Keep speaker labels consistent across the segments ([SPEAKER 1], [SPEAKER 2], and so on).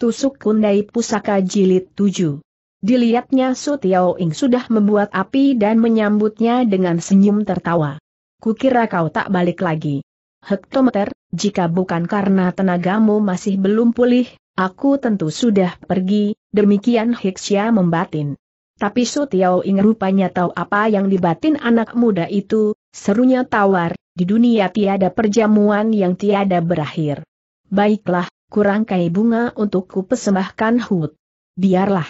[SPEAKER 1] Tusuk Kundai Pusaka Jilid 7. Dilihatnya Su Ing sudah membuat api dan menyambutnya dengan senyum tertawa. Kukira kau tak balik lagi. Hektometer, jika bukan karena tenagamu masih belum pulih, aku tentu sudah pergi, demikian Hiksia membatin. Tapi Su Ing rupanya tahu apa yang dibatin anak muda itu, serunya tawar, di dunia tiada perjamuan yang tiada berakhir. Baiklah, kurang bunga untuk ku persembahkan hut. Biarlah.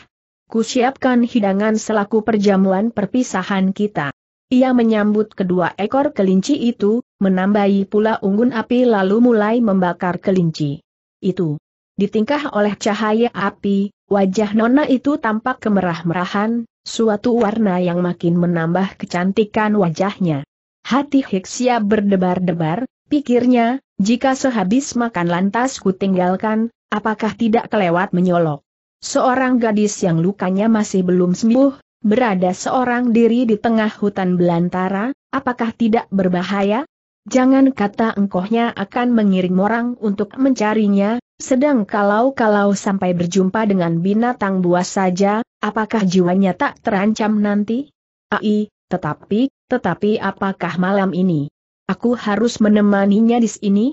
[SPEAKER 1] Ku siapkan hidangan selaku perjamuan perpisahan kita. Ia menyambut kedua ekor kelinci itu, menambahi pula unggun api lalu mulai membakar kelinci. Itu. Ditingkah oleh cahaya api, wajah Nona itu tampak kemerah-merahan, suatu warna yang makin menambah kecantikan wajahnya. Hati Hiksia berdebar-debar, pikirnya, jika sehabis makan lantas kutinggalkan, apakah tidak kelewat menyolok? Seorang gadis yang lukanya masih belum sembuh, berada seorang diri di tengah hutan belantara, apakah tidak berbahaya? Jangan kata engkohnya akan mengirim orang untuk mencarinya, sedang kalau-kalau sampai berjumpa dengan binatang buas saja, apakah jiwanya tak terancam nanti? Ai, tetapi, tetapi apakah malam ini? Aku harus menemaninya di sini?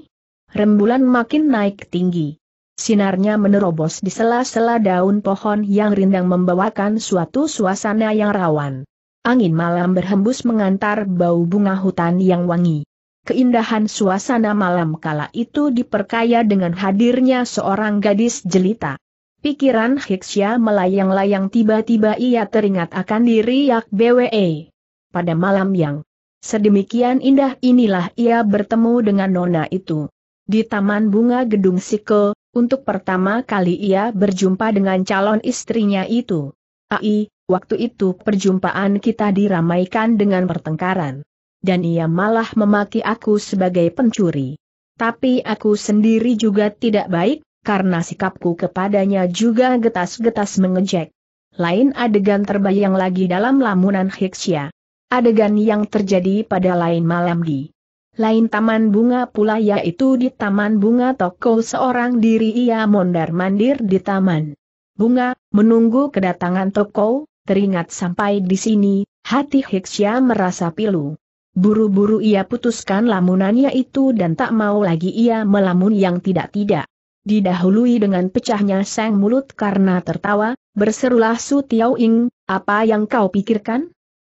[SPEAKER 1] Rembulan makin naik tinggi. Sinarnya menerobos di sela-sela daun pohon yang rindang membawakan suatu suasana yang rawan. Angin malam berhembus mengantar bau bunga hutan yang wangi. Keindahan suasana malam kala itu diperkaya dengan hadirnya seorang gadis jelita. Pikiran Hiksya melayang-layang tiba-tiba ia teringat akan diri Yak BWE pada malam yang sedemikian indah inilah ia bertemu dengan nona itu. Di Taman Bunga Gedung Siko, untuk pertama kali ia berjumpa dengan calon istrinya itu. Ai, waktu itu perjumpaan kita diramaikan dengan pertengkaran. Dan ia malah memaki aku sebagai pencuri. Tapi aku sendiri juga tidak baik, karena sikapku kepadanya juga getas-getas mengejek. Lain adegan terbayang lagi dalam lamunan Hiksya. Adegan yang terjadi pada lain malam di lain taman bunga pula yaitu di taman bunga toko seorang diri ia mondar-mandir di taman bunga, menunggu kedatangan toko, teringat sampai di sini, hati Hiksya merasa pilu. Buru-buru ia putuskan lamunannya itu dan tak mau lagi ia melamun yang tidak-tidak. Didahului dengan pecahnya sang mulut karena tertawa, berserulah Su Tiao Ing, apa yang kau pikirkan?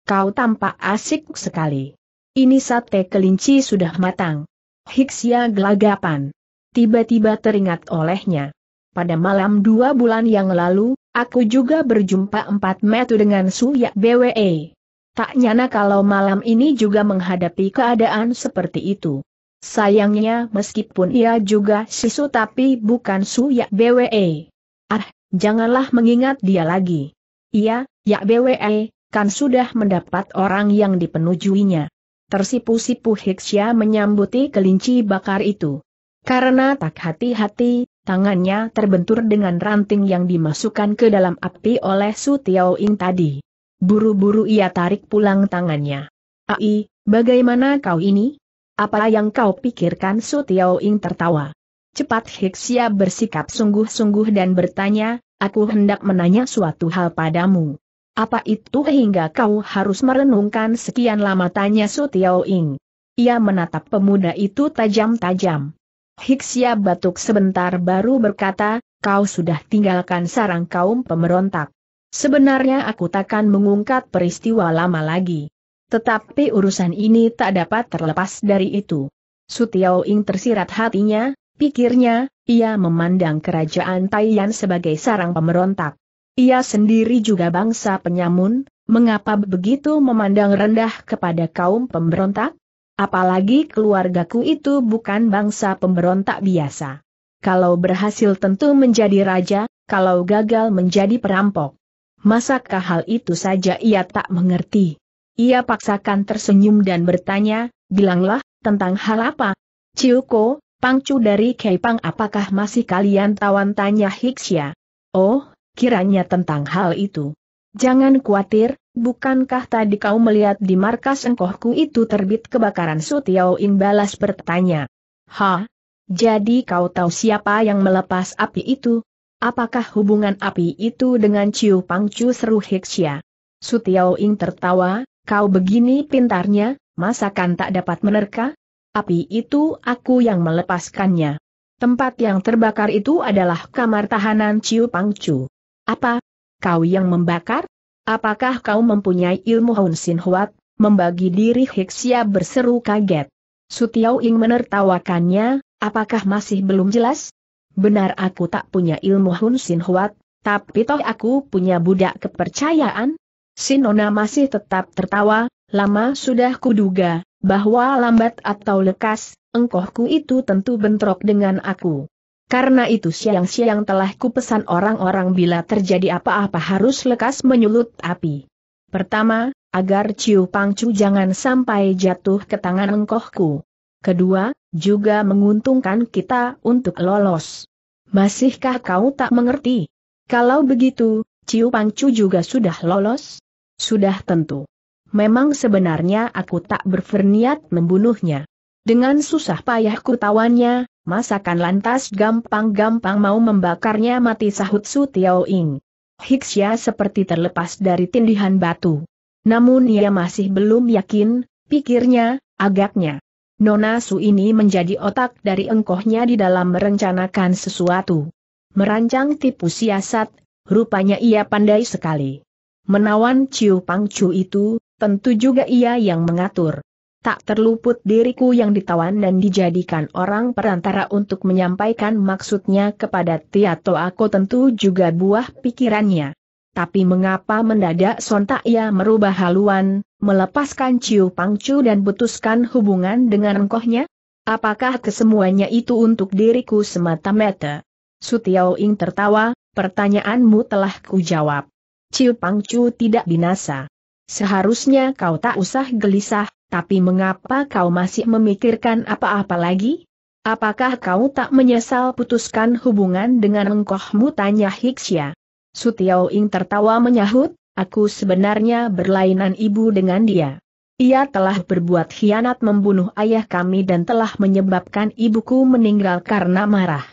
[SPEAKER 1] Kau tampak asik sekali. Ini sate kelinci sudah matang. Hiksia gelagapan. Tiba-tiba teringat olehnya. Pada malam dua bulan yang lalu, aku juga berjumpa empat metu dengan suya BWE. Tak nyana kalau malam ini juga menghadapi keadaan seperti itu. Sayangnya meskipun ia juga sisu tapi bukan suya BWE. Ah, janganlah mengingat dia lagi. Iya, ya BWE, kan sudah mendapat orang yang dipenujuinya. Tersipu-sipu Hiksya menyambuti kelinci bakar itu. Karena tak hati-hati, tangannya terbentur dengan ranting yang dimasukkan ke dalam api oleh Su Ing tadi. Buru-buru ia tarik pulang tangannya. Ai, bagaimana kau ini? Apa yang kau pikirkan Su Ing tertawa. Cepat Hiksya bersikap sungguh-sungguh dan bertanya, aku hendak menanya suatu hal padamu. Apa itu hingga kau harus merenungkan sekian lama tanya Su Tiao Ing. Ia menatap pemuda itu tajam-tajam. Hiksia batuk sebentar baru berkata, kau sudah tinggalkan sarang kaum pemberontak. Sebenarnya aku takkan mengungkap peristiwa lama lagi. Tetapi urusan ini tak dapat terlepas dari itu. Sutiao Ing tersirat hatinya, pikirnya, ia memandang kerajaan Taiyan sebagai sarang pemberontak. Ia sendiri juga bangsa penyamun, mengapa begitu memandang rendah kepada kaum pemberontak? Apalagi keluargaku itu bukan bangsa pemberontak biasa. Kalau berhasil tentu menjadi raja, kalau gagal menjadi perampok. Masakah hal itu saja ia tak mengerti? Ia paksakan tersenyum dan bertanya, bilanglah, tentang hal apa? Ciuko, pangcu dari Kepang apakah masih kalian tawan tanya Hiksya? Oh, kiranya tentang hal itu. Jangan khawatir, bukankah tadi kau melihat di markas engkohku itu terbit kebakaran Sutiao In balas bertanya. Ha? Jadi kau tahu siapa yang melepas api itu? Apakah hubungan api itu dengan Ciu Pangcu seru Hiksya? Sutiao Ing tertawa, kau begini pintarnya, masakan tak dapat menerka? Api itu aku yang melepaskannya. Tempat yang terbakar itu adalah kamar tahanan Ciu Pangcu. Apa? Kau yang membakar? Apakah kau mempunyai ilmu Hun Sin Huat? Membagi diri Hiksia berseru kaget. Sutiao Ing menertawakannya, apakah masih belum jelas? Benar aku tak punya ilmu Hun Sin Huat, tapi toh aku punya budak kepercayaan. Sinona masih tetap tertawa, lama sudah kuduga, bahwa lambat atau lekas, engkohku itu tentu bentrok dengan aku. Karena itu siang-siang telah kupesan orang-orang bila terjadi apa-apa harus lekas menyulut api. Pertama, agar Ciu Pangcu jangan sampai jatuh ke tangan engkohku. Kedua, juga menguntungkan kita untuk lolos. Masihkah kau tak mengerti? Kalau begitu, Ciu Pangcu juga sudah lolos? Sudah tentu. Memang sebenarnya aku tak berferniat membunuhnya. Dengan susah payah kutawannya masakan lantas gampang-gampang mau membakarnya mati sahut Su Tiao Ing. Hiksya seperti terlepas dari tindihan batu. Namun ia masih belum yakin, pikirnya, agaknya. Nona Su ini menjadi otak dari engkohnya di dalam merencanakan sesuatu. Merancang tipu siasat, rupanya ia pandai sekali. Menawan Ciu Pang Chu itu, tentu juga ia yang mengatur tak terluput diriku yang ditawan dan dijadikan orang perantara untuk menyampaikan maksudnya kepada Tiato aku tentu juga buah pikirannya. Tapi mengapa mendadak sontak ia merubah haluan, melepaskan Ciu Pangcu dan putuskan hubungan dengan engkohnya? Apakah kesemuanya itu untuk diriku semata-mata? Sutiao Ing tertawa, pertanyaanmu telah kujawab. Ciu Pangcu tidak binasa. Seharusnya kau tak usah gelisah, tapi mengapa kau masih memikirkan apa-apa lagi? Apakah kau tak menyesal putuskan hubungan dengan engkohmu? Tanya Hiksya. Sutiao Ing tertawa menyahut, aku sebenarnya berlainan ibu dengan dia. Ia telah berbuat hianat membunuh ayah kami dan telah menyebabkan ibuku meninggal karena marah.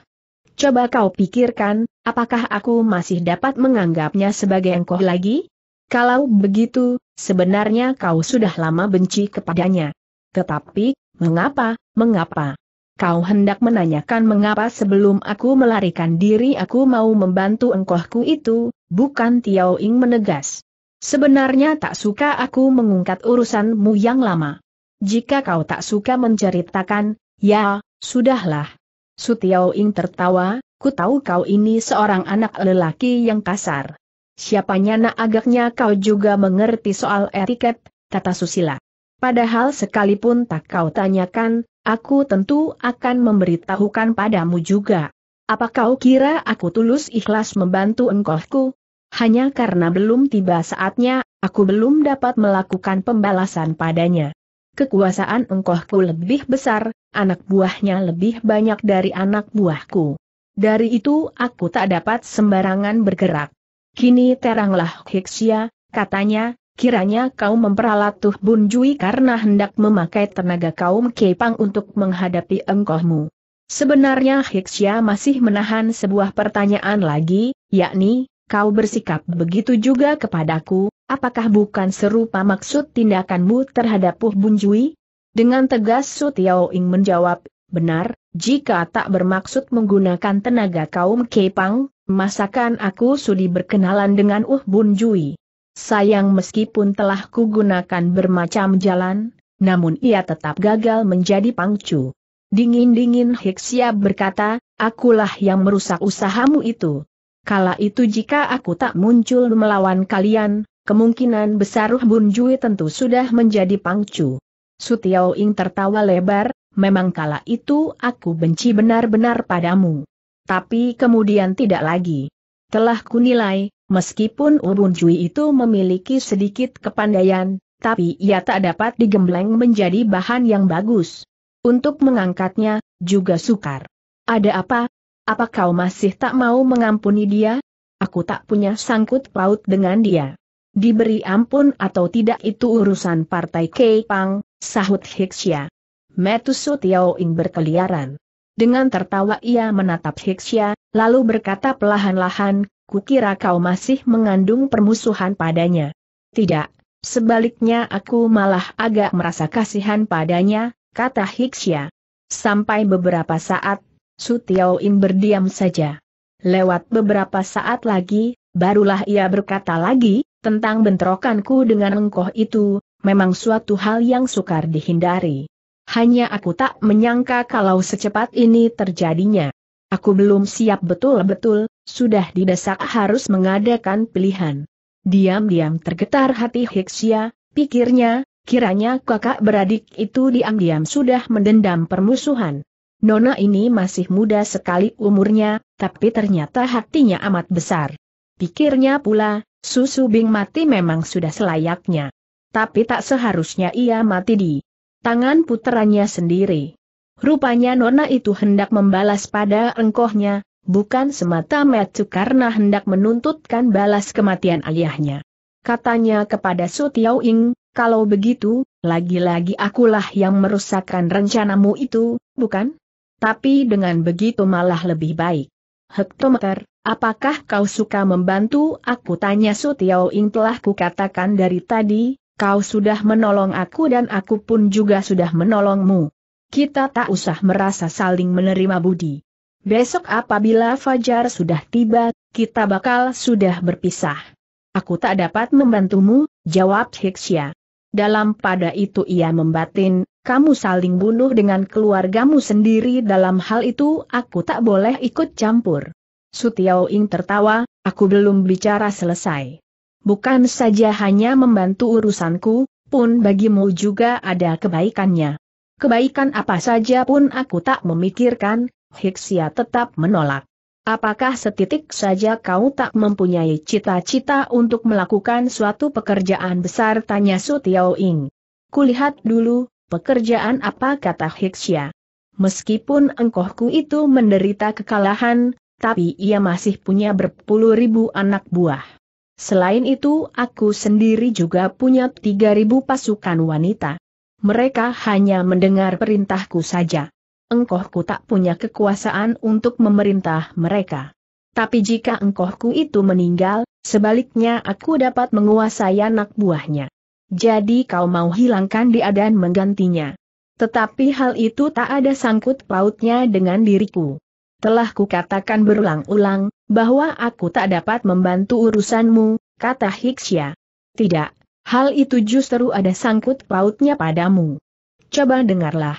[SPEAKER 1] Coba kau pikirkan, apakah aku masih dapat menganggapnya sebagai engkau lagi? Kalau begitu, sebenarnya kau sudah lama benci kepadanya. Tetapi, mengapa, mengapa? Kau hendak menanyakan mengapa sebelum aku melarikan diri aku mau membantu engkohku itu, bukan Tiao Ing menegas. Sebenarnya tak suka aku mengungkat urusanmu yang lama. Jika kau tak suka menceritakan, ya, sudahlah. Su Ing tertawa, ku tahu kau ini seorang anak lelaki yang kasar. Siapanya nak agaknya kau juga mengerti soal etiket, kata Susila. Padahal sekalipun tak kau tanyakan, aku tentu akan memberitahukan padamu juga. Apa kau kira aku tulus ikhlas membantu engkauku? Hanya karena belum tiba saatnya, aku belum dapat melakukan pembalasan padanya. Kekuasaan engkauku lebih besar, anak buahnya lebih banyak dari anak buahku. Dari itu aku tak dapat sembarangan bergerak. Kini teranglah Hiksia, katanya, kiranya kau memperalat Tuh Bunjui karena hendak memakai tenaga kaum Kepang untuk menghadapi engkohmu. Sebenarnya Hiksia masih menahan sebuah pertanyaan lagi, yakni, kau bersikap begitu juga kepadaku, apakah bukan serupa maksud tindakanmu terhadap Puh Bunjui? Dengan tegas Su Ing menjawab, benar, jika tak bermaksud menggunakan tenaga kaum Kepang, Masakan aku sudi berkenalan dengan Uh Bun Jui. Sayang meskipun telah kugunakan bermacam jalan, namun ia tetap gagal menjadi pangcu. Dingin-dingin Hiksia berkata, akulah yang merusak usahamu itu. Kala itu jika aku tak muncul melawan kalian, kemungkinan besar Uh Bun Jui tentu sudah menjadi pangcu. Sutiao Ing tertawa lebar, memang kala itu aku benci benar-benar padamu. Tapi kemudian tidak lagi. Telah kunilai, meskipun Ubun Cui itu memiliki sedikit kepandaian, tapi ia tak dapat digembleng menjadi bahan yang bagus. Untuk mengangkatnya, juga sukar. Ada apa? Apa kau masih tak mau mengampuni dia? Aku tak punya sangkut paut dengan dia. Diberi ampun atau tidak itu urusan partai Pang, sahut Hiksya. Metusu Tiao Ing berkeliaran. Dengan tertawa ia menatap Hiksya, lalu berkata pelahan lahan kukira kau masih mengandung permusuhan padanya. Tidak, sebaliknya aku malah agak merasa kasihan padanya, kata Hiksya. Sampai beberapa saat, Su berdiam saja. Lewat beberapa saat lagi, barulah ia berkata lagi, tentang bentrokanku dengan engkoh itu, memang suatu hal yang sukar dihindari. Hanya aku tak menyangka kalau secepat ini terjadinya. Aku belum siap betul-betul, sudah didesak harus mengadakan pilihan. Diam-diam tergetar hati Hiksia, pikirnya, kiranya kakak beradik itu diam-diam sudah mendendam permusuhan. Nona ini masih muda sekali umurnya, tapi ternyata hatinya amat besar. Pikirnya pula, Susu Bing mati memang sudah selayaknya. Tapi tak seharusnya ia mati di tangan puterannya sendiri. Rupanya Nona itu hendak membalas pada engkohnya, bukan semata-mata karena hendak menuntutkan balas kematian ayahnya. Katanya kepada Su Tiao Ing, kalau begitu, lagi-lagi akulah yang merusakkan rencanamu itu, bukan? Tapi dengan begitu malah lebih baik. Hektometer, apakah kau suka membantu? Aku tanya Su Tiao Ing telah kukatakan dari tadi, Kau sudah menolong aku dan aku pun juga sudah menolongmu. Kita tak usah merasa saling menerima budi. Besok apabila Fajar sudah tiba, kita bakal sudah berpisah. Aku tak dapat membantumu, jawab Hiksya. Dalam pada itu ia membatin, kamu saling bunuh dengan keluargamu sendiri dalam hal itu aku tak boleh ikut campur. Sutiao Ing tertawa, aku belum bicara selesai bukan saja hanya membantu urusanku, pun bagimu juga ada kebaikannya. Kebaikan apa saja pun aku tak memikirkan, Hiksia tetap menolak. Apakah setitik saja kau tak mempunyai cita-cita untuk melakukan suatu pekerjaan besar? Tanya Su Ing. Kulihat dulu, pekerjaan apa kata Hiksia. Meskipun engkohku itu menderita kekalahan, tapi ia masih punya berpuluh ribu anak buah. Selain itu aku sendiri juga punya 3.000 pasukan wanita. Mereka hanya mendengar perintahku saja. Engkohku tak punya kekuasaan untuk memerintah mereka. Tapi jika engkohku itu meninggal, sebaliknya aku dapat menguasai anak buahnya. Jadi kau mau hilangkan dia dan menggantinya. Tetapi hal itu tak ada sangkut pautnya dengan diriku. Telah kukatakan berulang-ulang, bahwa aku tak dapat membantu urusanmu, kata Hiksya. Tidak, hal itu justru ada sangkut pautnya padamu. Coba dengarlah.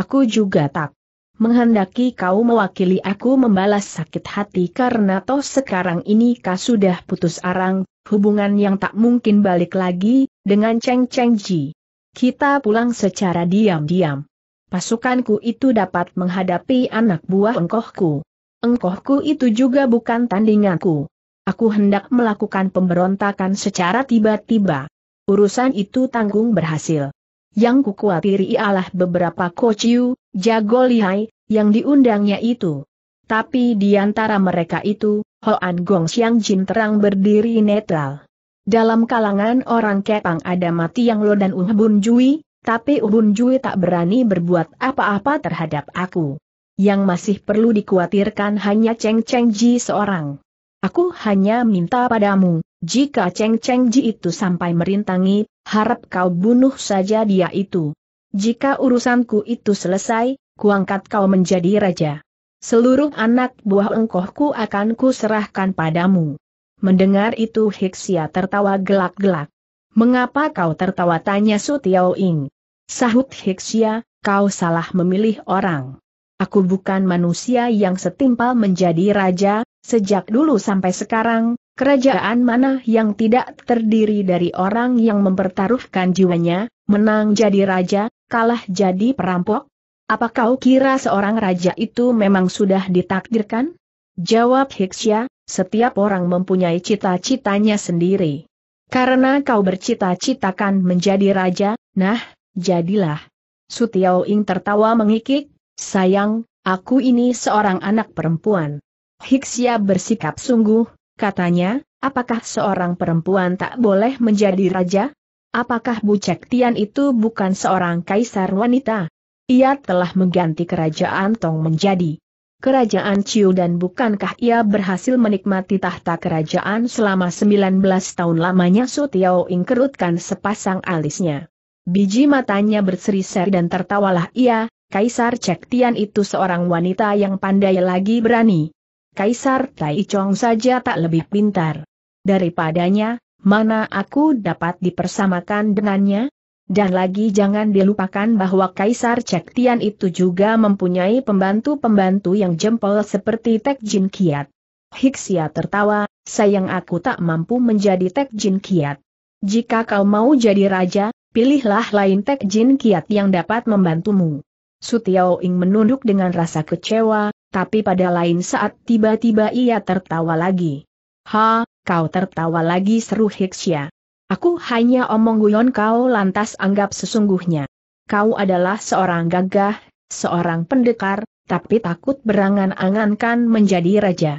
[SPEAKER 1] Aku juga tak menghendaki kau mewakili aku membalas sakit hati karena toh sekarang ini kau sudah putus arang, hubungan yang tak mungkin balik lagi, dengan Cheng Cheng Ji. Kita pulang secara diam-diam. Pasukanku itu dapat menghadapi anak buah engkohku. Engkohku itu juga bukan tandinganku. Aku hendak melakukan pemberontakan secara tiba-tiba. Urusan itu tanggung berhasil. Yang kukuatiri ialah beberapa kociu, jago lihai, yang diundangnya itu. Tapi di antara mereka itu, Hoan Gong Xiang Jin terang berdiri netral. Dalam kalangan orang Kepang ada mati yang lo dan Uh Bun Jui, tapi Uh Bun Jui tak berani berbuat apa-apa terhadap aku. Yang masih perlu dikhawatirkan hanya Cheng Cheng Ji seorang. Aku hanya minta padamu, jika Cheng Cheng Ji itu sampai merintangi, harap kau bunuh saja dia itu. Jika urusanku itu selesai, kuangkat kau menjadi raja. Seluruh anak buah engkohku akan kuserahkan padamu. Mendengar itu Hiksia tertawa gelak-gelak. Mengapa kau tertawa tanya Su Ing? Sahut Hiksia, kau salah memilih orang. Aku bukan manusia yang setimpal menjadi raja, sejak dulu sampai sekarang, kerajaan mana yang tidak terdiri dari orang yang mempertaruhkan jiwanya, menang jadi raja, kalah jadi perampok? Apa kau kira seorang raja itu memang sudah ditakdirkan? Jawab Hiksya, setiap orang mempunyai cita-citanya sendiri. Karena kau bercita-citakan menjadi raja, nah, jadilah. Sutiao Ing tertawa mengikik, Sayang, aku ini seorang anak perempuan. Hiksia bersikap sungguh, katanya, apakah seorang perempuan tak boleh menjadi raja? Apakah Cek Tian itu bukan seorang kaisar wanita? Ia telah mengganti kerajaan Tong menjadi Kerajaan Ciu dan bukankah ia berhasil menikmati tahta kerajaan selama 19 tahun lamanya Su Tiao Ing kerutkan sepasang alisnya. Biji matanya berseri-seri dan tertawalah ia, Kaisar Cek Tian itu seorang wanita yang pandai lagi berani. Kaisar Tai Chong saja tak lebih pintar. Daripadanya, mana aku dapat dipersamakan dengannya? Dan lagi jangan dilupakan bahwa Kaisar Cek Tian itu juga mempunyai pembantu-pembantu yang jempol seperti Tek Jin Kiat. Hiksia tertawa, sayang aku tak mampu menjadi Tek Jin Kiat. Jika kau mau jadi raja, pilihlah lain Tek Jin Kiat yang dapat membantumu. Sutiao Ing menunduk dengan rasa kecewa, tapi pada lain saat tiba-tiba ia tertawa lagi. Ha, kau tertawa lagi seru Hiksya. Aku hanya omong guyon kau lantas anggap sesungguhnya. Kau adalah seorang gagah, seorang pendekar, tapi takut berangan-angankan menjadi raja.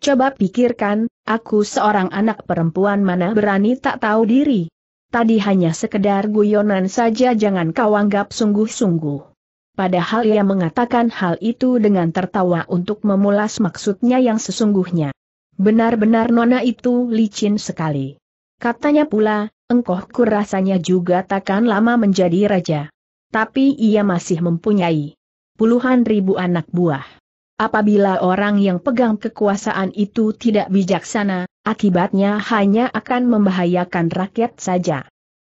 [SPEAKER 1] Coba pikirkan, aku seorang anak perempuan mana berani tak tahu diri. Tadi hanya sekedar guyonan saja jangan kau anggap sungguh-sungguh padahal ia mengatakan hal itu dengan tertawa untuk memulas maksudnya yang sesungguhnya. Benar-benar nona itu licin sekali. Katanya pula, engkau rasanya juga takkan lama menjadi raja. Tapi ia masih mempunyai puluhan ribu anak buah. Apabila orang yang pegang kekuasaan itu tidak bijaksana, akibatnya hanya akan membahayakan rakyat saja.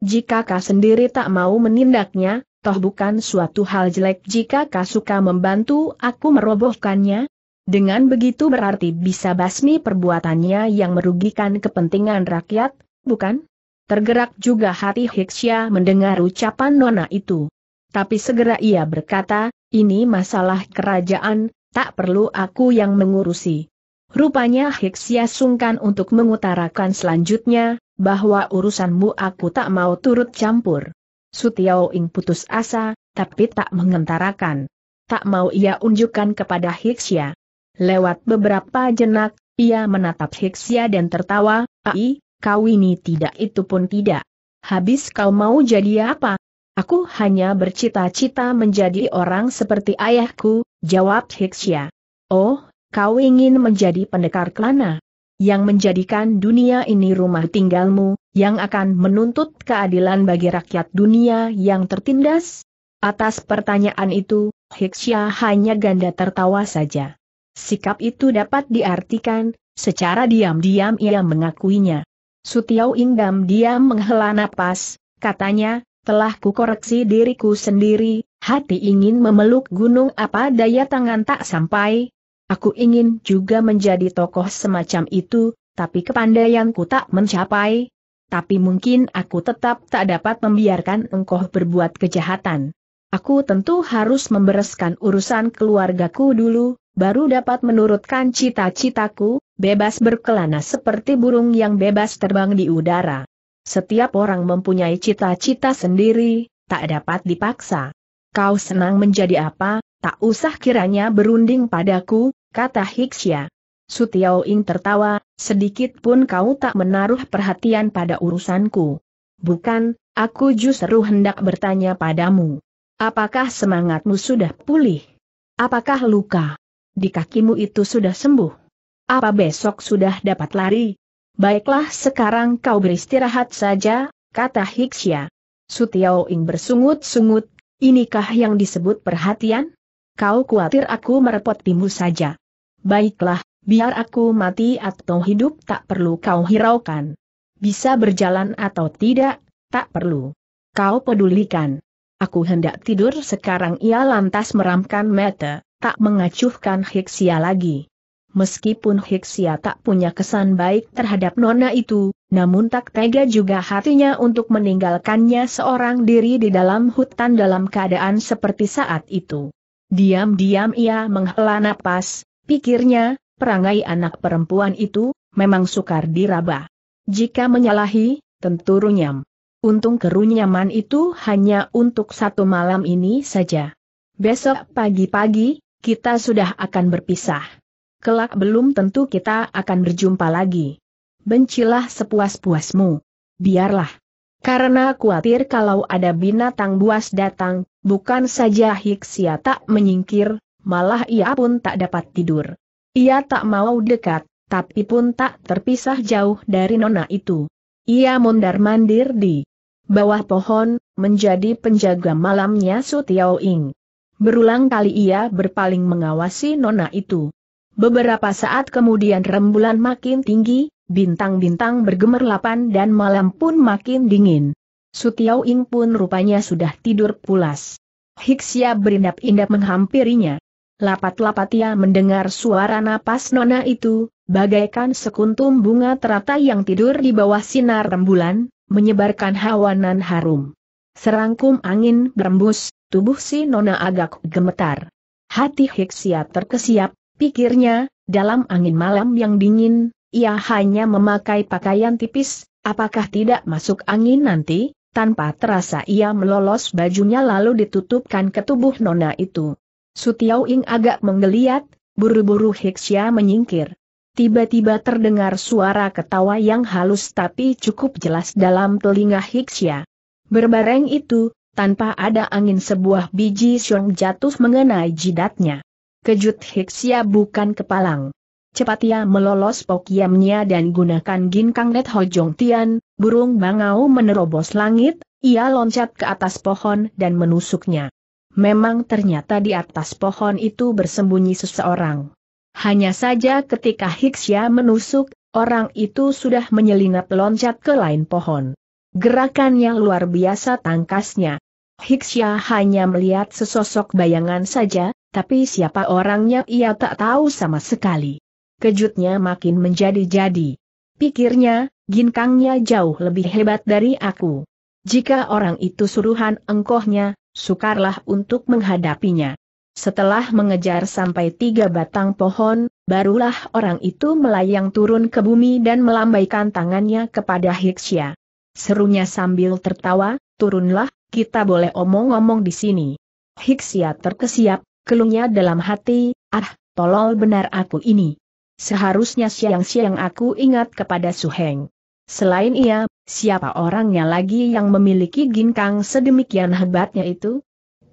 [SPEAKER 1] Jika kau sendiri tak mau menindaknya, toh bukan suatu hal jelek jika Kasuka membantu aku merobohkannya? Dengan begitu berarti bisa basmi perbuatannya yang merugikan kepentingan rakyat, bukan? Tergerak juga hati Hiksya mendengar ucapan Nona itu. Tapi segera ia berkata, ini masalah kerajaan, tak perlu aku yang mengurusi. Rupanya Hiksya sungkan untuk mengutarakan selanjutnya, bahwa urusanmu aku tak mau turut campur. Sutiao Ing putus asa, tapi tak mengentarakan. Tak mau ia unjukkan kepada Hixia. Lewat beberapa jenak, ia menatap Hixia dan tertawa, Ai, kau ini tidak itu pun tidak. Habis kau mau jadi apa? Aku hanya bercita-cita menjadi orang seperti ayahku, jawab Hixia. Oh, kau ingin menjadi pendekar kelana yang menjadikan dunia ini rumah tinggalmu, yang akan menuntut keadilan bagi rakyat dunia yang tertindas? Atas pertanyaan itu, Hiksya hanya ganda tertawa saja. Sikap itu dapat diartikan, secara diam-diam ia mengakuinya. Sutiau Inggam diam menghela napas, katanya, telah kukoreksi diriku sendiri, hati ingin memeluk gunung apa daya tangan tak sampai. Aku ingin juga menjadi tokoh semacam itu, tapi kepandaianku tak mencapai, tapi mungkin aku tetap tak dapat membiarkan engkau berbuat kejahatan. Aku tentu harus membereskan urusan keluargaku dulu, baru dapat menurutkan cita-citaku, bebas berkelana seperti burung yang bebas terbang di udara. Setiap orang mempunyai cita-cita sendiri, tak dapat dipaksa. Kau senang menjadi apa, tak usah kiranya berunding padaku, kata Hiksya. Sutiao Ing tertawa, sedikit pun kau tak menaruh perhatian pada urusanku. Bukan, aku justru hendak bertanya padamu. Apakah semangatmu sudah pulih? Apakah luka di kakimu itu sudah sembuh? Apa besok sudah dapat lari? Baiklah sekarang kau beristirahat saja, kata Hiksya. Sutiao Ing bersungut-sungut, inikah yang disebut perhatian? Kau khawatir aku merepotimu saja. Baiklah, Biar aku mati atau hidup tak perlu kau hiraukan. Bisa berjalan atau tidak, tak perlu. Kau pedulikan. Aku hendak tidur sekarang ia lantas meramkan mata, tak mengacuhkan Hiksia lagi. Meskipun Hiksia tak punya kesan baik terhadap nona itu, namun tak tega juga hatinya untuk meninggalkannya seorang diri di dalam hutan dalam keadaan seperti saat itu. Diam-diam ia menghela napas, pikirnya, Perangai anak perempuan itu, memang sukar diraba. Jika menyalahi, tentu runyam. Untung kerunyaman itu hanya untuk satu malam ini saja. Besok pagi-pagi, kita sudah akan berpisah. Kelak belum tentu kita akan berjumpa lagi. Bencilah sepuas-puasmu. Biarlah. Karena khawatir kalau ada binatang buas datang, bukan saja Hiksia tak menyingkir, malah ia pun tak dapat tidur. Ia tak mau dekat, tapi pun tak terpisah jauh dari nona itu. Ia mondar-mandir di bawah pohon, menjadi penjaga malamnya Su Ing. Berulang kali ia berpaling mengawasi nona itu. Beberapa saat kemudian rembulan makin tinggi, bintang-bintang bergemerlapan dan malam pun makin dingin. Su Ing pun rupanya sudah tidur pulas. Hiksia berindap-indap menghampirinya. Lapat-lapat ia mendengar suara napas nona itu, bagaikan sekuntum bunga teratai yang tidur di bawah sinar rembulan, menyebarkan hawanan harum. Serangkum angin berembus, tubuh si nona agak gemetar. Hati Hiksia terkesiap, pikirnya, dalam angin malam yang dingin, ia hanya memakai pakaian tipis, apakah tidak masuk angin nanti? Tanpa terasa ia melolos bajunya lalu ditutupkan ke tubuh nona itu. Su Ing agak menggeliat, buru-buru Hiksya menyingkir. Tiba-tiba terdengar suara ketawa yang halus tapi cukup jelas dalam telinga Hiksya. Berbareng itu, tanpa ada angin sebuah biji siung jatuh mengenai jidatnya. Kejut Hiksya bukan kepalang. Cepat ia melolos pokiamnya dan gunakan ginkang net hojong tian, burung bangau menerobos langit, ia loncat ke atas pohon dan menusuknya. Memang ternyata di atas pohon itu bersembunyi seseorang. Hanya saja ketika Hiksya menusuk, orang itu sudah menyelinap loncat ke lain pohon. Gerakannya luar biasa tangkasnya. Hiksya hanya melihat sesosok bayangan saja, tapi siapa orangnya ia tak tahu sama sekali. Kejutnya makin menjadi-jadi. Pikirnya, ginkangnya jauh lebih hebat dari aku. Jika orang itu suruhan engkohnya, Sukarlah untuk menghadapinya. Setelah mengejar sampai tiga batang pohon, barulah orang itu melayang turun ke bumi dan melambaikan tangannya kepada Hiksya. Serunya sambil tertawa, turunlah, kita boleh omong-omong di sini. Hiksya terkesiap, keluhnya dalam hati, ah, tolol benar aku ini. Seharusnya siang-siang aku ingat kepada Suheng. Selain ia, siapa orangnya lagi yang memiliki ginkang sedemikian hebatnya itu?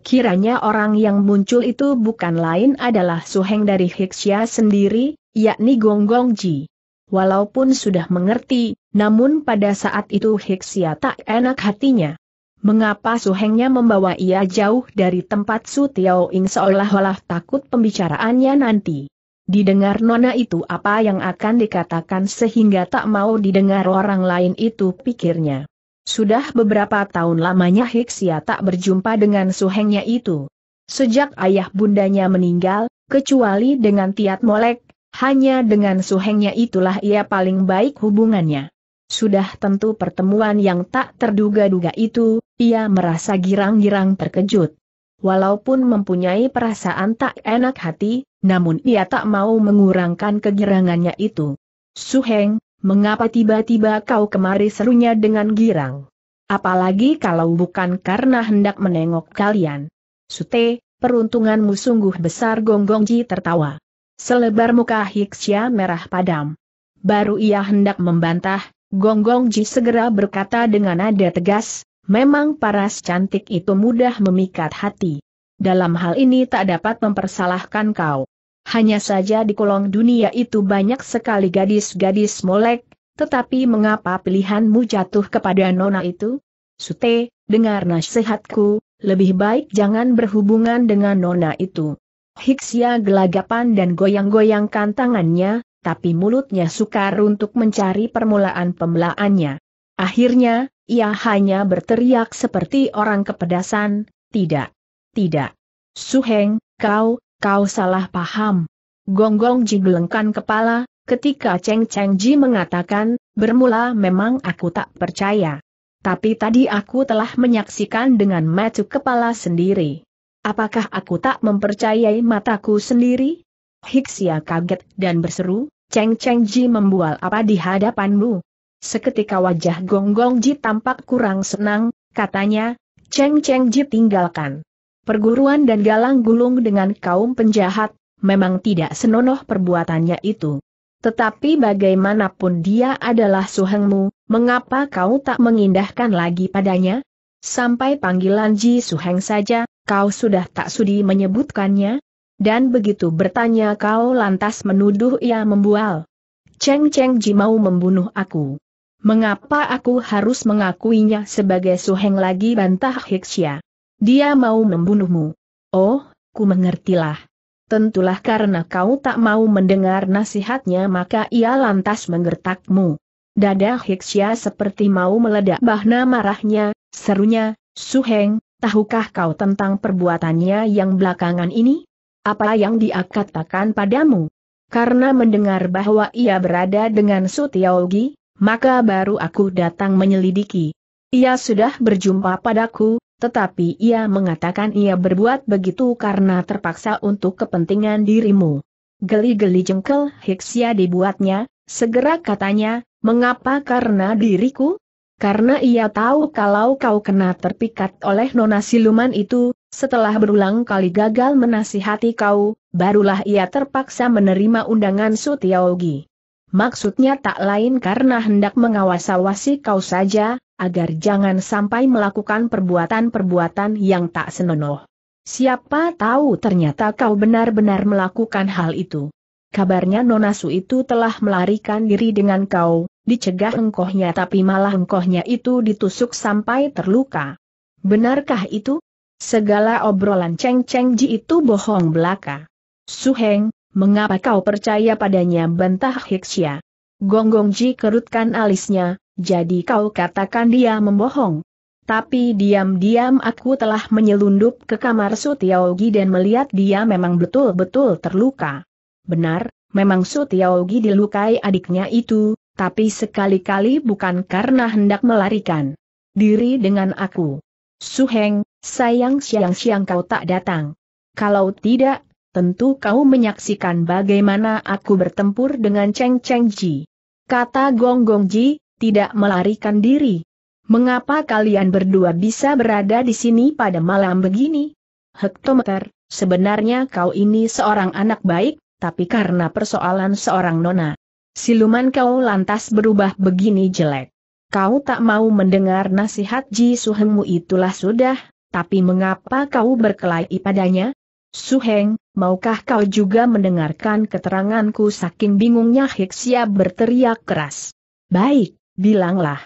[SPEAKER 1] Kiranya orang yang muncul itu bukan lain adalah suheng dari Hixia sendiri, yakni Gong Gong Ji. Walaupun sudah mengerti, namun pada saat itu Hixia tak enak hatinya. Mengapa suhengnya membawa ia jauh dari tempat Su Tiao Ing seolah-olah takut pembicaraannya nanti? Didengar Nona itu apa yang akan dikatakan sehingga tak mau didengar orang lain itu pikirnya. Sudah beberapa tahun lamanya Hiksia tak berjumpa dengan suhengnya itu. Sejak ayah bundanya meninggal, kecuali dengan Tiat Molek, hanya dengan suhengnya itulah ia paling baik hubungannya. Sudah tentu pertemuan yang tak terduga-duga itu, ia merasa girang-girang terkejut. Walaupun mempunyai perasaan tak enak hati, namun ia tak mau mengurangkan kegirangannya itu. Suheng, mengapa tiba-tiba kau kemari serunya dengan girang? Apalagi kalau bukan karena hendak menengok kalian. Sute, peruntunganmu sungguh besar Gong Gong Ji tertawa. Selebar muka Hiksya merah padam. Baru ia hendak membantah, Gong Gong Ji segera berkata dengan nada tegas, Memang paras cantik itu mudah memikat hati. Dalam hal ini tak dapat mempersalahkan kau. Hanya saja di kolong dunia itu banyak sekali gadis-gadis molek, tetapi mengapa pilihanmu jatuh kepada nona itu? Sute, dengar nasihatku, lebih baik jangan berhubungan dengan nona itu. Hiksia gelagapan dan goyang-goyangkan tangannya, tapi mulutnya sukar untuk mencari permulaan pembelaannya. Akhirnya, ia hanya berteriak seperti orang kepedasan, tidak, tidak. Suheng, kau, kau salah paham. Gonggong Ji gelengkan kepala, ketika Cheng Cheng Ji mengatakan, bermula memang aku tak percaya. Tapi tadi aku telah menyaksikan dengan mata kepala sendiri. Apakah aku tak mempercayai mataku sendiri? Hixia kaget dan berseru, Cheng Cheng Ji membual apa di hadapanmu? Seketika wajah Gonggong Ji tampak kurang senang, katanya, Cheng Cheng Ji tinggalkan. Perguruan dan galang gulung dengan kaum penjahat, memang tidak senonoh perbuatannya itu. Tetapi bagaimanapun dia adalah suhengmu, mengapa kau tak mengindahkan lagi padanya? Sampai panggilan Ji Suheng saja, kau sudah tak sudi menyebutkannya? Dan begitu bertanya kau lantas menuduh ia membual. Cheng Cheng Ji mau membunuh aku. Mengapa aku harus mengakuinya sebagai suheng lagi bantah Hiksya? Dia mau membunuhmu. Oh, ku mengertilah. Tentulah karena kau tak mau mendengar nasihatnya maka ia lantas menggertakmu. Dada Hiksya seperti mau meledak bahna marahnya, serunya, Suheng, tahukah kau tentang perbuatannya yang belakangan ini? Apa yang dia katakan padamu? Karena mendengar bahwa ia berada dengan Sutiaogi, maka baru aku datang menyelidiki. Ia sudah berjumpa padaku, tetapi ia mengatakan ia berbuat begitu karena terpaksa untuk kepentingan dirimu. Geli-geli jengkel Hiksia dibuatnya, segera katanya, mengapa karena diriku? Karena ia tahu kalau kau kena terpikat oleh nona siluman itu, setelah berulang kali gagal menasihati kau, barulah ia terpaksa menerima undangan Sutiaogi maksudnya tak lain karena hendak mengawasawasi kau saja, agar jangan sampai melakukan perbuatan-perbuatan yang tak senonoh. Siapa tahu ternyata kau benar-benar melakukan hal itu. Kabarnya Nonasu itu telah melarikan diri dengan kau, dicegah engkohnya tapi malah engkohnya itu ditusuk sampai terluka. Benarkah itu? Segala obrolan Cheng Cheng Ji itu bohong belaka. Su Heng. Mengapa kau percaya padanya bentah Hiksya? Gonggongji kerutkan alisnya, jadi kau katakan dia membohong. Tapi diam-diam aku telah menyelundup ke kamar Sutiaogi dan melihat dia memang betul-betul terluka. Benar, memang Sutiaogi dilukai adiknya itu, tapi sekali-kali bukan karena hendak melarikan diri dengan aku. Suheng, sayang siang-siang kau tak datang. Kalau tidak tentu kau menyaksikan bagaimana aku bertempur dengan Cheng Cheng Ji. Kata Gong Gong Ji, tidak melarikan diri. Mengapa kalian berdua bisa berada di sini pada malam begini? Hektometer, sebenarnya kau ini seorang anak baik, tapi karena persoalan seorang nona. Siluman kau lantas berubah begini jelek. Kau tak mau mendengar nasihat Ji Suhengmu itulah sudah, tapi mengapa kau berkelahi padanya? Suheng, maukah kau juga mendengarkan keteranganku saking bingungnya Hiksia berteriak keras. Baik, bilanglah.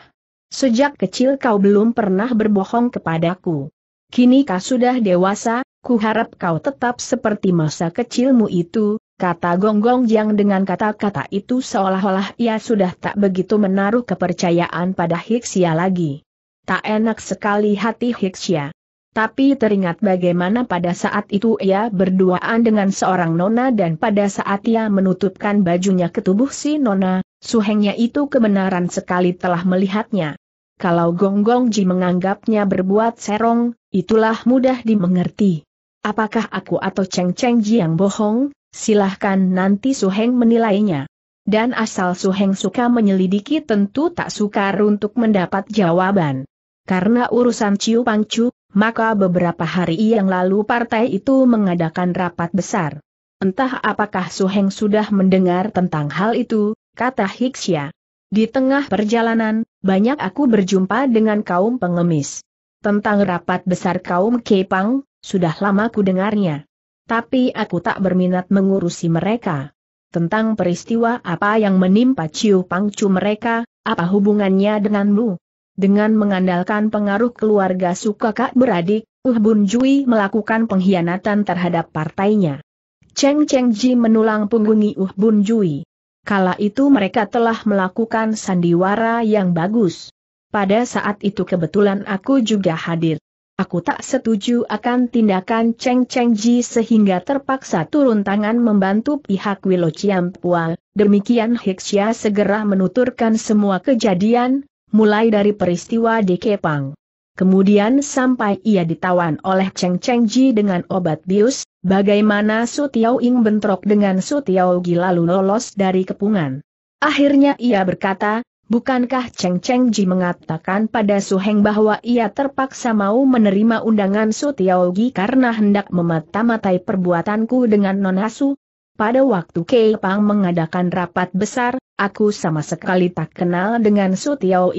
[SPEAKER 1] Sejak kecil kau belum pernah berbohong kepadaku. Kini kau sudah dewasa, kuharap kau tetap seperti masa kecilmu itu, kata Gonggong yang dengan kata-kata itu seolah-olah ia sudah tak begitu menaruh kepercayaan pada Hiksia lagi. Tak enak sekali hati Hiksia tapi teringat bagaimana pada saat itu ia berduaan dengan seorang nona dan pada saat ia menutupkan bajunya ke tubuh si nona, suhengnya itu kebenaran sekali telah melihatnya. Kalau Gong Gong Ji menganggapnya berbuat serong, itulah mudah dimengerti. Apakah aku atau Cheng Cheng Ji yang bohong, silahkan nanti Suheng menilainya. Dan asal Suheng suka menyelidiki tentu tak sukar untuk mendapat jawaban. Karena urusan Ciu Pang Ciu maka beberapa hari yang lalu partai itu mengadakan rapat besar. Entah apakah Su Heng sudah mendengar tentang hal itu, kata Hixia. Di tengah perjalanan, banyak aku berjumpa dengan kaum pengemis. Tentang rapat besar kaum Kepang, sudah lama ku dengarnya. Tapi aku tak berminat mengurusi mereka. Tentang peristiwa apa yang menimpa Ciu Pangcu mereka, apa hubungannya denganmu? Dengan mengandalkan pengaruh keluarga suka kakak beradik, Uh Bun Jui melakukan pengkhianatan terhadap partainya. Cheng Cheng Ji menulang punggungi Uh Bun Jui. Kala itu mereka telah melakukan sandiwara yang bagus. Pada saat itu kebetulan aku juga hadir. Aku tak setuju akan tindakan Cheng Cheng Ji sehingga terpaksa turun tangan membantu pihak Wilo Pua. Demikian Hixia segera menuturkan semua kejadian, mulai dari peristiwa di Kepang. Kemudian sampai ia ditawan oleh Cheng Cheng Ji dengan obat bius, bagaimana Su Tiao Ing bentrok dengan Su Tiao Gi lalu lolos dari kepungan. Akhirnya ia berkata, bukankah Cheng Cheng Ji mengatakan pada Su Heng bahwa ia terpaksa mau menerima undangan Su Tiao Gi karena hendak memata-matai perbuatanku dengan Nona Su? Pada waktu Kei Pang mengadakan rapat besar, aku sama sekali tak kenal dengan Su Tiao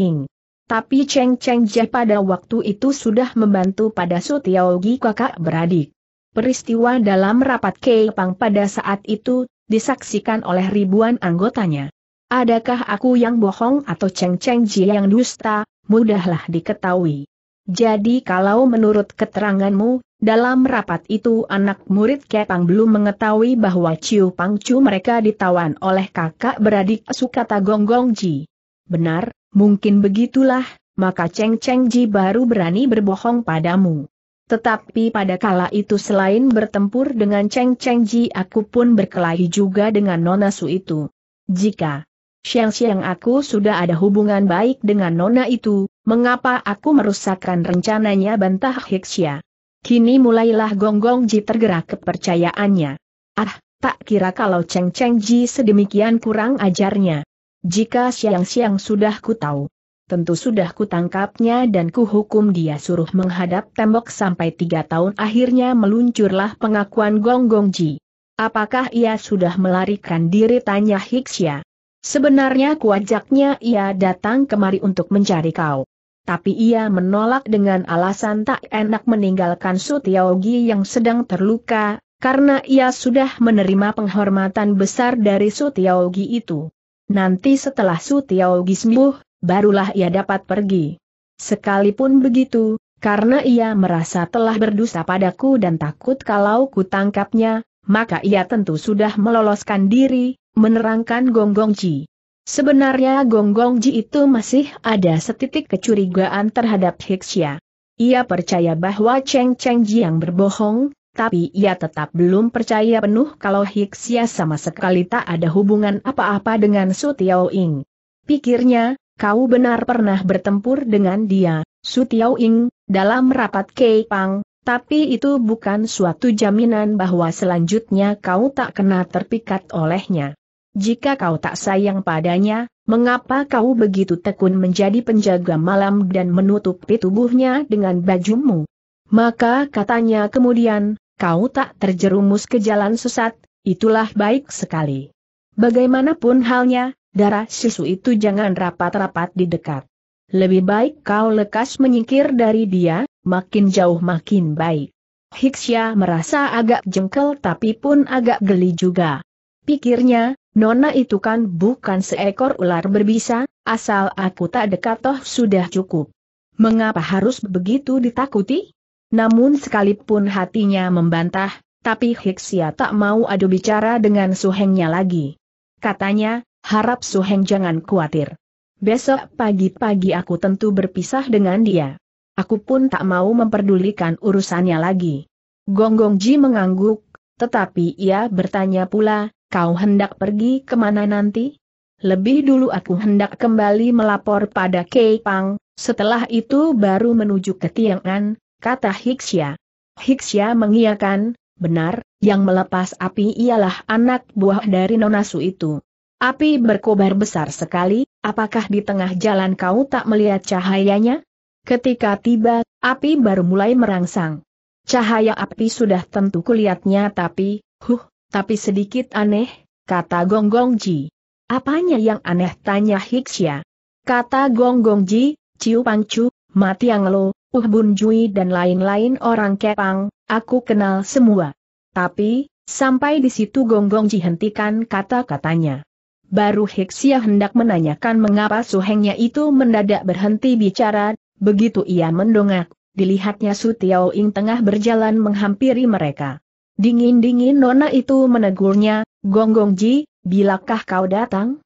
[SPEAKER 1] Tapi Cheng Cheng Jie pada waktu itu sudah membantu pada Su Tiao Gi kakak beradik. Peristiwa dalam rapat Kei Pang pada saat itu, disaksikan oleh ribuan anggotanya. Adakah aku yang bohong atau Cheng Cheng Jie yang dusta, mudahlah diketahui. Jadi kalau menurut keteranganmu, dalam rapat itu anak murid Kepang belum mengetahui bahwa Ciu Pangcu mereka ditawan oleh kakak beradik Sukata Gonggong Ji. Benar, mungkin begitulah, maka Cheng Cheng Ji baru berani berbohong padamu. Tetapi pada kala itu selain bertempur dengan Cheng Cheng Ji aku pun berkelahi juga dengan Nona Su itu. Jika siang-siang aku sudah ada hubungan baik dengan Nona itu, mengapa aku merusakkan rencananya bantah Hixia? Kini mulailah Gonggong Ji tergerak kepercayaannya. Ah, tak kira kalau Cheng Cheng Ji sedemikian kurang ajarnya. Jika siang-siang sudah ku tahu. Tentu sudah ku tangkapnya dan ku hukum dia suruh menghadap tembok sampai tiga tahun akhirnya meluncurlah pengakuan Gonggong Ji. Apakah ia sudah melarikan diri tanya Hixia. Sebenarnya kuajaknya ia datang kemari untuk mencari kau tapi ia menolak dengan alasan tak enak meninggalkan Sutiaogi yang sedang terluka, karena ia sudah menerima penghormatan besar dari Sutiaogi itu. Nanti setelah Sutiaogi sembuh, barulah ia dapat pergi. Sekalipun begitu, karena ia merasa telah berdosa padaku dan takut kalau kutangkapnya, maka ia tentu sudah meloloskan diri, menerangkan Gonggongci. Sebenarnya Gong Ji itu masih ada setitik kecurigaan terhadap Hixia. Ia percaya bahwa Cheng Cheng yang berbohong, tapi ia tetap belum percaya penuh kalau Hixia sama sekali tak ada hubungan apa-apa dengan Su Tiao Ying. Pikirnya, kau benar pernah bertempur dengan dia, Su Tiao Ying, dalam rapat Kei Pang, tapi itu bukan suatu jaminan bahwa selanjutnya kau tak kena terpikat olehnya. Jika kau tak sayang padanya, mengapa kau begitu tekun menjadi penjaga malam dan menutupi tubuhnya dengan bajumu? Maka katanya kemudian, kau tak terjerumus ke jalan sesat, itulah baik sekali. Bagaimanapun halnya, darah susu itu jangan rapat-rapat di dekat. Lebih baik kau lekas menyingkir dari dia, makin jauh makin baik. Hiksya merasa agak jengkel tapi pun agak geli juga. Pikirnya, Nona itu kan bukan seekor ular berbisa, asal aku tak dekat toh sudah cukup. Mengapa harus begitu ditakuti? Namun sekalipun hatinya membantah, tapi Hiksia tak mau adu bicara dengan Suhengnya lagi. Katanya, harap Suheng jangan khawatir. Besok pagi-pagi aku tentu berpisah dengan dia. Aku pun tak mau memperdulikan urusannya lagi. Gonggong Ji mengangguk, tetapi ia bertanya pula, Kau hendak pergi kemana nanti? Lebih dulu aku hendak kembali melapor pada Kei Pang, setelah itu baru menuju ke Tiangan, kata Hixia. Hixia mengiyakan, benar, yang melepas api ialah anak buah dari Nonasu itu. Api berkobar besar sekali, apakah di tengah jalan kau tak melihat cahayanya? Ketika tiba, api baru mulai merangsang. Cahaya api sudah tentu kulihatnya tapi, huh, tapi sedikit aneh, kata Gong Gong Ji. Apanya yang aneh tanya Hixia. Kata Gong Gong Ji, Ciu Pang Pangcu, Matiang Lo, Uh Bun Jui dan lain-lain orang Kepang, aku kenal semua. Tapi, sampai di situ Gong Gong Ji hentikan kata-katanya. Baru Hixia hendak menanyakan mengapa suhengnya itu mendadak berhenti bicara, begitu ia mendongak, dilihatnya Su Tiao Ing tengah berjalan menghampiri mereka. Dingin-dingin Nona itu menegurnya, Gonggong Ji, bilakah kau datang?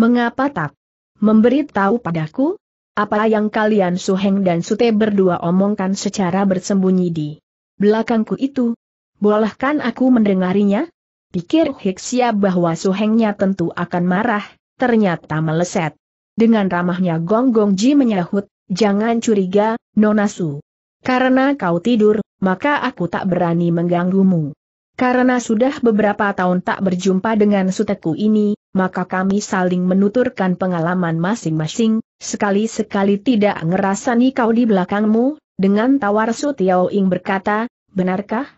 [SPEAKER 1] Mengapa tak memberitahu padaku? Apa yang kalian Suheng dan Sute berdua omongkan secara bersembunyi di belakangku itu? Bolehkan aku mendengarinya? Pikir Hiksia bahwa Suhengnya tentu akan marah, ternyata meleset. Dengan ramahnya Gonggong Ji menyahut, jangan curiga, Nona Su. Karena kau tidur, maka aku tak berani mengganggumu. Karena sudah beberapa tahun tak berjumpa dengan suteku ini, maka kami saling menuturkan pengalaman masing-masing, sekali-sekali tidak ngerasani kau di belakangmu, dengan tawar Su Ing berkata, benarkah?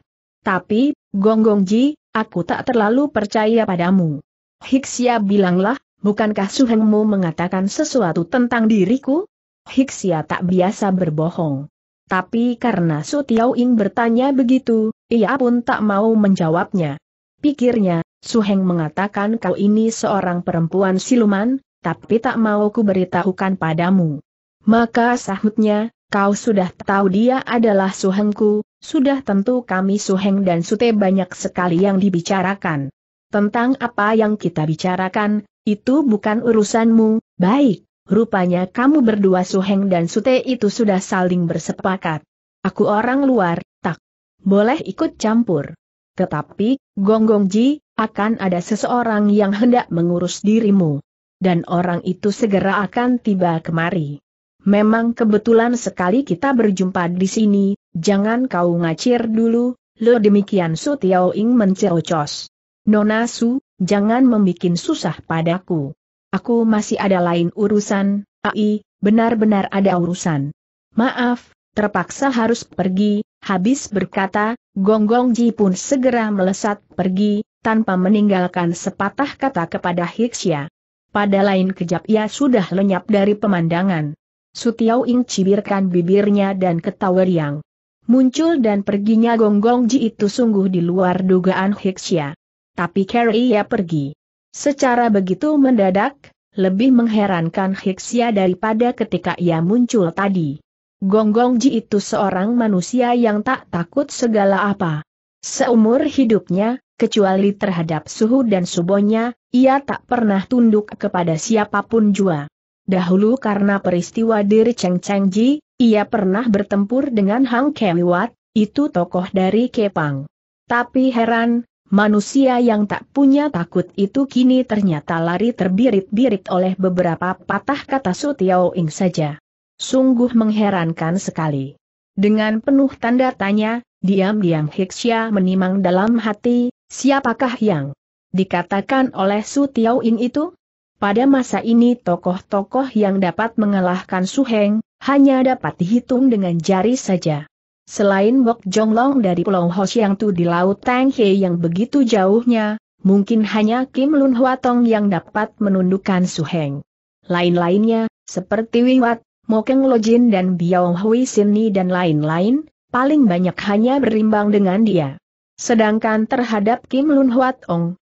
[SPEAKER 1] Tapi, -gong Ji, aku tak terlalu percaya padamu. Hiksia bilanglah, bukankah Suhengmu mengatakan sesuatu tentang diriku? Hiksia tak biasa berbohong. Tapi karena Su bertanya begitu, ia pun tak mau menjawabnya. Pikirnya, Su Heng mengatakan kau ini seorang perempuan siluman, tapi tak mau ku beritahukan padamu. Maka sahutnya, kau sudah tahu dia adalah Su Hengku, sudah tentu kami Su Heng dan Sute banyak sekali yang dibicarakan. Tentang apa yang kita bicarakan, itu bukan urusanmu, baik. Rupanya kamu berdua Suheng dan Sute itu sudah saling bersepakat. Aku orang luar, tak boleh ikut campur. Tetapi, Gong Gong Ji, akan ada seseorang yang hendak mengurus dirimu. Dan orang itu segera akan tiba kemari. Memang kebetulan sekali kita berjumpa di sini, jangan kau ngacir dulu, lo demikian Su Tiao Ing mencerocos. Nona Su, jangan membuat susah padaku aku masih ada lain urusan, ai, benar-benar ada urusan. Maaf, terpaksa harus pergi, habis berkata, Gonggong Ji pun segera melesat pergi, tanpa meninggalkan sepatah kata kepada Hixia. Pada lain kejap ia sudah lenyap dari pemandangan. Sutiao Ing cibirkan bibirnya dan ketawa riang. Muncul dan perginya Gonggong Ji itu sungguh di luar dugaan Hixia. Tapi Carrie ia pergi. Secara begitu mendadak, lebih mengherankan Hiksia daripada ketika ia muncul tadi. Gonggong Ji itu seorang manusia yang tak takut segala apa. Seumur hidupnya, kecuali terhadap suhu dan subonya, ia tak pernah tunduk kepada siapapun jua. Dahulu karena peristiwa diri Cheng Cheng Ji, ia pernah bertempur dengan Hang Kewiwat, itu tokoh dari Kepang. Tapi heran, Manusia yang tak punya takut itu kini ternyata lari terbirit-birit oleh beberapa patah kata Su Ing saja. Sungguh mengherankan sekali. Dengan penuh tanda tanya, diam-diam Hiksya menimang dalam hati, siapakah yang dikatakan oleh Su Ing itu? Pada masa ini tokoh-tokoh yang dapat mengalahkan Su Heng, hanya dapat dihitung dengan jari saja. Selain Bok Jonglong dari Pulau Hoshiangtu Tu di Laut Tanghe yang begitu jauhnya, mungkin hanya Kim Lun Huatong yang dapat menundukkan Su Heng. Lain-lainnya, seperti Wiwat, Mokeng Lojin dan Biao Hui Sini dan lain-lain, paling banyak hanya berimbang dengan dia. Sedangkan terhadap Kim Lun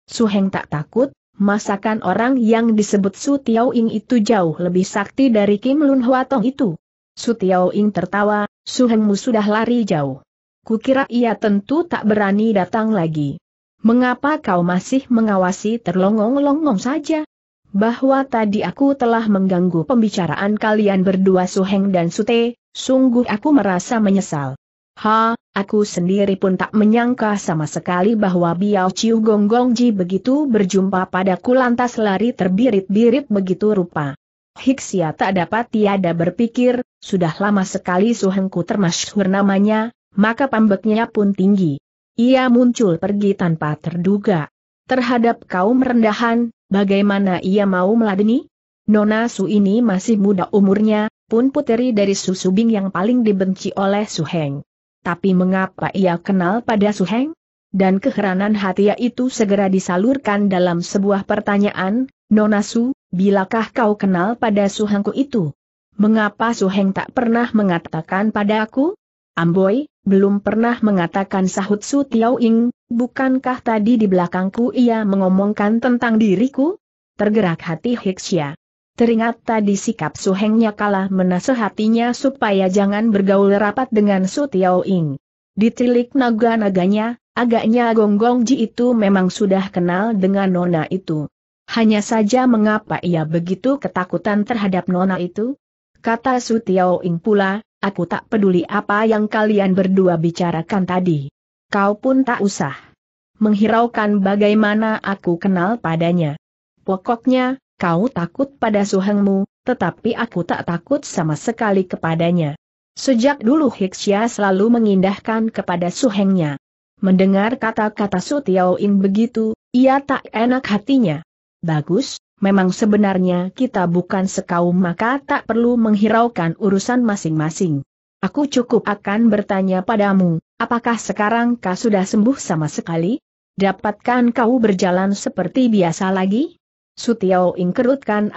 [SPEAKER 1] Su Heng tak takut, masakan orang yang disebut Su Tiao Ing itu jauh lebih sakti dari Kim Lun Huatong itu. Su Tiao Ing tertawa, Suhengmu sudah lari jauh. Kukira ia tentu tak berani datang lagi. Mengapa kau masih mengawasi terlongong-longong saja? Bahwa tadi aku telah mengganggu pembicaraan kalian berdua Su dan Sute, sungguh aku merasa menyesal. Ha, aku sendiri pun tak menyangka sama sekali bahwa Biao Chiu Gonggongji begitu berjumpa padaku lantas lari terbirit-birit begitu rupa. Hiksia tak dapat tiada berpikir, sudah lama sekali Suhengku termasyhur namanya, maka pambeknya pun tinggi. Ia muncul pergi tanpa terduga. Terhadap kaum rendahan, bagaimana ia mau meladeni? Nona Su ini masih muda umurnya, pun puteri dari Su Subing yang paling dibenci oleh Suheng. Tapi mengapa ia kenal pada Suheng? Dan keheranan hati itu segera disalurkan dalam sebuah pertanyaan, Nona Su, bilakah kau kenal pada suhengku itu? Mengapa suheng tak pernah mengatakan pada aku? Amboi, belum pernah mengatakan sahut Su Tiao Ing, bukankah tadi di belakangku ia mengomongkan tentang diriku? Tergerak hati Hiksya. Teringat tadi sikap suhengnya kalah menasehatinya supaya jangan bergaul rapat dengan Su Tiao Ing. Ditilik naga-naganya, agaknya Gonggong Ji itu memang sudah kenal dengan nona itu. Hanya saja mengapa ia begitu ketakutan terhadap nona itu? Kata Sutiao Ing pula, aku tak peduli apa yang kalian berdua bicarakan tadi. Kau pun tak usah menghiraukan bagaimana aku kenal padanya. Pokoknya, kau takut pada suhengmu, tetapi aku tak takut sama sekali kepadanya. Sejak dulu Hiksia selalu mengindahkan kepada suhengnya. Mendengar kata-kata Sutiao Ing begitu, ia tak enak hatinya. Bagus, memang sebenarnya kita bukan sekaum maka tak perlu menghiraukan urusan masing-masing. Aku cukup akan bertanya padamu, apakah sekarang kau sudah sembuh sama sekali? Dapatkan kau berjalan seperti biasa lagi? Sutiao Ing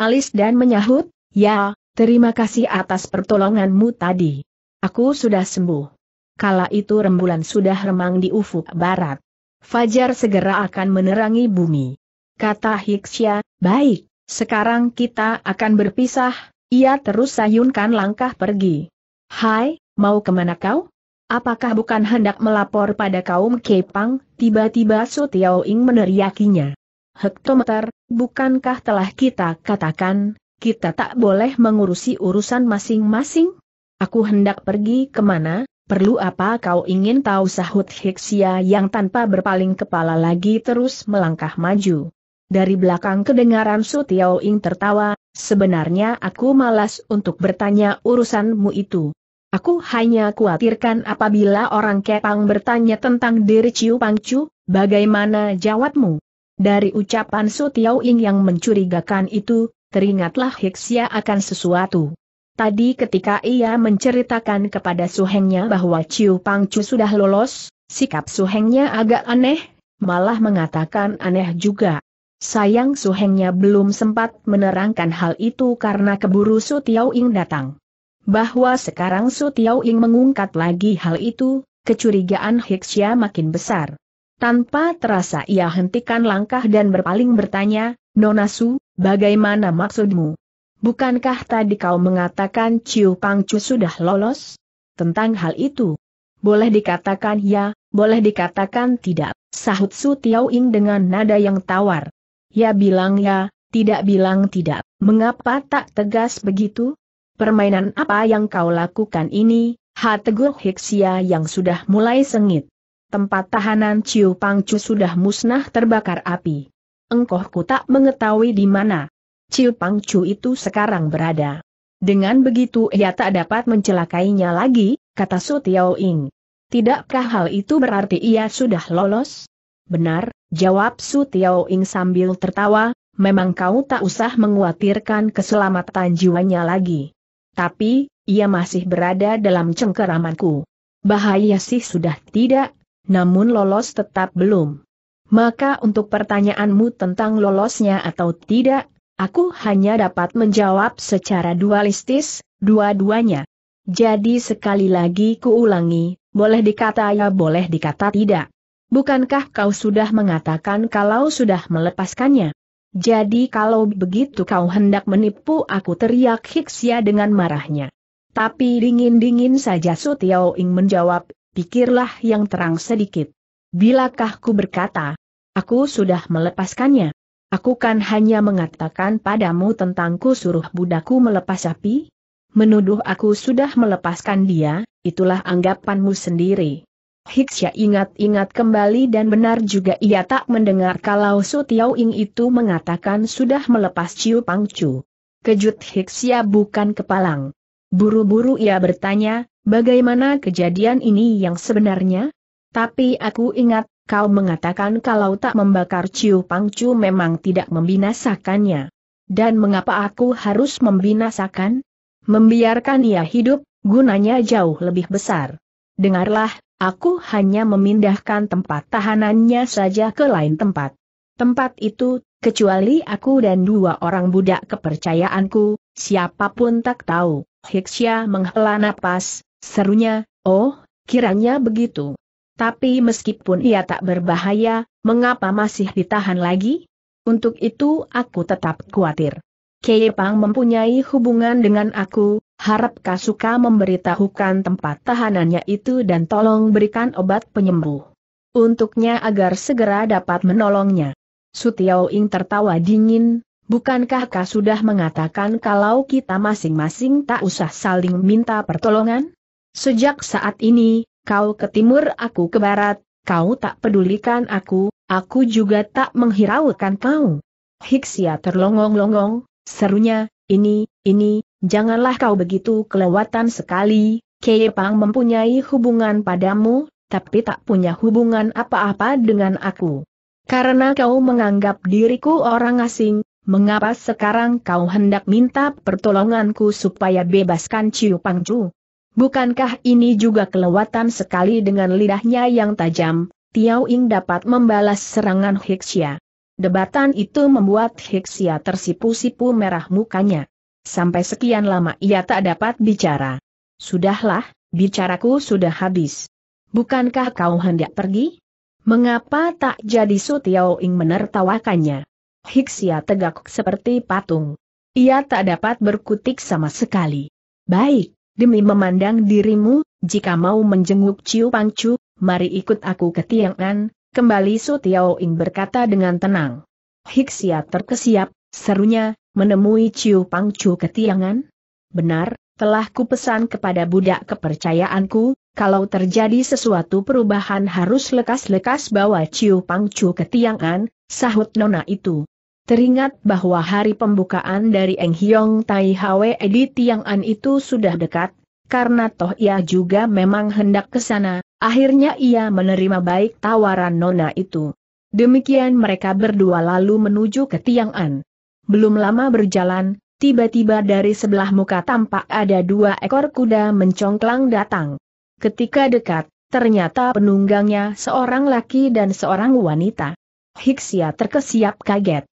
[SPEAKER 1] alis dan menyahut, ya, terima kasih atas pertolonganmu tadi. Aku sudah sembuh. Kala itu rembulan sudah remang di ufuk barat. Fajar segera akan menerangi bumi kata Hiksya, baik, sekarang kita akan berpisah, ia terus sayunkan langkah pergi. Hai, mau kemana kau? Apakah bukan hendak melapor pada kaum Kepang, tiba-tiba Su Ing meneriakinya. Hektometer, bukankah telah kita katakan, kita tak boleh mengurusi urusan masing-masing? Aku hendak pergi kemana, perlu apa kau ingin tahu sahut Hiksia yang tanpa berpaling kepala lagi terus melangkah maju. Dari belakang kedengaran Su Tiao Ing tertawa, sebenarnya aku malas untuk bertanya urusanmu itu. Aku hanya khawatirkan apabila orang Kepang bertanya tentang diri Ciu Pangcu, bagaimana jawabmu? Dari ucapan Su Tiao Ing yang mencurigakan itu, teringatlah Hiksia akan sesuatu. Tadi ketika ia menceritakan kepada Suhengnya bahwa Ciu Pangcu sudah lolos, sikap Suhengnya agak aneh, malah mengatakan aneh juga. Sayang Su Hengnya belum sempat menerangkan hal itu karena keburu Su Tiao Ing datang. Bahwa sekarang Su Tiao Ing mengungkap lagi hal itu, kecurigaan Hiksia makin besar. Tanpa terasa ia hentikan langkah dan berpaling bertanya, Nona Su, bagaimana maksudmu? Bukankah tadi kau mengatakan Ciu Pangcu sudah lolos? Tentang hal itu. Boleh dikatakan ya, boleh dikatakan tidak, sahut Su Tiao Ing dengan nada yang tawar. Ya bilang ya, tidak bilang tidak, mengapa tak tegas begitu? Permainan apa yang kau lakukan ini, ha tegur Hiksia yang sudah mulai sengit. Tempat tahanan Ciu Pangcu sudah musnah terbakar api. Engkohku tak mengetahui di mana. Ciu Pangcu itu sekarang berada. Dengan begitu ia tak dapat mencelakainya lagi, kata Su Ing. Tidakkah hal itu berarti ia sudah lolos? Benar, Jawab Su Tiao Ing sambil tertawa, memang kau tak usah menguatirkan keselamatan jiwanya lagi. Tapi, ia masih berada dalam cengkeramanku. Bahaya sih sudah tidak, namun lolos tetap belum. Maka untuk pertanyaanmu tentang lolosnya atau tidak, aku hanya dapat menjawab secara dualistis, dua-duanya. Jadi sekali lagi kuulangi, boleh dikata ya boleh dikata tidak. Bukankah kau sudah mengatakan kalau sudah melepaskannya? Jadi kalau begitu kau hendak menipu aku teriak Hiksia dengan marahnya. Tapi dingin-dingin saja Su Ing menjawab, pikirlah yang terang sedikit. Bilakah ku berkata, aku sudah melepaskannya? Aku kan hanya mengatakan padamu tentangku suruh budaku melepas api? Menuduh aku sudah melepaskan dia, itulah anggapanmu sendiri. Hiksya ingat-ingat kembali dan benar juga ia tak mendengar kalau Su Ing itu mengatakan sudah melepas Ciu Pangcu. Kejut Hiksya bukan kepalang. Buru-buru ia bertanya, bagaimana kejadian ini yang sebenarnya? Tapi aku ingat, kau mengatakan kalau tak membakar Ciu Pangcu memang tidak membinasakannya. Dan mengapa aku harus membinasakan? Membiarkan ia hidup, gunanya jauh lebih besar. Dengarlah, Aku hanya memindahkan tempat tahanannya saja ke lain tempat. Tempat itu, kecuali aku dan dua orang budak kepercayaanku, siapapun tak tahu. Hiksya menghela napas, serunya, oh, kiranya begitu. Tapi meskipun ia tak berbahaya, mengapa masih ditahan lagi? Untuk itu aku tetap khawatir. Kei mempunyai hubungan dengan aku, harap Kasuka memberitahukan tempat tahanannya itu dan tolong berikan obat penyembuh. Untuknya agar segera dapat menolongnya. Sutiao Ing tertawa dingin, bukankah kau sudah mengatakan kalau kita masing-masing tak usah saling minta pertolongan? Sejak saat ini, kau ke timur aku ke barat, kau tak pedulikan aku, aku juga tak menghiraukan kau. Hiksia terlongong-longong, Serunya, ini, ini, janganlah kau begitu kelewatan sekali, Kepang mempunyai hubungan padamu, tapi tak punya hubungan apa-apa dengan aku. Karena kau menganggap diriku orang asing, mengapa sekarang kau hendak minta pertolonganku supaya bebaskan Ciu Pangcu? Bukankah ini juga kelewatan sekali dengan lidahnya yang tajam, Tiao Ing dapat membalas serangan Hixia. Debatan itu membuat Hiksia tersipu-sipu merah mukanya. Sampai sekian lama ia tak dapat bicara. Sudahlah, bicaraku sudah habis. Bukankah kau hendak pergi? Mengapa tak jadi Su Tiao Ing menertawakannya? Hiksia tegak seperti patung. Ia tak dapat berkutik sama sekali. Baik, demi memandang dirimu, jika mau menjenguk Ciu Pangcu, mari ikut aku ke Tiang'an, Kembali Su Tiao Ing berkata dengan tenang. Hiksia terkesiap, serunya, menemui Ciu Pang Chu ketiangan? Benar, telah kupesan kepada budak kepercayaanku, kalau terjadi sesuatu perubahan harus lekas-lekas bawa Ciu Pang Chu ketiangan, sahut nona itu. Teringat bahwa hari pembukaan dari Eng Hiong Tai Hwe di Tiang'an itu sudah dekat, karena toh ia juga memang hendak ke sana, Akhirnya ia menerima baik tawaran nona itu. Demikian mereka berdua lalu menuju ke Tiang'an. Belum lama berjalan, tiba-tiba dari sebelah muka tampak ada dua ekor kuda mencongklang datang. Ketika dekat, ternyata penunggangnya seorang laki dan seorang wanita. Hiksia terkesiap kaget.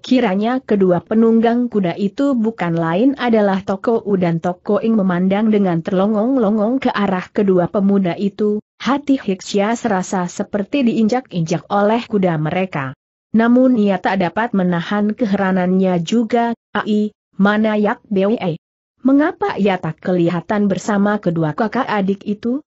[SPEAKER 1] Kiranya kedua penunggang kuda itu bukan lain adalah Toko U dan Toko Ing memandang dengan terlongong-longong ke arah kedua pemuda itu, hati Hiksya serasa seperti diinjak-injak oleh kuda mereka. Namun ia tak dapat menahan keheranannya juga, ai, mana Yak Bwe? Mengapa ia tak kelihatan bersama kedua kakak adik itu?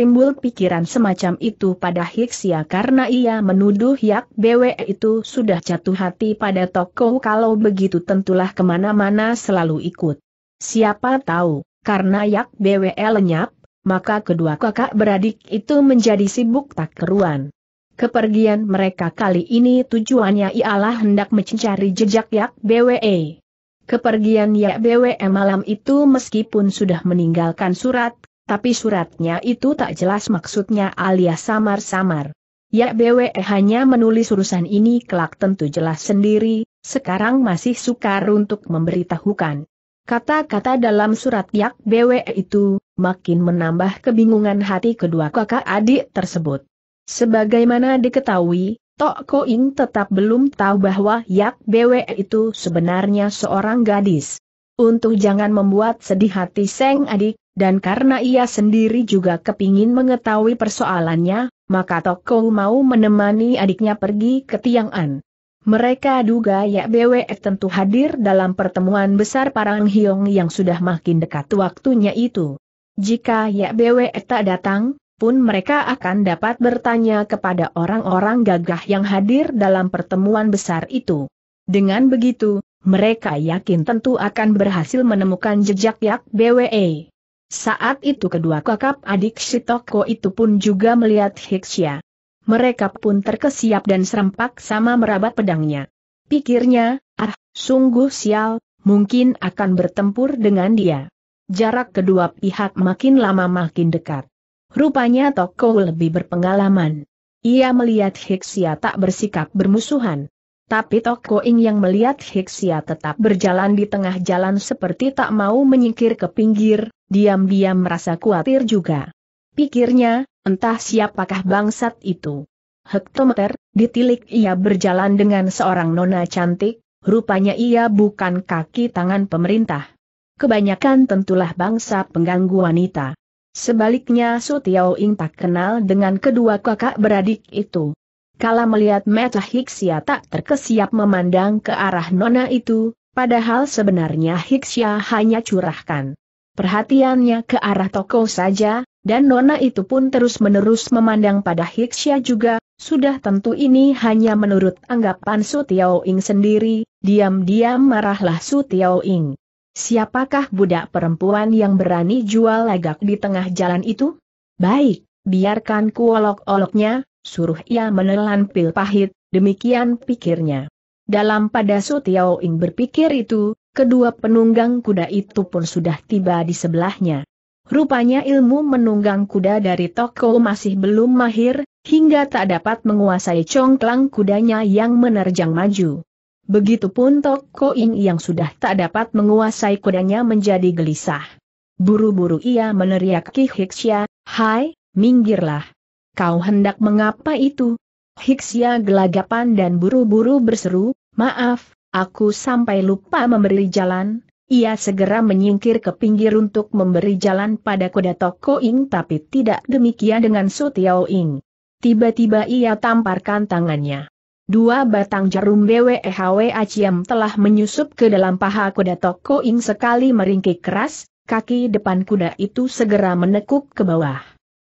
[SPEAKER 1] timbul pikiran semacam itu pada Hiksia karena ia menuduh Yak Bwe itu sudah jatuh hati pada Toko kalau begitu tentulah kemana-mana selalu ikut. Siapa tahu, karena Yak Bwe lenyap, maka kedua kakak beradik itu menjadi sibuk tak keruan. Kepergian mereka kali ini tujuannya ialah hendak mencari jejak Yak Bwe. Kepergian Yak Bwe malam itu meskipun sudah meninggalkan surat, tapi suratnya itu tak jelas maksudnya alias samar-samar. Ya BWE hanya menulis urusan ini kelak tentu jelas sendiri, sekarang masih sukar untuk memberitahukan. Kata-kata dalam surat Yak BWE itu, makin menambah kebingungan hati kedua kakak adik tersebut. Sebagaimana diketahui, Tok Koing tetap belum tahu bahwa Yak BWE itu sebenarnya seorang gadis. Untuk jangan membuat sedih hati Seng adik, dan karena ia sendiri juga kepingin mengetahui persoalannya, maka Tokong mau menemani adiknya pergi ke Tiang'an. Mereka duga Yak BWE tentu hadir dalam pertemuan besar Parang Hyong yang sudah makin dekat waktunya itu. Jika Yak BWE tak datang, pun mereka akan dapat bertanya kepada orang-orang gagah yang hadir dalam pertemuan besar itu. Dengan begitu, mereka yakin tentu akan berhasil menemukan jejak Yak BWE. Saat itu kedua kakak adik si toko itu pun juga melihat Hiksya. Mereka pun terkesiap dan serempak sama merabat pedangnya. Pikirnya, ah, sungguh sial, mungkin akan bertempur dengan dia. Jarak kedua pihak makin lama makin dekat. Rupanya Toko lebih berpengalaman. Ia melihat Hiksya tak bersikap bermusuhan. Tapi Koing yang melihat Hiksia tetap berjalan di tengah jalan seperti tak mau menyingkir ke pinggir, diam-diam merasa khawatir juga. Pikirnya, entah siapakah bangsat itu. Hektometer, ditilik ia berjalan dengan seorang nona cantik, rupanya ia bukan kaki tangan pemerintah. Kebanyakan tentulah bangsa pengganggu wanita. Sebaliknya Sutiao Ing tak kenal dengan kedua kakak beradik itu. Kala melihat Meta Hixia tak terkesiap memandang ke arah nona itu, padahal sebenarnya Hixia hanya curahkan perhatiannya ke arah toko saja, dan nona itu pun terus-menerus memandang pada Hixia juga, sudah tentu ini hanya menurut anggapan Su Ing sendiri, diam-diam marahlah Su Ing. Siapakah budak perempuan yang berani jual legak di tengah jalan itu? Baik, biarkan ku olok-oloknya, suruh ia menelan pil pahit, demikian pikirnya. Dalam pada Sutiao Ing berpikir itu, kedua penunggang kuda itu pun sudah tiba di sebelahnya. Rupanya ilmu menunggang kuda dari toko masih belum mahir, hingga tak dapat menguasai congklang kudanya yang menerjang maju. Begitupun Toko Ing yang sudah tak dapat menguasai kudanya menjadi gelisah. Buru-buru ia meneriak Ki Hiksya, Hai, minggirlah kau hendak mengapa itu? Hiksia gelagapan dan buru-buru berseru, maaf, aku sampai lupa memberi jalan. Ia segera menyingkir ke pinggir untuk memberi jalan pada kuda Toko Ing tapi tidak demikian dengan Su Ing. Tiba-tiba ia tamparkan tangannya. Dua batang jarum BWEHW Aciam telah menyusup ke dalam paha kuda Toko Ing sekali meringkik keras, kaki depan kuda itu segera menekuk ke bawah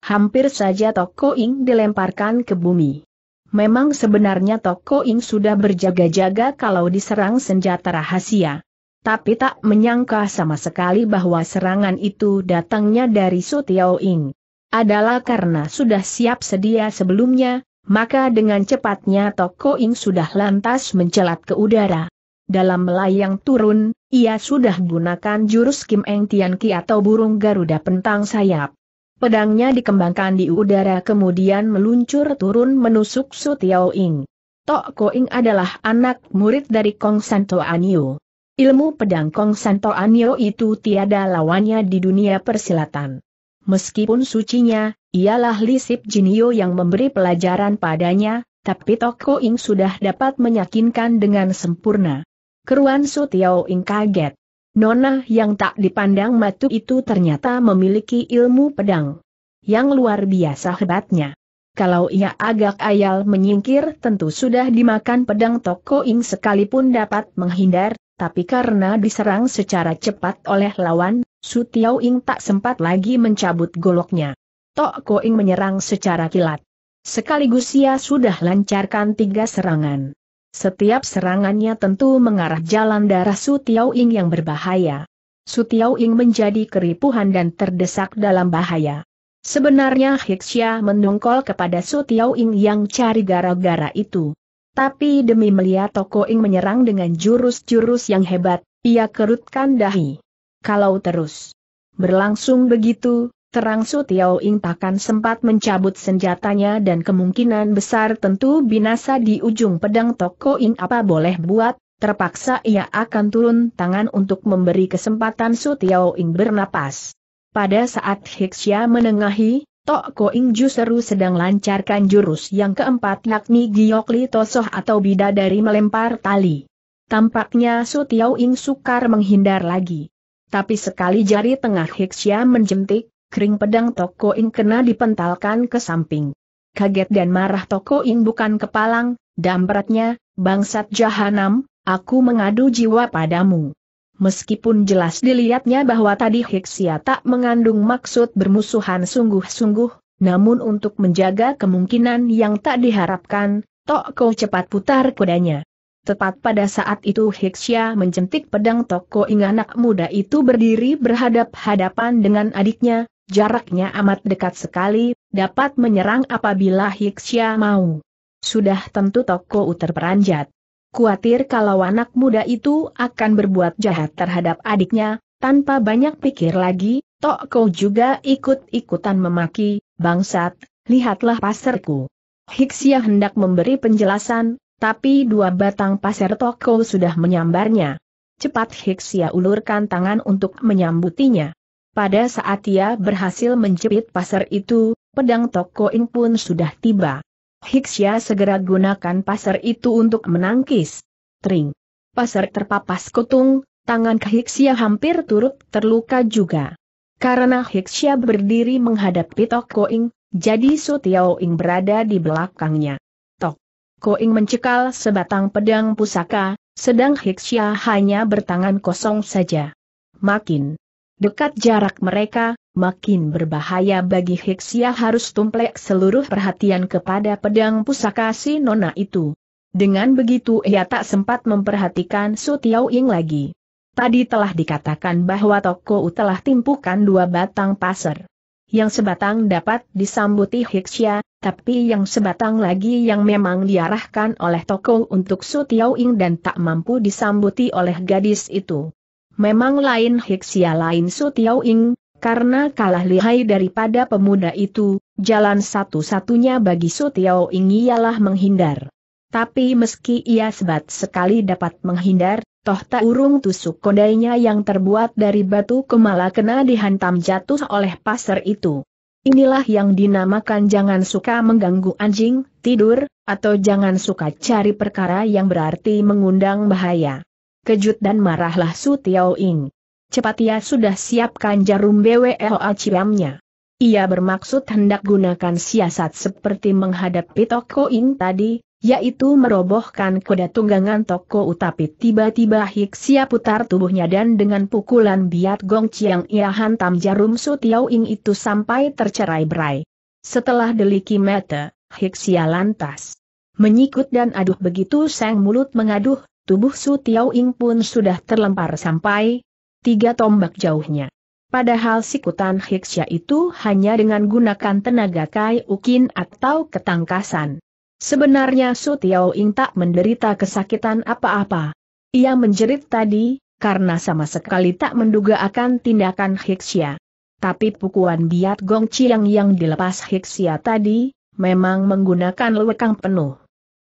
[SPEAKER 1] hampir saja Toko Ing dilemparkan ke bumi. Memang sebenarnya Toko Ing sudah berjaga-jaga kalau diserang senjata rahasia. Tapi tak menyangka sama sekali bahwa serangan itu datangnya dari Sutiao Ing. Adalah karena sudah siap sedia sebelumnya, maka dengan cepatnya Toko Ing sudah lantas mencelat ke udara. Dalam melayang turun, ia sudah gunakan jurus Kim Eng Tian Ki atau burung Garuda Pentang Sayap. Pedangnya dikembangkan di udara kemudian meluncur turun menusuk Su Tiao Ing. Tok Ko Ing adalah anak murid dari Kong Santo Anio. Ilmu pedang Kong Santo Anio itu tiada lawannya di dunia persilatan. Meskipun sucinya, ialah Lisip Jinio yang memberi pelajaran padanya, tapi Tok Ko Ing sudah dapat meyakinkan dengan sempurna. Keruan Su Tiao Ing kaget. Nona yang tak dipandang matu itu ternyata memiliki ilmu pedang. Yang luar biasa hebatnya. Kalau ia agak ayal menyingkir tentu sudah dimakan pedang Toko Ing sekalipun dapat menghindar, tapi karena diserang secara cepat oleh lawan, Su Tiao Ing tak sempat lagi mencabut goloknya. Toko Ing menyerang secara kilat. Sekaligus ia sudah lancarkan tiga serangan. Setiap serangannya tentu mengarah jalan darah Su Ing yang berbahaya. Su Ing menjadi keripuhan dan terdesak dalam bahaya. Sebenarnya Hiksya mendongkol kepada Su Ing yang cari gara-gara itu. Tapi demi melihat Toko Ing menyerang dengan jurus-jurus yang hebat, ia kerutkan dahi. Kalau terus berlangsung begitu, Terang Su Tiao Ing takkan sempat mencabut senjatanya dan kemungkinan besar tentu binasa di ujung pedang Toko Ing apa boleh buat, terpaksa ia akan turun tangan untuk memberi kesempatan Su Tiao Ing bernapas. Pada saat Hixia menengahi, Toko Ing justru sedang lancarkan jurus yang keempat yakni Giokli Tosoh atau Bidadari melempar tali. Tampaknya Su Tiao Ing sukar menghindar lagi. Tapi sekali jari tengah Hixia menjentik, kering pedang Toko Ing kena dipentalkan ke samping. Kaget dan marah Toko Ing bukan kepalang, dampratnya, bangsat jahanam, aku mengadu jiwa padamu. Meskipun jelas dilihatnya bahwa tadi Hiksia tak mengandung maksud bermusuhan sungguh-sungguh, namun untuk menjaga kemungkinan yang tak diharapkan, Toko cepat putar kudanya. Tepat pada saat itu Hiksia menjentik pedang Toko Ing anak muda itu berdiri berhadap-hadapan dengan adiknya, Jaraknya amat dekat sekali, dapat menyerang apabila Hiksya mau. Sudah tentu Toko Uter peranjat. Kuatir kalau anak muda itu akan berbuat jahat terhadap adiknya, tanpa banyak pikir lagi, Toko juga ikut-ikutan memaki, bangsat, lihatlah pasarku. Hiksya hendak memberi penjelasan, tapi dua batang pasir Toko sudah menyambarnya. Cepat Hiksya ulurkan tangan untuk menyambutinya. Pada saat ia berhasil menjepit pasar itu, pedang Tokoing pun sudah tiba. Hiksya segera gunakan pasar itu untuk menangkis. Tring. Pasar terpapas kutung, tangan Hiksya hampir turut terluka juga. Karena Hiksya berdiri menghadapi Tokoing, jadi Sutiaoing berada di belakangnya. Tok. Koing mencekal sebatang pedang pusaka, sedang Hiksya hanya bertangan kosong saja. Makin Dekat jarak mereka, makin berbahaya bagi Hiksia harus tumplek seluruh perhatian kepada pedang pusaka si nona itu. Dengan begitu ia tak sempat memperhatikan Su Tiao Ying lagi. Tadi telah dikatakan bahwa Toko U telah timpukan dua batang pasir. Yang sebatang dapat disambuti Hiksia, tapi yang sebatang lagi yang memang diarahkan oleh Toko untuk Su Tiao Ying dan tak mampu disambuti oleh gadis itu. Memang lain Hiksia lain Su Ing, karena kalah lihai daripada pemuda itu, jalan satu-satunya bagi Su Ing ialah menghindar. Tapi meski ia sebat sekali dapat menghindar, toh tak urung tusuk kodainya yang terbuat dari batu kemala kena dihantam jatuh oleh pasar itu. Inilah yang dinamakan jangan suka mengganggu anjing, tidur, atau jangan suka cari perkara yang berarti mengundang bahaya. Kejut dan marahlah Su Tiao Ing. Cepat ia sudah siapkan jarum BWLA ciamnya. Ia bermaksud hendak gunakan siasat seperti menghadapi Toko Ing tadi, yaitu merobohkan kuda tunggangan Toko Utapi tiba-tiba Hik Sia putar tubuhnya dan dengan pukulan biat Gong Chiang ia hantam jarum Su Tiao Ing itu sampai tercerai berai. Setelah deliki mata, Sia lantas menyikut dan aduh begitu sang mulut mengaduh, tubuh Su Tiao Ing pun sudah terlempar sampai tiga tombak jauhnya. Padahal sikutan hiksya itu hanya dengan gunakan tenaga kai ukin atau ketangkasan. Sebenarnya Su Tiao Ing tak menderita kesakitan apa-apa. Ia menjerit tadi, karena sama sekali tak menduga akan tindakan hiksya. Tapi pukulan biat Gong Chiang yang dilepas Hiksya tadi, memang menggunakan lewekang penuh.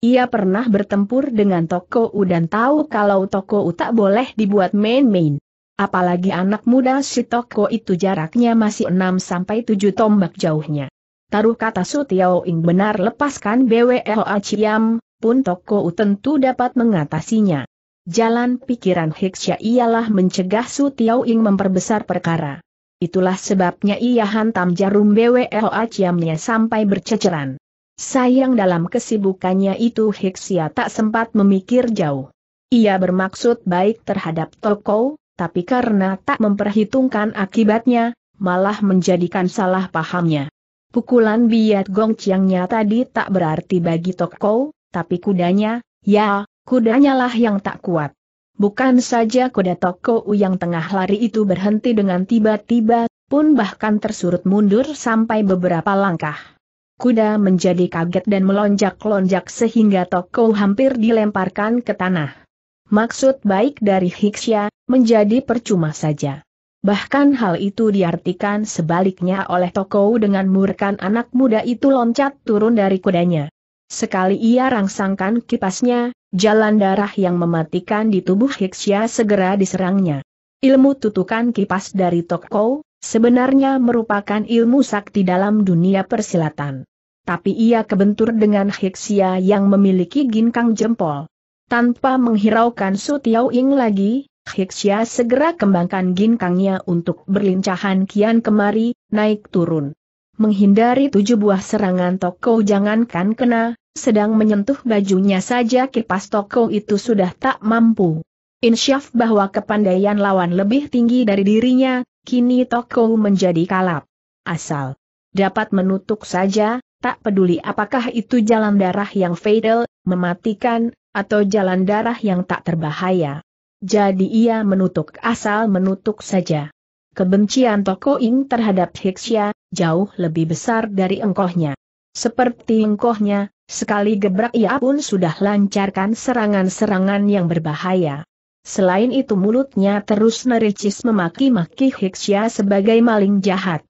[SPEAKER 1] Ia pernah bertempur dengan Toko U dan tahu kalau Toko U tak boleh dibuat main-main. Apalagi anak muda si Toko itu jaraknya masih 6-7 tombak jauhnya. Taruh kata Su Tiao Ing benar lepaskan BWLA Ciam, pun Toko U tentu dapat mengatasinya. Jalan pikiran Hiksya ialah mencegah Su Tiao Ing memperbesar perkara. Itulah sebabnya ia hantam jarum BWLA Ciamnya sampai berceceran. Sayang dalam kesibukannya itu Hiksia tak sempat memikir jauh. Ia bermaksud baik terhadap Toko, tapi karena tak memperhitungkan akibatnya, malah menjadikan salah pahamnya. Pukulan biat Gong Chiangnya tadi tak berarti bagi Toko, tapi kudanya, ya, kudanya lah yang tak kuat. Bukan saja kuda Toko yang tengah lari itu berhenti dengan tiba-tiba, pun bahkan tersurut mundur sampai beberapa langkah kuda menjadi kaget dan melonjak-lonjak sehingga Toko hampir dilemparkan ke tanah. Maksud baik dari Hiksya, menjadi percuma saja. Bahkan hal itu diartikan sebaliknya oleh toko dengan murkan anak muda itu loncat turun dari kudanya. Sekali ia rangsangkan kipasnya, jalan darah yang mematikan di tubuh Hiksya segera diserangnya. Ilmu tutukan kipas dari Tokou, sebenarnya merupakan ilmu sakti dalam dunia persilatan tapi ia kebentur dengan Hexia yang memiliki ginkang jempol. Tanpa menghiraukan Su Tiao Ing lagi, Hexia segera kembangkan ginkangnya untuk berlincahan kian kemari, naik turun. Menghindari tujuh buah serangan toko jangankan kena, sedang menyentuh bajunya saja kipas toko itu sudah tak mampu. Insyaf bahwa kepandaian lawan lebih tinggi dari dirinya, kini toko menjadi kalap. Asal dapat menutup saja, tak peduli apakah itu jalan darah yang fatal, mematikan, atau jalan darah yang tak terbahaya. Jadi ia menutup asal menutup saja. Kebencian Ing terhadap Hiksya, jauh lebih besar dari engkohnya. Seperti engkohnya, sekali gebrak ia pun sudah lancarkan serangan-serangan yang berbahaya. Selain itu mulutnya terus nericis memaki-maki Hiksya sebagai maling jahat.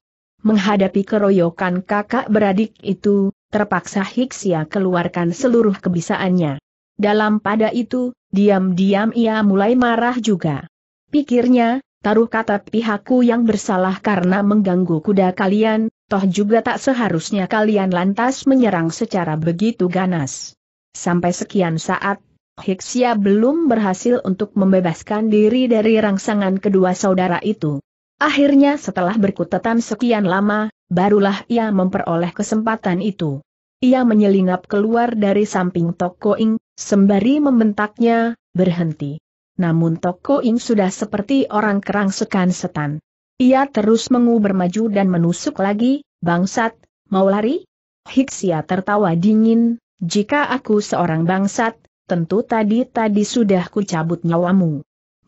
[SPEAKER 1] Menghadapi keroyokan kakak beradik itu, terpaksa Hiksia keluarkan seluruh kebisaannya. Dalam pada itu, diam-diam ia mulai marah juga. Pikirnya, taruh kata pihakku yang bersalah karena mengganggu kuda kalian, toh juga tak seharusnya kalian lantas menyerang secara begitu ganas. Sampai sekian saat, Hiksia belum berhasil untuk membebaskan diri dari rangsangan kedua saudara itu. Akhirnya setelah berkutatan sekian lama, barulah ia memperoleh kesempatan itu. Ia menyelinap keluar dari samping Toko Ing, sembari membentaknya, berhenti. Namun Toko Ing sudah seperti orang kerangsekan setan. Ia terus menguber maju dan menusuk lagi, bangsat, mau lari? Hiksia tertawa dingin, jika aku seorang bangsat, tentu tadi-tadi sudah kucabut nyawamu.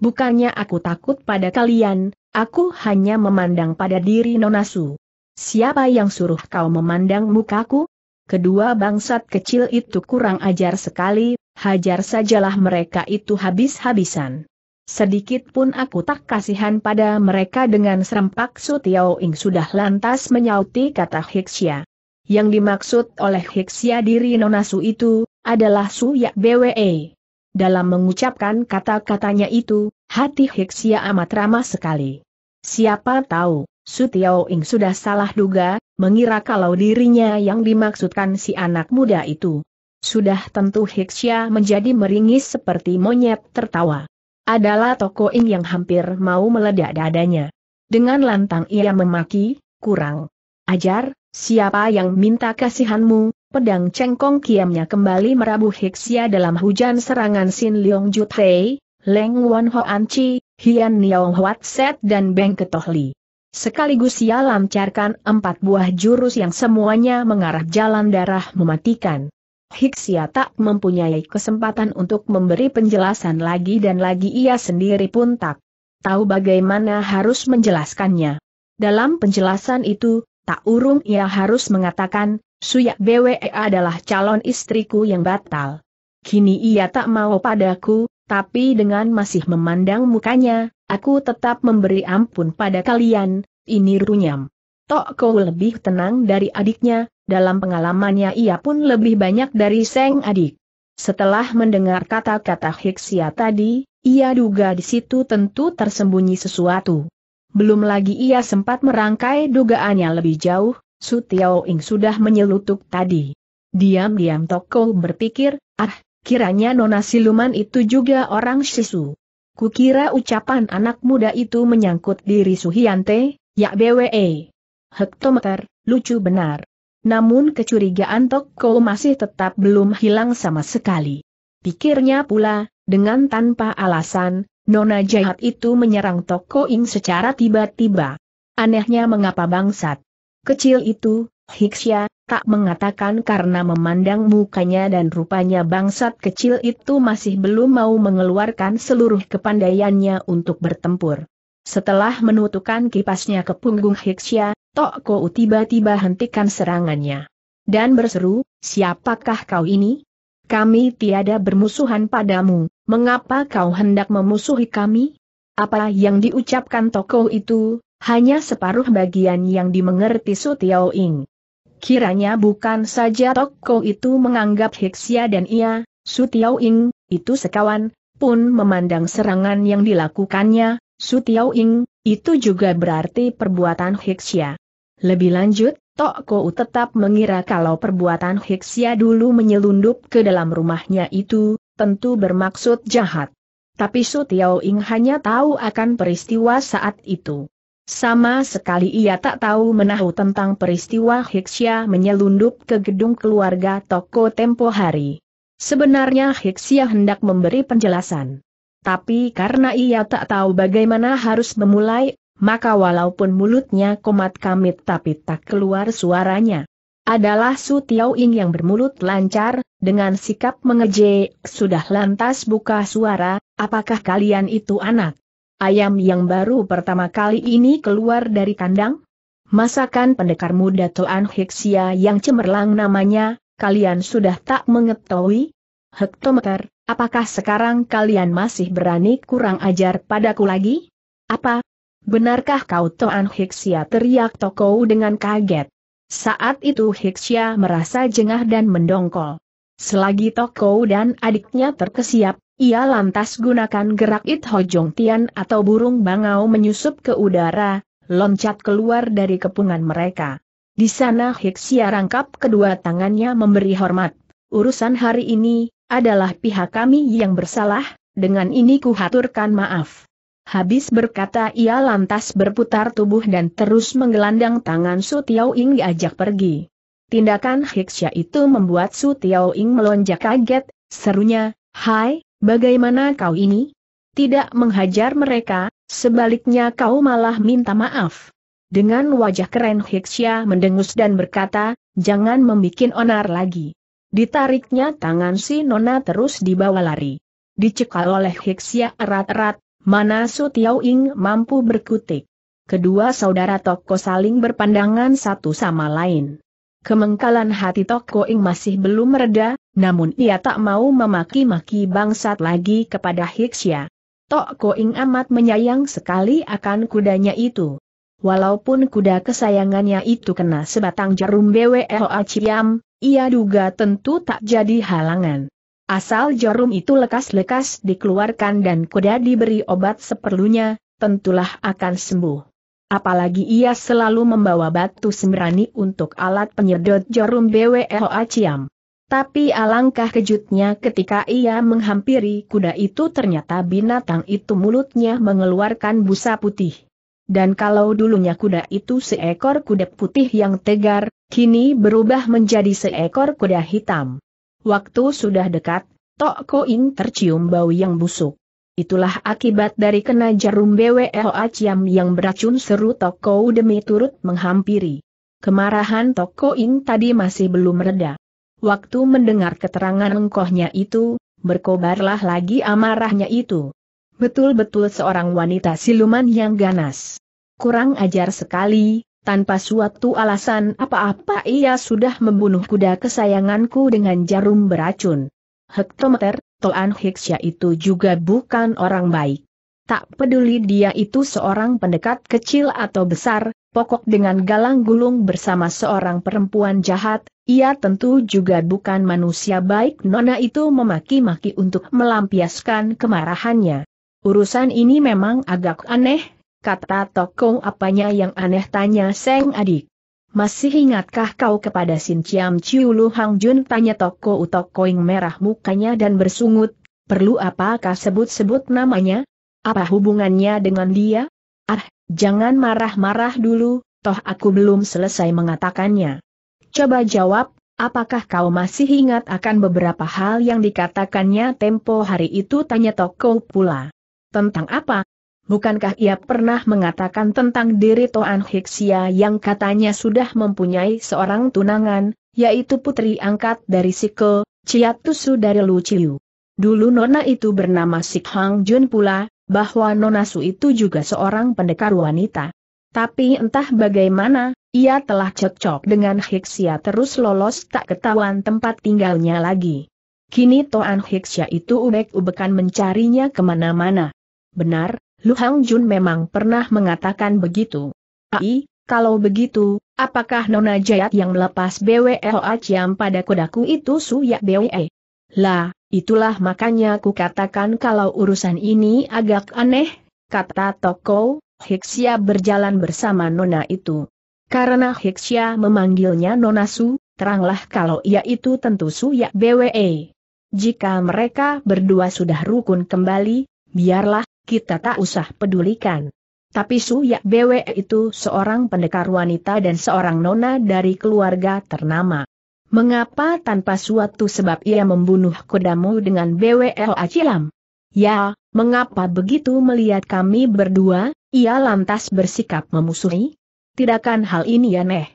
[SPEAKER 1] Bukannya aku takut pada kalian, aku hanya memandang pada diri Nonasu. Siapa yang suruh kau memandang mukaku? Kedua bangsat kecil itu kurang ajar sekali, hajar sajalah mereka itu habis-habisan. Sedikit pun aku tak kasihan pada mereka dengan serempak Tiao Ing sudah lantas menyauti kata Hixia. Yang dimaksud oleh Hixia diri Nonasu itu, adalah Yak BWE. Dalam mengucapkan kata-katanya itu, hati Hiksia amat ramah sekali. Siapa tahu, Su Tiao Ing sudah salah duga, mengira kalau dirinya yang dimaksudkan si anak muda itu. Sudah tentu Hiksia menjadi meringis seperti monyet tertawa. Adalah toko Ing yang hampir mau meledak dadanya. Dengan lantang ia memaki, kurang. Ajar, siapa yang minta kasihanmu, pedang cengkong kiamnya kembali merabu Hixia dalam hujan serangan Sin Leong Jutei, Leng Won Ho Chi, Hian Niong Huat Set dan Beng Ketohli. Sekaligus ia lancarkan empat buah jurus yang semuanya mengarah jalan darah mematikan. Hixia tak mempunyai kesempatan untuk memberi penjelasan lagi dan lagi ia sendiri pun tak tahu bagaimana harus menjelaskannya. Dalam penjelasan itu, tak urung ia harus mengatakan, Suyak BWE adalah calon istriku yang batal. Kini ia tak mau padaku, tapi dengan masih memandang mukanya, aku tetap memberi ampun pada kalian, ini runyam. Tok Kau lebih tenang dari adiknya, dalam pengalamannya ia pun lebih banyak dari Seng adik. Setelah mendengar kata-kata Hiksia tadi, ia duga di situ tentu tersembunyi sesuatu. Belum lagi ia sempat merangkai dugaannya lebih jauh, Su Tiao Ing sudah menyelutuk tadi. Diam-diam Toko berpikir, ah, kiranya nona siluman itu juga orang sisu. Kukira ucapan anak muda itu menyangkut diri Suhiante, ya BWE. Hektometer, lucu benar. Namun kecurigaan Toko masih tetap belum hilang sama sekali. Pikirnya pula, dengan tanpa alasan, nona jahat itu menyerang Toko secara tiba-tiba. Anehnya mengapa bangsat. Kecil itu, Hiksya, tak mengatakan karena memandang mukanya dan rupanya bangsat kecil itu masih belum mau mengeluarkan seluruh kepandaiannya untuk bertempur. Setelah menutupkan kipasnya ke punggung Hiksya, Toko tiba-tiba hentikan serangannya. Dan berseru, siapakah kau ini? Kami tiada bermusuhan padamu, mengapa kau hendak memusuhi kami? Apa yang diucapkan Toko itu, hanya separuh bagian yang dimengerti Su Ing. Kiranya bukan saja Toko itu menganggap Hiksia dan ia, Su Ing, itu sekawan, pun memandang serangan yang dilakukannya, Su Ing, itu juga berarti perbuatan Hiksia. Lebih lanjut, Tokko tetap mengira kalau perbuatan Hiksia dulu menyelundup ke dalam rumahnya itu, tentu bermaksud jahat. Tapi Su Ing hanya tahu akan peristiwa saat itu. Sama sekali ia tak tahu menahu tentang peristiwa Hiksya menyelundup ke gedung keluarga toko tempo hari. Sebenarnya Hiksya hendak memberi penjelasan. Tapi karena ia tak tahu bagaimana harus memulai, maka walaupun mulutnya komat kamit tapi tak keluar suaranya. Adalah Su Tiao Ing yang bermulut lancar, dengan sikap mengejek, sudah lantas buka suara, apakah kalian itu anak? Ayam yang baru pertama kali ini keluar dari kandang? Masakan pendekar muda Toan Hiksia yang cemerlang namanya, kalian sudah tak mengetahui? Hektometer, apakah sekarang kalian masih berani kurang ajar padaku lagi? Apa? Benarkah kau Toan Hiksia teriak Tokou dengan kaget? Saat itu Hiksia merasa jengah dan mendongkol. Selagi Toko dan adiknya terkesiap, ia lantas gunakan gerak It Hojong Tian atau burung bangau menyusup ke udara, loncat keluar dari kepungan mereka. Di sana Hiksia rangkap kedua tangannya memberi hormat. Urusan hari ini, adalah pihak kami yang bersalah, dengan ini kuhaturkan maaf. Habis berkata ia lantas berputar tubuh dan terus menggelandang tangan Su Tiao Ing diajak pergi. Tindakan Hiksya itu membuat Su Tiao Ing melonjak kaget, serunya, Hai, bagaimana kau ini? Tidak menghajar mereka, sebaliknya kau malah minta maaf. Dengan wajah keren Hiksya mendengus dan berkata, jangan membuat onar lagi. Ditariknya tangan si Nona terus dibawa lari. Dicekal oleh Hiksya erat-erat, mana Su Tiao Ing mampu berkutik. Kedua saudara Toko saling berpandangan satu sama lain. Kemengkalan hati Toko Ing masih belum mereda, namun ia tak mau memaki-maki bangsat lagi kepada Hiksya. Toko Ing amat menyayang sekali akan kudanya itu. Walaupun kuda kesayangannya itu kena sebatang jarum BWLA Ciam, ia duga tentu tak jadi halangan. Asal jarum itu lekas-lekas dikeluarkan dan kuda diberi obat seperlunya, tentulah akan sembuh. Apalagi ia selalu membawa batu sembrani untuk alat penyedot jarum BWOA Ciam. Tapi alangkah kejutnya ketika ia menghampiri kuda itu ternyata binatang itu mulutnya mengeluarkan busa putih. Dan kalau dulunya kuda itu seekor kuda putih yang tegar, kini berubah menjadi seekor kuda hitam. Waktu sudah dekat, Tok Koin tercium bau yang busuk. Itulah akibat dari kena jarum BWL Aciam yang beracun seru Toko demi turut menghampiri. Kemarahan Toko Ing tadi masih belum reda. Waktu mendengar keterangan engkohnya itu, berkobarlah lagi amarahnya itu. Betul-betul seorang wanita siluman yang ganas. Kurang ajar sekali, tanpa suatu alasan apa-apa ia sudah membunuh kuda kesayanganku dengan jarum beracun. Hektometer, Toan Hiksya itu juga bukan orang baik. Tak peduli dia itu seorang pendekat kecil atau besar, pokok dengan galang gulung bersama seorang perempuan jahat, ia tentu juga bukan manusia baik Nona itu memaki-maki untuk melampiaskan kemarahannya. Urusan ini memang agak aneh, kata Tokong apanya yang aneh tanya Seng adik. Masih ingatkah kau kepada Sin Chiam Chiu Lu Hang Jun? Tanya toko utok koing merah mukanya dan bersungut. Perlu apakah sebut-sebut namanya? Apa hubungannya dengan dia? Ah, jangan marah-marah dulu, toh aku belum selesai mengatakannya. Coba jawab, apakah kau masih ingat akan beberapa hal yang dikatakannya tempo hari itu? Tanya toko pula. Tentang apa? bukankah ia pernah mengatakan tentang diri Toan Hiksia yang katanya sudah mempunyai seorang tunangan, yaitu putri angkat dari Siko, Ciatusu dari Luciu. Dulu Nona itu bernama Sik Hang Jun pula, bahwa Nona Su itu juga seorang pendekar wanita. Tapi entah bagaimana, ia telah cocok dengan Hiksia terus lolos tak ketahuan tempat tinggalnya lagi. Kini Toan Hiksia itu ubek-ubekan mencarinya kemana-mana. Benar, Lu Hang Jun memang pernah mengatakan begitu. Ai, kalau begitu, apakah Nona Jayat yang melepas BWLA Ciam pada kodaku itu suyak BWE? Lah, itulah makanya ku katakan kalau urusan ini agak aneh, kata Toko, Hiksia berjalan bersama Nona itu. Karena Hiksia memanggilnya Nona Su, teranglah kalau ia itu tentu Suyak BWE. Jika mereka berdua sudah rukun kembali, biarlah kita tak usah pedulikan. Tapi Su Yak Bwe itu seorang pendekar wanita dan seorang nona dari keluarga ternama. Mengapa tanpa suatu sebab ia membunuh kodamu dengan BWL Acilam? Ya, mengapa begitu melihat kami berdua, ia lantas bersikap memusuhi? Tidakkan hal ini ya, neh?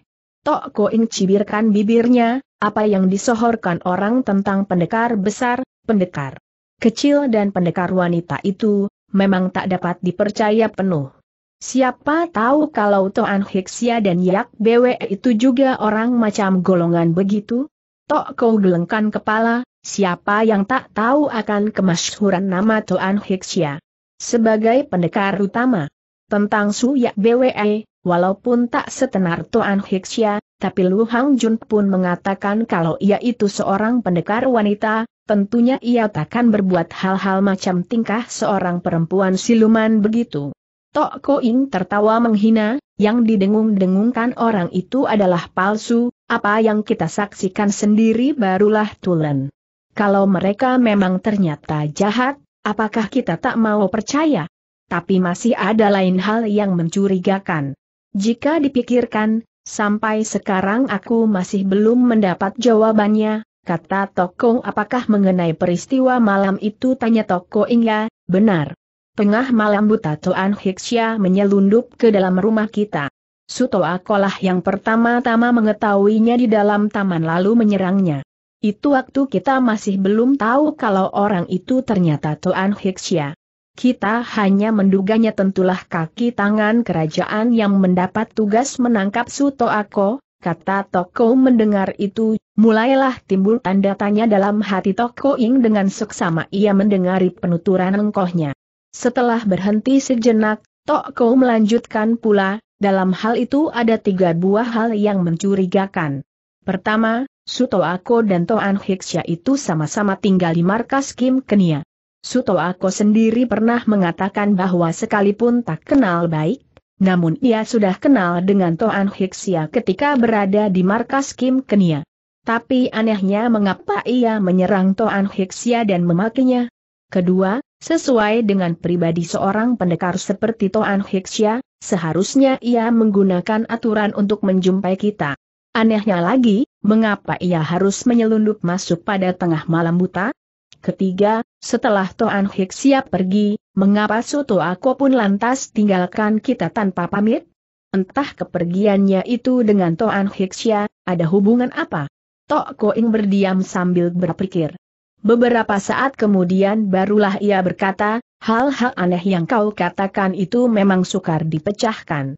[SPEAKER 1] Tok Koing cibirkan bibirnya, apa yang disohorkan orang tentang pendekar besar, pendekar kecil dan pendekar wanita itu, memang tak dapat dipercaya penuh. Siapa tahu kalau Toan Hiksia dan Yak Bwe itu juga orang macam golongan begitu? Tok kau gelengkan kepala, siapa yang tak tahu akan kemasyhuran nama Toan Hiksia? Sebagai pendekar utama tentang Su Yak BWE, walaupun tak setenar Toan Hiksia, tapi Lu Hang Jun pun mengatakan kalau ia itu seorang pendekar wanita, tentunya ia takkan berbuat hal-hal macam tingkah seorang perempuan siluman begitu. Tok Ko Ing tertawa menghina, yang didengung-dengungkan orang itu adalah palsu, apa yang kita saksikan sendiri barulah tulen. Kalau mereka memang ternyata jahat, apakah kita tak mau percaya? Tapi masih ada lain hal yang mencurigakan. Jika dipikirkan, Sampai sekarang aku masih belum mendapat jawabannya, kata Tokong apakah mengenai peristiwa malam itu tanya Toko Inga, ya, benar. Tengah malam buta Tuan Hiksya menyelundup ke dalam rumah kita. Suto Akolah yang pertama-tama mengetahuinya di dalam taman lalu menyerangnya. Itu waktu kita masih belum tahu kalau orang itu ternyata Tuan Hiksya kita hanya menduganya tentulah kaki tangan kerajaan yang mendapat tugas menangkap Suto Ako, kata Toko mendengar itu, mulailah timbul tanda tanya dalam hati Toko Ing dengan seksama ia mendengari penuturan engkohnya. Setelah berhenti sejenak, Toko melanjutkan pula, dalam hal itu ada tiga buah hal yang mencurigakan. Pertama, Suto Ako dan Toan Hiksya itu sama-sama tinggal di markas Kim Kenia. Suto Ako sendiri pernah mengatakan bahwa sekalipun tak kenal baik, namun ia sudah kenal dengan Toan Hiksia ketika berada di markas Kim Kenia. Tapi anehnya mengapa ia menyerang Toan Hiksia dan memakainya? Kedua, sesuai dengan pribadi seorang pendekar seperti Toan Hiksia, seharusnya ia menggunakan aturan untuk menjumpai kita. Anehnya lagi, mengapa ia harus menyelundup masuk pada tengah malam buta? Ketiga, setelah Toan Hik siap pergi, mengapa Soto Ako pun lantas tinggalkan kita tanpa pamit? Entah kepergiannya itu dengan Toan Hiksia, ada hubungan apa? Tok Koing berdiam sambil berpikir. Beberapa saat kemudian barulah ia berkata, hal-hal aneh yang kau katakan itu memang sukar dipecahkan.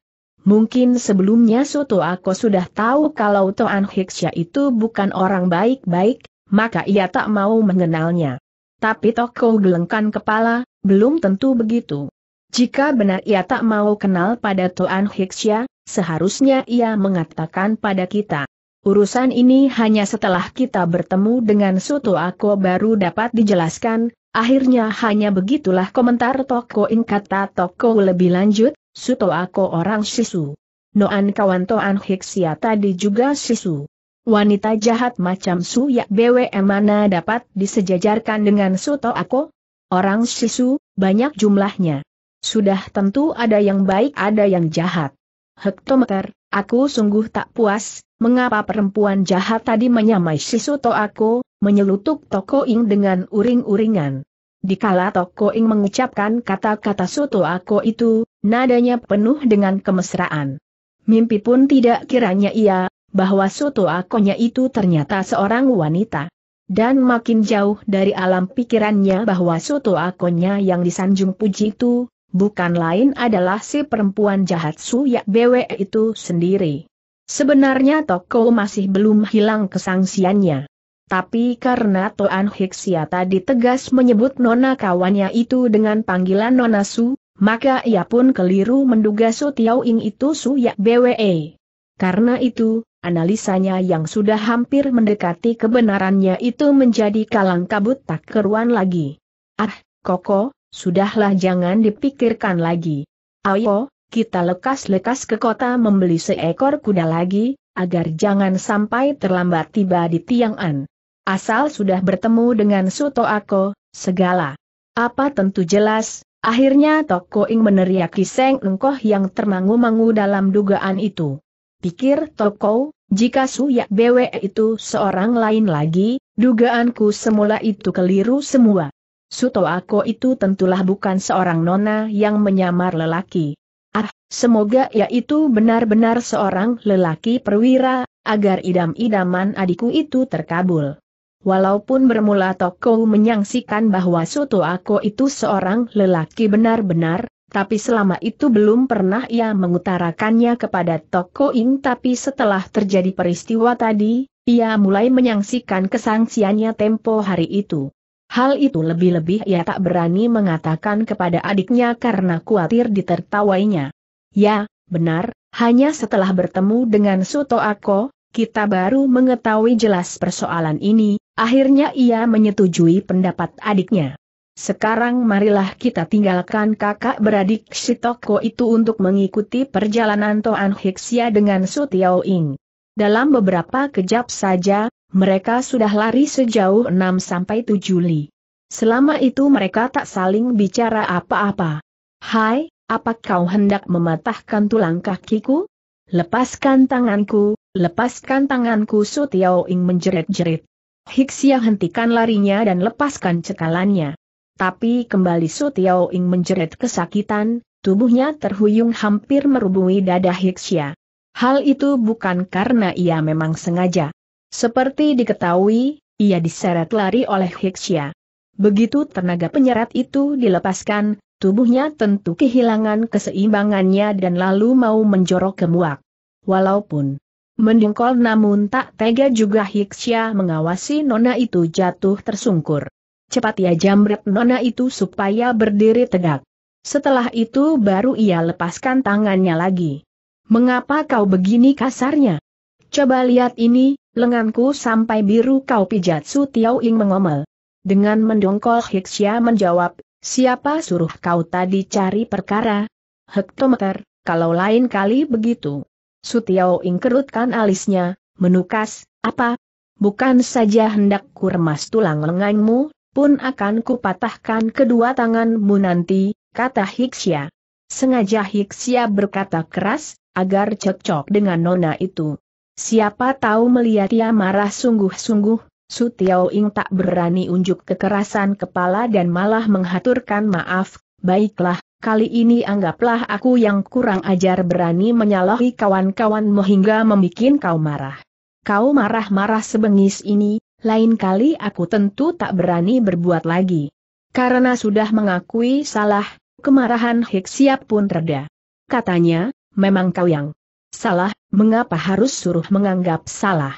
[SPEAKER 1] Mungkin sebelumnya Soto Ako sudah tahu kalau Toan Hiksia itu bukan orang baik-baik, maka ia tak mau mengenalnya. Tapi Toko gelengkan kepala, belum tentu begitu. Jika benar ia tak mau kenal pada Tuan Hiksya, seharusnya ia mengatakan pada kita. Urusan ini hanya setelah kita bertemu dengan Soto Ako baru dapat dijelaskan, akhirnya hanya begitulah komentar Toko Ing kata Toko lebih lanjut, Soto Ako orang Sisu. Noan kawan Toan Hiksia tadi juga Sisu. Wanita jahat macam Su Yak BWM mana dapat disejajarkan dengan Suto Ako? Orang sisu, banyak jumlahnya. Sudah tentu ada yang baik ada yang jahat. Hektometer, aku sungguh tak puas, mengapa perempuan jahat tadi menyamai Sisuto Ako? menyelutuk Toko Ing dengan uring-uringan. Dikala Toko Ing mengucapkan kata-kata Suto Ako itu, nadanya penuh dengan kemesraan. Mimpi pun tidak kiranya ia bahwa Soto Akonya itu ternyata seorang wanita. Dan makin jauh dari alam pikirannya bahwa Soto Akonya yang disanjung puji itu, bukan lain adalah si perempuan jahat Suyak Bwe itu sendiri. Sebenarnya Toko masih belum hilang kesangsiannya. Tapi karena Toan Hiksia tadi tegas menyebut nona kawannya itu dengan panggilan nona Su, maka ia pun keliru menduga Su Tiao Ing itu Su Yak Bwe. Karena itu, Analisanya yang sudah hampir mendekati kebenarannya itu menjadi kalang kabut tak keruan lagi. Ah, Koko, sudahlah jangan dipikirkan lagi. Ayo, kita lekas-lekas ke kota membeli seekor kuda lagi, agar jangan sampai terlambat tiba di Tiang'an. Asal sudah bertemu dengan Suto Ako, segala. Apa tentu jelas, akhirnya Toko Ing meneriaki Seng Engkoh yang termangu-mangu dalam dugaan itu pikir Toko, jika Suyak BW itu seorang lain lagi, dugaanku semula itu keliru semua. Suto Ako itu tentulah bukan seorang nona yang menyamar lelaki. Ah, semoga ia itu benar-benar seorang lelaki perwira, agar idam-idaman adikku itu terkabul. Walaupun bermula Toko menyangsikan bahwa Suto Ako itu seorang lelaki benar-benar, tapi selama itu belum pernah ia mengutarakannya kepada Toko Ing tapi setelah terjadi peristiwa tadi, ia mulai menyangsikan kesangsiannya tempo hari itu. Hal itu lebih-lebih ia tak berani mengatakan kepada adiknya karena khawatir ditertawainya. Ya, benar, hanya setelah bertemu dengan Suto Ako, kita baru mengetahui jelas persoalan ini, akhirnya ia menyetujui pendapat adiknya. Sekarang marilah kita tinggalkan kakak beradik Shitoko itu untuk mengikuti perjalanan Toan Hiksia dengan Su Tiao Ing. Dalam beberapa kejap saja, mereka sudah lari sejauh 6-7 li. Selama itu mereka tak saling bicara apa-apa. Hai, apa kau hendak mematahkan tulang kakiku? Lepaskan tanganku, lepaskan tanganku Su Tiao Ing menjerit-jerit. Hiksia hentikan larinya dan lepaskan cekalannya tapi kembali Su Tiao Ing menjerit kesakitan, tubuhnya terhuyung hampir merubui dada Hixia. Hal itu bukan karena ia memang sengaja. Seperti diketahui, ia diseret lari oleh Hixia. Begitu tenaga penyerat itu dilepaskan, tubuhnya tentu kehilangan keseimbangannya dan lalu mau menjorok ke muak. Walaupun mendengkol namun tak tega juga Hixia mengawasi nona itu jatuh tersungkur cepat ia jamret nona itu supaya berdiri tegak. Setelah itu baru ia lepaskan tangannya lagi. Mengapa kau begini kasarnya? Coba lihat ini, lenganku sampai biru kau pijat Su Tiao Ing mengomel. Dengan mendongkol Hiksia menjawab, siapa suruh kau tadi cari perkara? Hektometer, kalau lain kali begitu. Tiao Ing kerutkan alisnya, menukas, apa? Bukan saja hendak kurmas tulang lenganmu, pun akan kupatahkan kedua tanganmu nanti, kata Hiksia. Sengaja Hiksia berkata keras, agar cocok dengan nona itu. Siapa tahu melihat ia marah sungguh-sungguh, Su Ing tak berani unjuk kekerasan kepala dan malah menghaturkan maaf, baiklah, kali ini anggaplah aku yang kurang ajar berani menyalahi kawan-kawanmu hingga membuat kau marah. Kau marah-marah sebengis ini, lain kali aku tentu tak berani berbuat lagi. Karena sudah mengakui salah, kemarahan Hiksiap pun reda. Katanya, memang kau yang salah, mengapa harus suruh menganggap salah?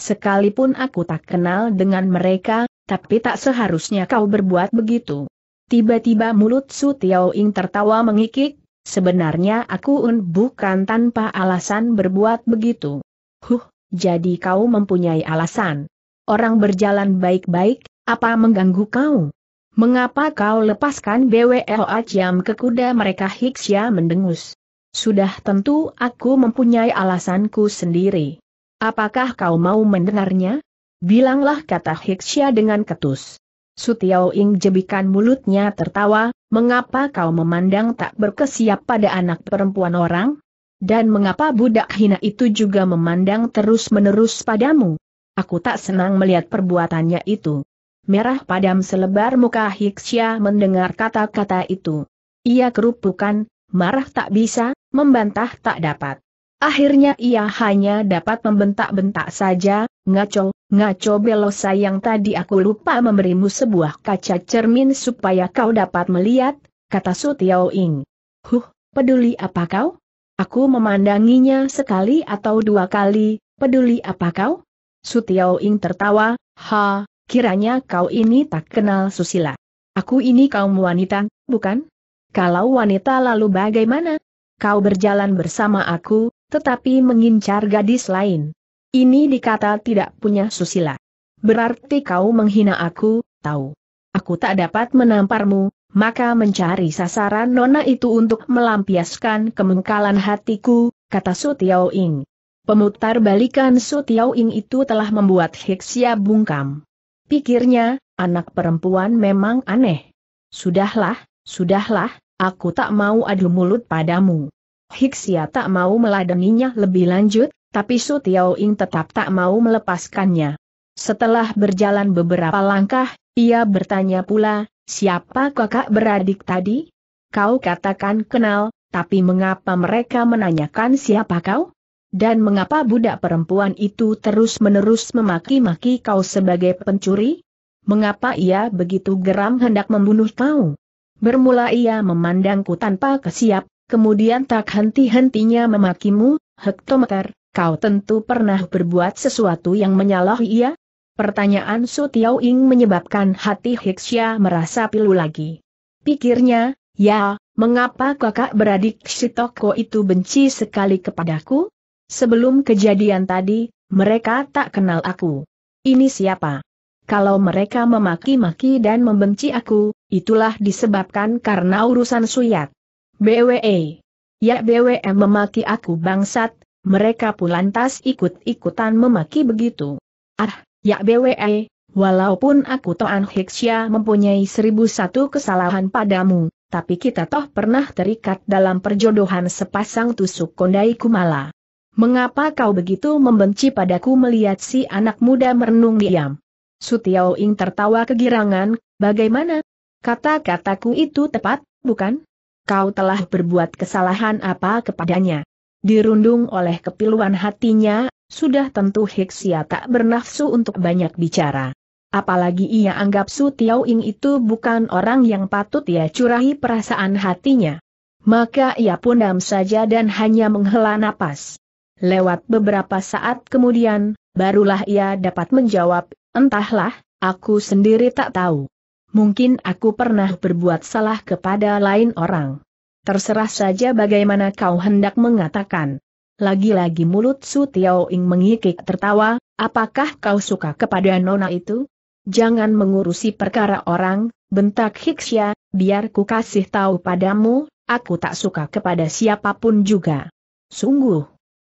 [SPEAKER 1] Sekalipun aku tak kenal dengan mereka, tapi tak seharusnya kau berbuat begitu. Tiba-tiba mulut Su Tiao Ing tertawa mengikik, sebenarnya aku un bukan tanpa alasan berbuat begitu. Huh, jadi kau mempunyai alasan orang berjalan baik-baik, apa mengganggu kau? Mengapa kau lepaskan BWL Aciam ke kuda mereka Hiksya mendengus? Sudah tentu aku mempunyai alasanku sendiri. Apakah kau mau mendengarnya? Bilanglah kata Hiksya dengan ketus. Sutiao Ing jebikan mulutnya tertawa, mengapa kau memandang tak berkesiap pada anak perempuan orang? Dan mengapa budak hina itu juga memandang terus-menerus padamu? Aku tak senang melihat perbuatannya itu. Merah padam selebar muka Hiksya mendengar kata-kata itu. Ia kerupukan, marah tak bisa, membantah tak dapat. Akhirnya ia hanya dapat membentak-bentak saja, ngaco, ngaco belos sayang tadi aku lupa memberimu sebuah kaca cermin supaya kau dapat melihat, kata Su Tiao Ing. Huh, peduli apa kau? Aku memandanginya sekali atau dua kali, peduli apa kau? Su Ing tertawa, ha, kiranya kau ini tak kenal Susila. Aku ini kaum wanita, bukan? Kalau wanita lalu bagaimana? Kau berjalan bersama aku, tetapi mengincar gadis lain. Ini dikata tidak punya Susila. Berarti kau menghina aku, tahu. Aku tak dapat menamparmu, maka mencari sasaran nona itu untuk melampiaskan kemengkalan hatiku, kata Su Ing. Pemutar balikan Su Ing itu telah membuat Hiksia bungkam. Pikirnya, anak perempuan memang aneh. Sudahlah, sudahlah, aku tak mau adu mulut padamu. Hiksia tak mau meladeninya lebih lanjut, tapi Su Ing tetap tak mau melepaskannya. Setelah berjalan beberapa langkah, ia bertanya pula, siapa kakak beradik tadi? Kau katakan kenal, tapi mengapa mereka menanyakan siapa kau? Dan mengapa budak perempuan itu terus-menerus memaki-maki kau sebagai pencuri? Mengapa ia begitu geram hendak membunuh kau? Bermula ia memandangku tanpa kesiap, kemudian tak henti-hentinya memakimu, hektometer, kau tentu pernah berbuat sesuatu yang menyalahi ia? Pertanyaan Su Tiao Ing menyebabkan hati Hiksya merasa pilu lagi. Pikirnya, ya, mengapa kakak beradik Shitoko itu benci sekali kepadaku? Sebelum kejadian tadi, mereka tak kenal aku. Ini siapa? Kalau mereka memaki-maki dan membenci aku, itulah disebabkan karena urusan suyat. BWE. Ya Bwe memaki aku bangsat, mereka pun lantas ikut-ikutan memaki begitu. Ah, ya BWE, walaupun aku Toan Hiksya mempunyai seribu satu kesalahan padamu, tapi kita toh pernah terikat dalam perjodohan sepasang tusuk kondai kumala. Mengapa kau begitu membenci padaku melihat si anak muda merenung diam? Sutiao Ing tertawa kegirangan, bagaimana? Kata-kataku itu tepat, bukan? Kau telah berbuat kesalahan apa kepadanya? Dirundung oleh kepiluan hatinya, sudah tentu Hiksia tak bernafsu untuk banyak bicara. Apalagi ia anggap Su Tiao Ing itu bukan orang yang patut ia curahi perasaan hatinya. Maka ia pun diam saja dan hanya menghela napas. Lewat beberapa saat kemudian, barulah ia dapat menjawab, entahlah, aku sendiri tak tahu. Mungkin aku pernah berbuat salah kepada lain orang. Terserah saja bagaimana kau hendak mengatakan. Lagi-lagi mulut Su Ing mengikik tertawa, apakah kau suka kepada nona itu? Jangan mengurusi perkara orang, bentak Hiksya, biar ku kasih tahu padamu, aku tak suka kepada siapapun juga. Sungguh,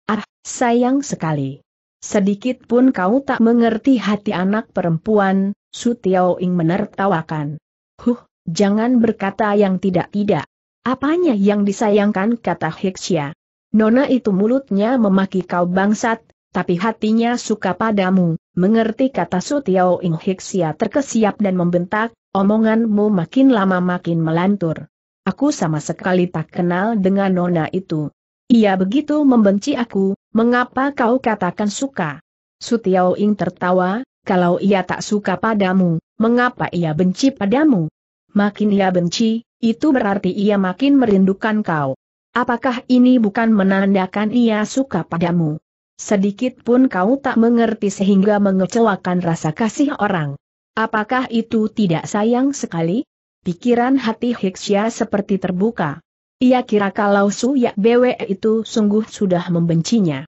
[SPEAKER 1] Ah, sayang sekali. Sedikit pun kau tak mengerti hati anak perempuan, Su Ing menertawakan. Huh, jangan berkata yang tidak-tidak. Apanya yang disayangkan kata Heksia. Nona itu mulutnya memaki kau bangsat, tapi hatinya suka padamu, mengerti kata Su Tiao Ing Hiksia terkesiap dan membentak, omonganmu makin lama makin melantur. Aku sama sekali tak kenal dengan Nona itu. Ia begitu membenci aku, mengapa kau katakan suka? Sutiao Ing tertawa, kalau ia tak suka padamu, mengapa ia benci padamu? Makin ia benci, itu berarti ia makin merindukan kau. Apakah ini bukan menandakan ia suka padamu? Sedikit pun kau tak mengerti sehingga mengecewakan rasa kasih orang. Apakah itu tidak sayang sekali? Pikiran hati Hiksia seperti terbuka. Ia kira kalau Suyak BW itu sungguh sudah membencinya.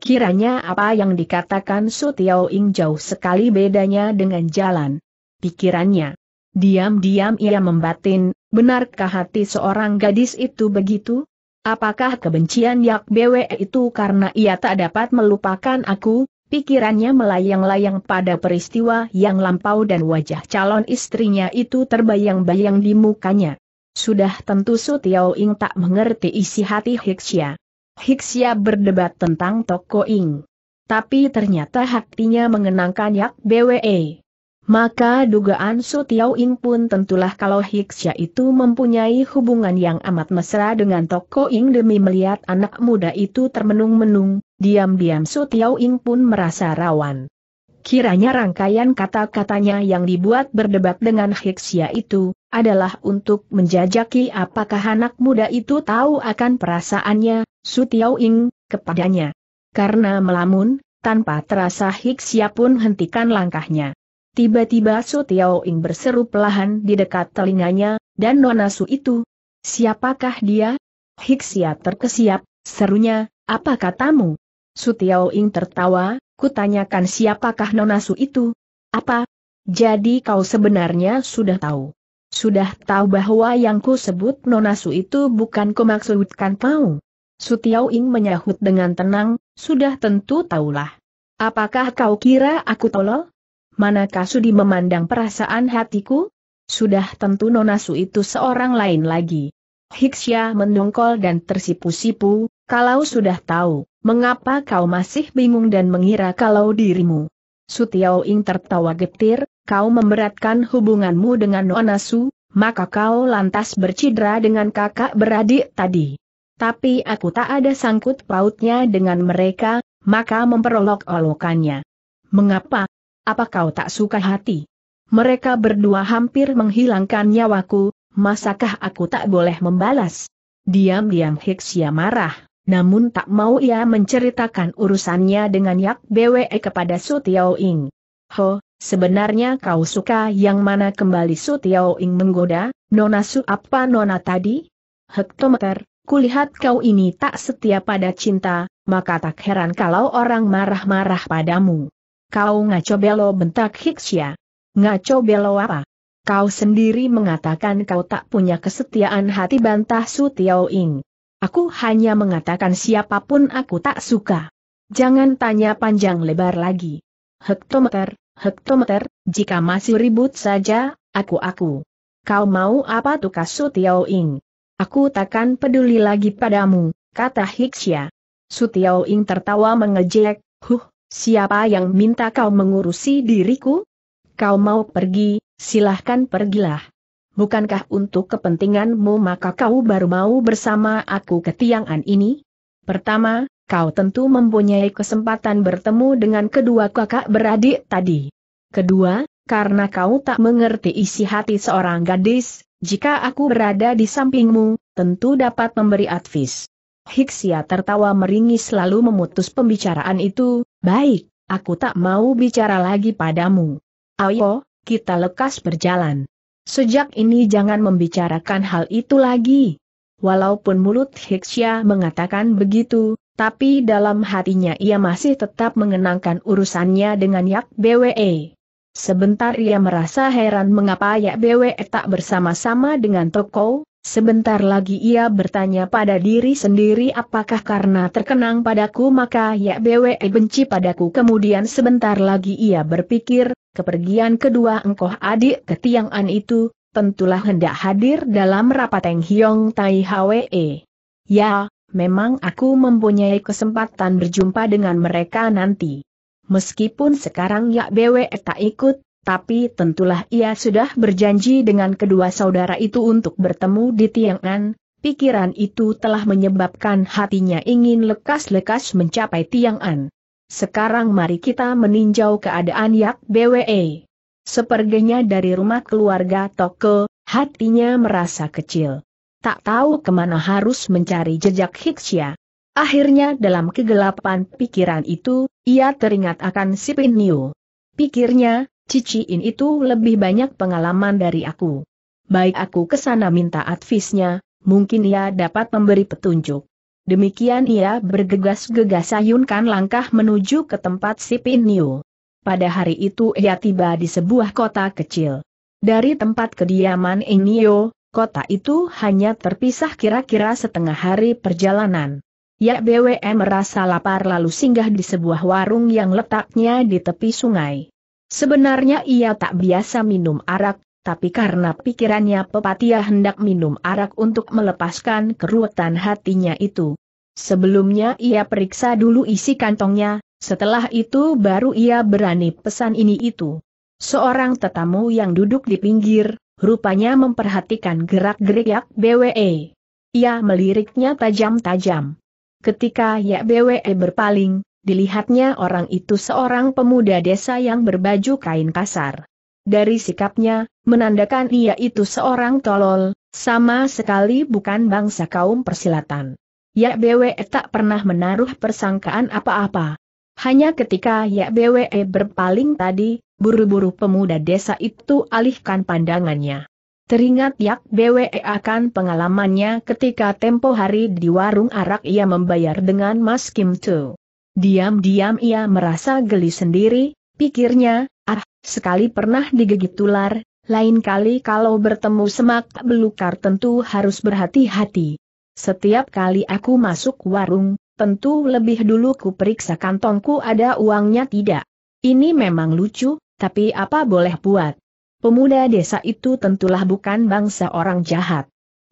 [SPEAKER 1] Kiranya apa yang dikatakan Su Tiao Ing jauh sekali bedanya dengan jalan. Pikirannya. Diam-diam ia membatin, benarkah hati seorang gadis itu begitu? Apakah kebencian Yak BW itu karena ia tak dapat melupakan aku, Pikirannya melayang-layang pada peristiwa yang lampau dan wajah calon istrinya itu terbayang-bayang di mukanya. Sudah tentu Su Ing tak mengerti isi hati Hixia. Hixia berdebat tentang Toko Ing. Tapi ternyata hatinya mengenangkan Yak BWE. Maka dugaan Su Ing pun tentulah kalau Hixia itu mempunyai hubungan yang amat mesra dengan Toko Ing demi melihat anak muda itu termenung-menung, diam-diam Su Ing pun merasa rawan. Kiranya rangkaian kata-katanya yang dibuat berdebat dengan Hiksia itu, adalah untuk menjajaki apakah anak muda itu tahu akan perasaannya, Su Ing, kepadanya. Karena melamun, tanpa terasa Hiksia ya pun hentikan langkahnya. Tiba-tiba Su Ing berseru pelahan di dekat telinganya, dan Nona Su itu. Siapakah dia? Hiksia ya terkesiap, serunya, apa katamu? Su Ing tertawa, kutanyakan siapakah Nonasu itu? Apa? Jadi kau sebenarnya sudah tahu. Sudah tahu bahwa yang ku sebut Nonasu itu bukan kumaksudkan Pau. Su Ing menyahut dengan tenang, sudah tentu tahulah. Apakah kau kira aku tolol? Manakah Sudi memandang perasaan hatiku? Sudah tentu Nonasu itu seorang lain lagi. Hiksya mendongkol dan tersipu-sipu, kalau sudah tahu, mengapa kau masih bingung dan mengira kalau dirimu? Sutiao Ing tertawa getir, kau memberatkan hubunganmu dengan Nona maka kau lantas bercidra dengan kakak beradik tadi. Tapi aku tak ada sangkut pautnya dengan mereka, maka memperolok-olokannya. Mengapa? Apa kau tak suka hati? Mereka berdua hampir menghilangkan nyawaku, masakah aku tak boleh membalas? Diam-diam Hiksia marah, namun tak mau ia menceritakan urusannya dengan Yak Bwe kepada Su Ing. Ho, sebenarnya kau suka yang mana kembali Su Ing menggoda, Nona Su apa Nona tadi? Hektometer, kulihat kau ini tak setia pada cinta, maka tak heran kalau orang marah-marah padamu. Kau ngaco belo bentak Hiksya. Ngaco belo apa? Kau sendiri mengatakan kau tak punya kesetiaan hati bantah Su Ing. Aku hanya mengatakan siapapun aku tak suka. Jangan tanya panjang lebar lagi. Hektometer, hektometer, jika masih ribut saja, aku-aku. Kau mau apa tuh Sutiaoing? Aku takkan peduli lagi padamu, kata Hiksya. Sutiaoing tertawa mengejek, huh, siapa yang minta kau mengurusi diriku? Kau mau pergi, silahkan pergilah bukankah untuk kepentinganmu maka kau baru mau bersama aku ke tiangan ini? Pertama, kau tentu mempunyai kesempatan bertemu dengan kedua kakak beradik tadi. Kedua, karena kau tak mengerti isi hati seorang gadis, jika aku berada di sampingmu, tentu dapat memberi advis. Hiksia tertawa meringis lalu memutus pembicaraan itu, baik, aku tak mau bicara lagi padamu. Ayo, kita lekas berjalan sejak ini jangan membicarakan hal itu lagi. Walaupun mulut Hiksya mengatakan begitu, tapi dalam hatinya ia masih tetap mengenangkan urusannya dengan Yak BWE. Sebentar ia merasa heran mengapa Yak BWE tak bersama-sama dengan Toko, Sebentar lagi ia bertanya pada diri sendiri apakah karena terkenang padaku maka ya Bwe benci padaku kemudian sebentar lagi ia berpikir, kepergian kedua engkoh adik ketiangan itu, tentulah hendak hadir dalam rapat Eng Hiong Tai Hwe. Ya, memang aku mempunyai kesempatan berjumpa dengan mereka nanti. Meskipun sekarang ya Bwe tak ikut, tapi tentulah ia sudah berjanji dengan kedua saudara itu untuk bertemu di Tiang'an, pikiran itu telah menyebabkan hatinya ingin lekas-lekas mencapai Tiang'an. Sekarang mari kita meninjau keadaan Yak BWE. Sepertinya dari rumah keluarga Toko, hatinya merasa kecil. Tak tahu kemana harus mencari jejak Hiksya. Akhirnya dalam kegelapan pikiran itu, ia teringat akan Sipin Niu. Pikirnya, Ciciin itu lebih banyak pengalaman dari aku. Baik aku kesana minta advisnya, mungkin ia dapat memberi petunjuk. Demikian ia bergegas-gegas ayunkan langkah menuju ke tempat Sipin Niu. Pada hari itu ia tiba di sebuah kota kecil. Dari tempat kediaman Niu, kota itu hanya terpisah kira-kira setengah hari perjalanan. Ya BWM merasa lapar lalu singgah di sebuah warung yang letaknya di tepi sungai. Sebenarnya ia tak biasa minum arak, tapi karena pikirannya Pepatia hendak minum arak untuk melepaskan keruwetan hatinya itu. Sebelumnya ia periksa dulu isi kantongnya, setelah itu baru ia berani pesan ini itu. Seorang tetamu yang duduk di pinggir, rupanya memperhatikan gerak-gerik BWE. Ia meliriknya tajam-tajam. Ketika Yak BWE berpaling, dilihatnya orang itu seorang pemuda desa yang berbaju kain kasar. Dari sikapnya, menandakan ia itu seorang tolol, sama sekali bukan bangsa kaum persilatan. Yak BWE tak pernah menaruh persangkaan apa-apa. Hanya ketika Yak BWE berpaling tadi, buru-buru pemuda desa itu alihkan pandangannya. Teringat Yak BWE akan pengalamannya ketika tempo hari di warung arak ia membayar dengan Mas Kim Tu. Diam-diam ia merasa geli sendiri, pikirnya, ah, sekali pernah digigit ular, lain kali kalau bertemu semak belukar tentu harus berhati-hati. Setiap kali aku masuk warung, tentu lebih dulu ku periksa kantongku ada uangnya tidak. Ini memang lucu, tapi apa boleh buat. Pemuda desa itu tentulah bukan bangsa orang jahat.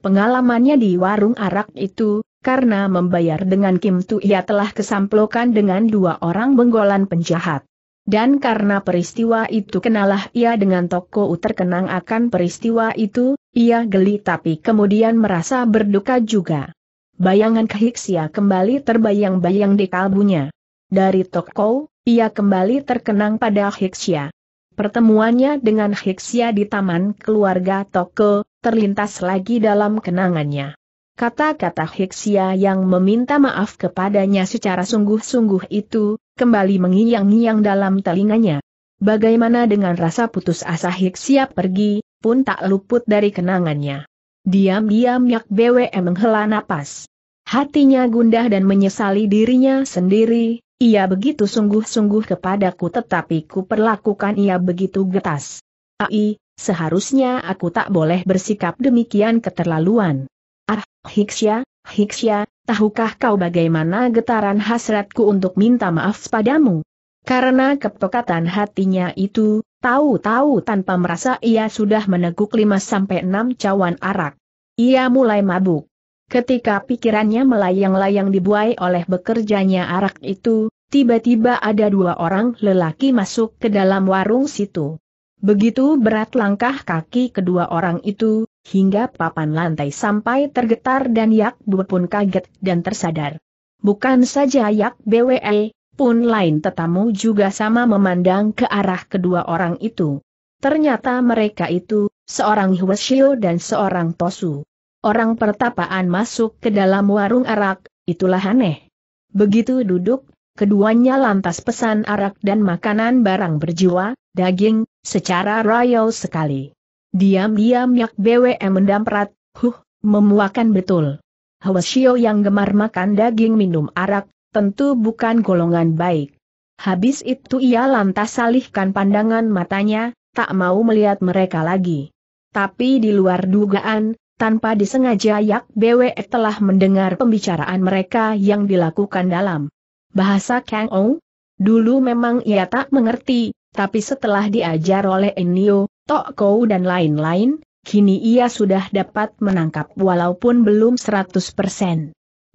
[SPEAKER 1] Pengalamannya di warung arak itu, karena membayar dengan Kim Tu ia telah kesamplokan dengan dua orang benggolan penjahat. Dan karena peristiwa itu kenalah ia dengan Toko U terkenang akan peristiwa itu, ia geli tapi kemudian merasa berduka juga. Bayangan kehiksia kembali terbayang-bayang di kalbunya. Dari Toko, ia kembali terkenang pada Hiksia. Pertemuannya dengan Hiksia di taman keluarga Toko, terlintas lagi dalam kenangannya. Kata-kata Hiksia yang meminta maaf kepadanya secara sungguh-sungguh itu, kembali mengiang-ngiang dalam telinganya. Bagaimana dengan rasa putus asa Hiksia pergi, pun tak luput dari kenangannya. Diam-diam Yak BWM menghela napas. Hatinya gundah dan menyesali dirinya sendiri, ia begitu sungguh-sungguh kepadaku tetapi ku perlakukan ia begitu getas. Ai, seharusnya aku tak boleh bersikap demikian keterlaluan. Ah, Hiksya, Hiksya, tahukah kau bagaimana getaran hasratku untuk minta maaf padamu? Karena kepekatan hatinya itu, tahu-tahu tanpa merasa ia sudah meneguk lima sampai enam cawan arak. Ia mulai mabuk. Ketika pikirannya melayang-layang dibuai oleh bekerjanya arak itu, tiba-tiba ada dua orang lelaki masuk ke dalam warung situ. Begitu berat langkah kaki kedua orang itu, hingga papan lantai sampai tergetar dan Yak Bue pun kaget dan tersadar. Bukan saja Yak Bwe, pun lain tetamu juga sama memandang ke arah kedua orang itu. Ternyata mereka itu, seorang Hueshio dan seorang Tosu. Orang pertapaan masuk ke dalam warung arak, itulah aneh. Begitu duduk, keduanya lantas pesan arak dan makanan barang berjiwa, daging, secara royal sekali. Diam-diam Yak BWM mendamprat, huh, memuakan betul. Hwasio yang gemar makan daging minum arak, tentu bukan golongan baik. Habis itu ia lantas salihkan pandangan matanya, tak mau melihat mereka lagi. Tapi di luar dugaan, tanpa disengaja Yak BWE telah mendengar pembicaraan mereka yang dilakukan dalam bahasa Kang Ong. Dulu memang ia tak mengerti, tapi setelah diajar oleh Enio, Tok Kou dan lain-lain, kini ia sudah dapat menangkap walaupun belum 100%.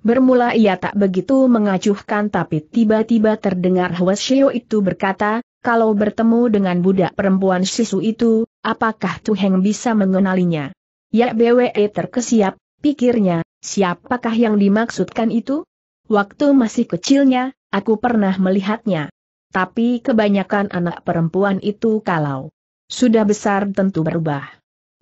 [SPEAKER 1] Bermula ia tak begitu mengacuhkan tapi tiba-tiba terdengar Hwasyo itu berkata, kalau bertemu dengan budak perempuan sisu itu, apakah Tuheng bisa mengenalinya? Ya BWE e terkesiap, pikirnya, siapakah yang dimaksudkan itu? Waktu masih kecilnya, aku pernah melihatnya. Tapi kebanyakan anak perempuan itu kalau sudah besar tentu berubah.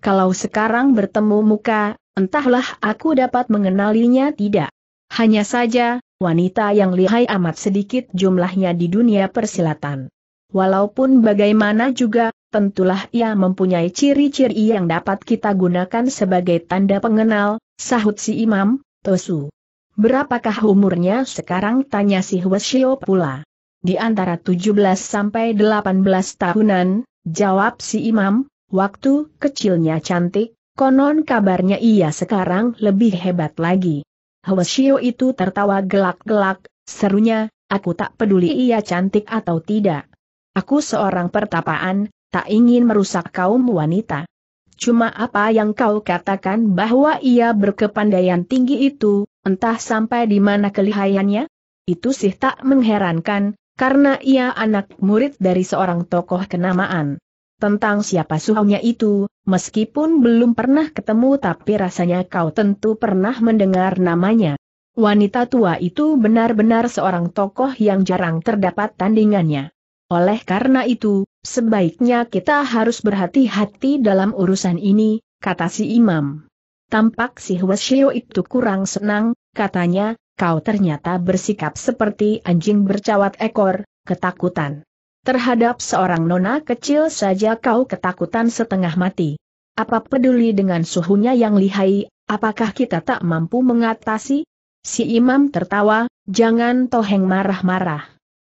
[SPEAKER 1] Kalau sekarang bertemu muka, entahlah aku dapat mengenalinya tidak. Hanya saja, wanita yang lihai amat sedikit jumlahnya di dunia persilatan. Walaupun bagaimana juga, tentulah ia mempunyai ciri-ciri yang dapat kita gunakan sebagai tanda pengenal, sahut si imam, Tosu. Berapakah umurnya sekarang tanya si Hwasyo pula. Di antara 17 sampai 18 tahunan, Jawab si imam, waktu kecilnya cantik, konon kabarnya ia sekarang lebih hebat lagi. Hwasio itu tertawa gelak-gelak, serunya, aku tak peduli ia cantik atau tidak. Aku seorang pertapaan, tak ingin merusak kaum wanita. Cuma apa yang kau katakan bahwa ia berkepandaian tinggi itu, entah sampai di mana kelihayannya? Itu sih tak mengherankan, karena ia anak murid dari seorang tokoh kenamaan. Tentang siapa suhunya itu, meskipun belum pernah ketemu tapi rasanya kau tentu pernah mendengar namanya. Wanita tua itu benar-benar seorang tokoh yang jarang terdapat tandingannya. Oleh karena itu, sebaiknya kita harus berhati-hati dalam urusan ini, kata si imam. Tampak si Hwasyo itu kurang senang, katanya, kau ternyata bersikap seperti anjing bercawat ekor, ketakutan. Terhadap seorang nona kecil saja kau ketakutan setengah mati. Apa peduli dengan suhunya yang lihai, apakah kita tak mampu mengatasi? Si imam tertawa, jangan toheng marah-marah.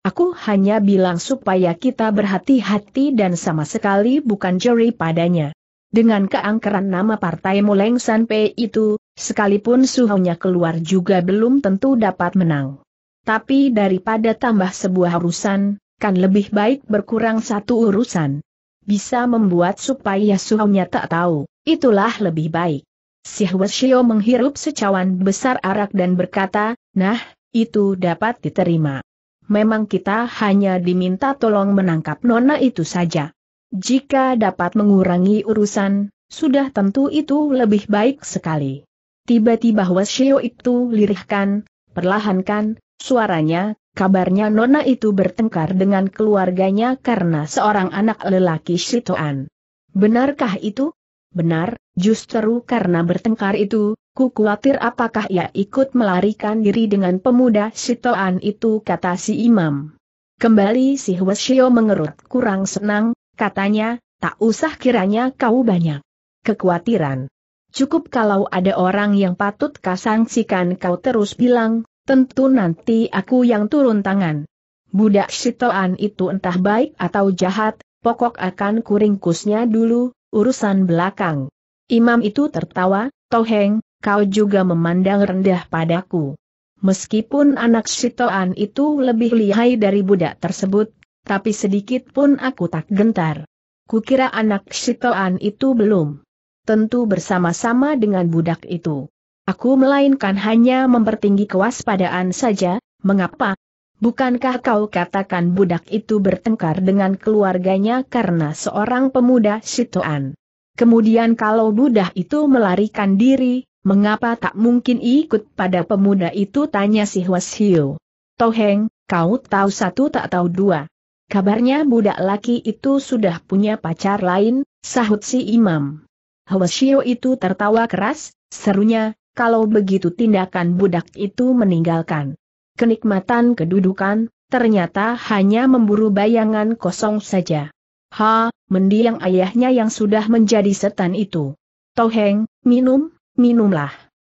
[SPEAKER 1] Aku hanya bilang supaya kita berhati-hati dan sama sekali bukan juri padanya. Dengan keangkeran nama partai Muleng Sanpe itu, Sekalipun suhunya keluar juga belum tentu dapat menang. Tapi daripada tambah sebuah urusan, kan lebih baik berkurang satu urusan. Bisa membuat supaya suhunya tak tahu, itulah lebih baik. Si Shio menghirup secawan besar arak dan berkata, nah, itu dapat diterima. Memang kita hanya diminta tolong menangkap nona itu saja. Jika dapat mengurangi urusan, sudah tentu itu lebih baik sekali. Tiba-tiba Wasio itu lirihkan, perlahankan, suaranya, kabarnya Nona itu bertengkar dengan keluarganya karena seorang anak lelaki Shitoan. Benarkah itu? Benar, justru karena bertengkar itu, ku khawatir apakah ia ikut melarikan diri dengan pemuda Shitoan itu kata si imam. Kembali si Wasio mengerut kurang senang, katanya, tak usah kiranya kau banyak kekhawatiran. Cukup kalau ada orang yang patut kasangsikan kau terus bilang, tentu nanti aku yang turun tangan. Budak sitoan itu entah baik atau jahat, pokok akan kuringkusnya dulu, urusan belakang. Imam itu tertawa, Toheng, kau juga memandang rendah padaku. Meskipun anak sitoan itu lebih lihai dari budak tersebut, tapi sedikit pun aku tak gentar. Kukira anak sitoan itu belum tentu bersama-sama dengan budak itu. Aku melainkan hanya mempertinggi kewaspadaan saja, mengapa? Bukankah kau katakan budak itu bertengkar dengan keluarganya karena seorang pemuda situan? Kemudian kalau budak itu melarikan diri, mengapa tak mungkin ikut pada pemuda itu tanya si Hwashiu. Toheng, kau tahu satu tak tahu dua. Kabarnya budak laki itu sudah punya pacar lain, sahut si imam. Hwasyo itu tertawa keras, serunya, kalau begitu tindakan budak itu meninggalkan kenikmatan kedudukan, ternyata hanya memburu bayangan kosong saja. Ha, mendiang ayahnya yang sudah menjadi setan itu. Toheng, minum, minumlah.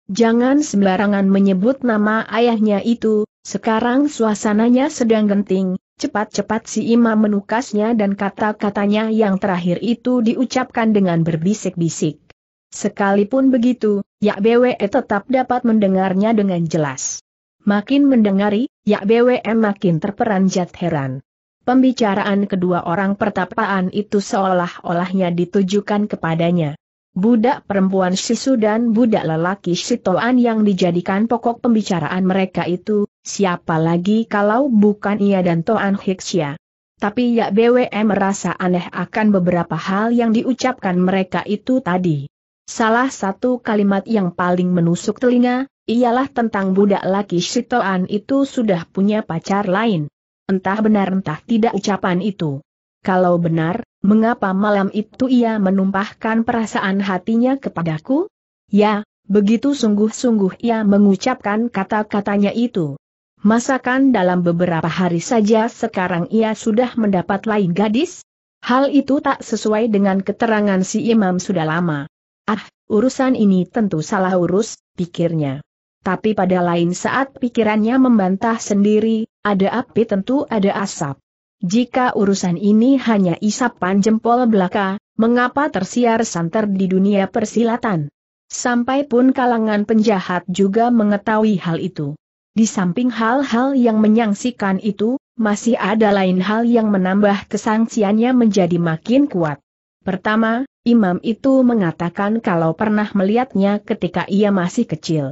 [SPEAKER 1] Jangan sembarangan menyebut nama ayahnya itu, sekarang suasananya sedang genting, Cepat-cepat si imam menukasnya dan kata-katanya yang terakhir itu diucapkan dengan berbisik-bisik. Sekalipun begitu, Yak BWE e tetap dapat mendengarnya dengan jelas. Makin mendengari, Yak BWE e makin terperanjat heran. Pembicaraan kedua orang pertapaan itu seolah-olahnya ditujukan kepadanya. Budak perempuan Sisu dan budak lelaki Sitoan yang dijadikan pokok pembicaraan mereka itu, Siapa lagi kalau bukan ia dan Toan Hiksia? Tapi ya BWM merasa aneh akan beberapa hal yang diucapkan mereka itu tadi. Salah satu kalimat yang paling menusuk telinga, ialah tentang budak laki Sitoan itu sudah punya pacar lain. Entah benar entah tidak ucapan itu. Kalau benar, mengapa malam itu ia menumpahkan perasaan hatinya kepadaku? Ya, begitu sungguh-sungguh ia mengucapkan kata-katanya itu. Masakan dalam beberapa hari saja sekarang ia sudah mendapat lain gadis? Hal itu tak sesuai dengan keterangan si imam sudah lama. Ah, urusan ini tentu salah urus, pikirnya. Tapi pada lain saat pikirannya membantah sendiri, ada api tentu ada asap. Jika urusan ini hanya isapan jempol belaka, mengapa tersiar santer di dunia persilatan? Sampai pun kalangan penjahat juga mengetahui hal itu. Di samping hal-hal yang menyangsikan itu, masih ada lain hal yang menambah kesangsiannya menjadi makin kuat. Pertama, imam itu mengatakan kalau pernah melihatnya ketika ia masih kecil.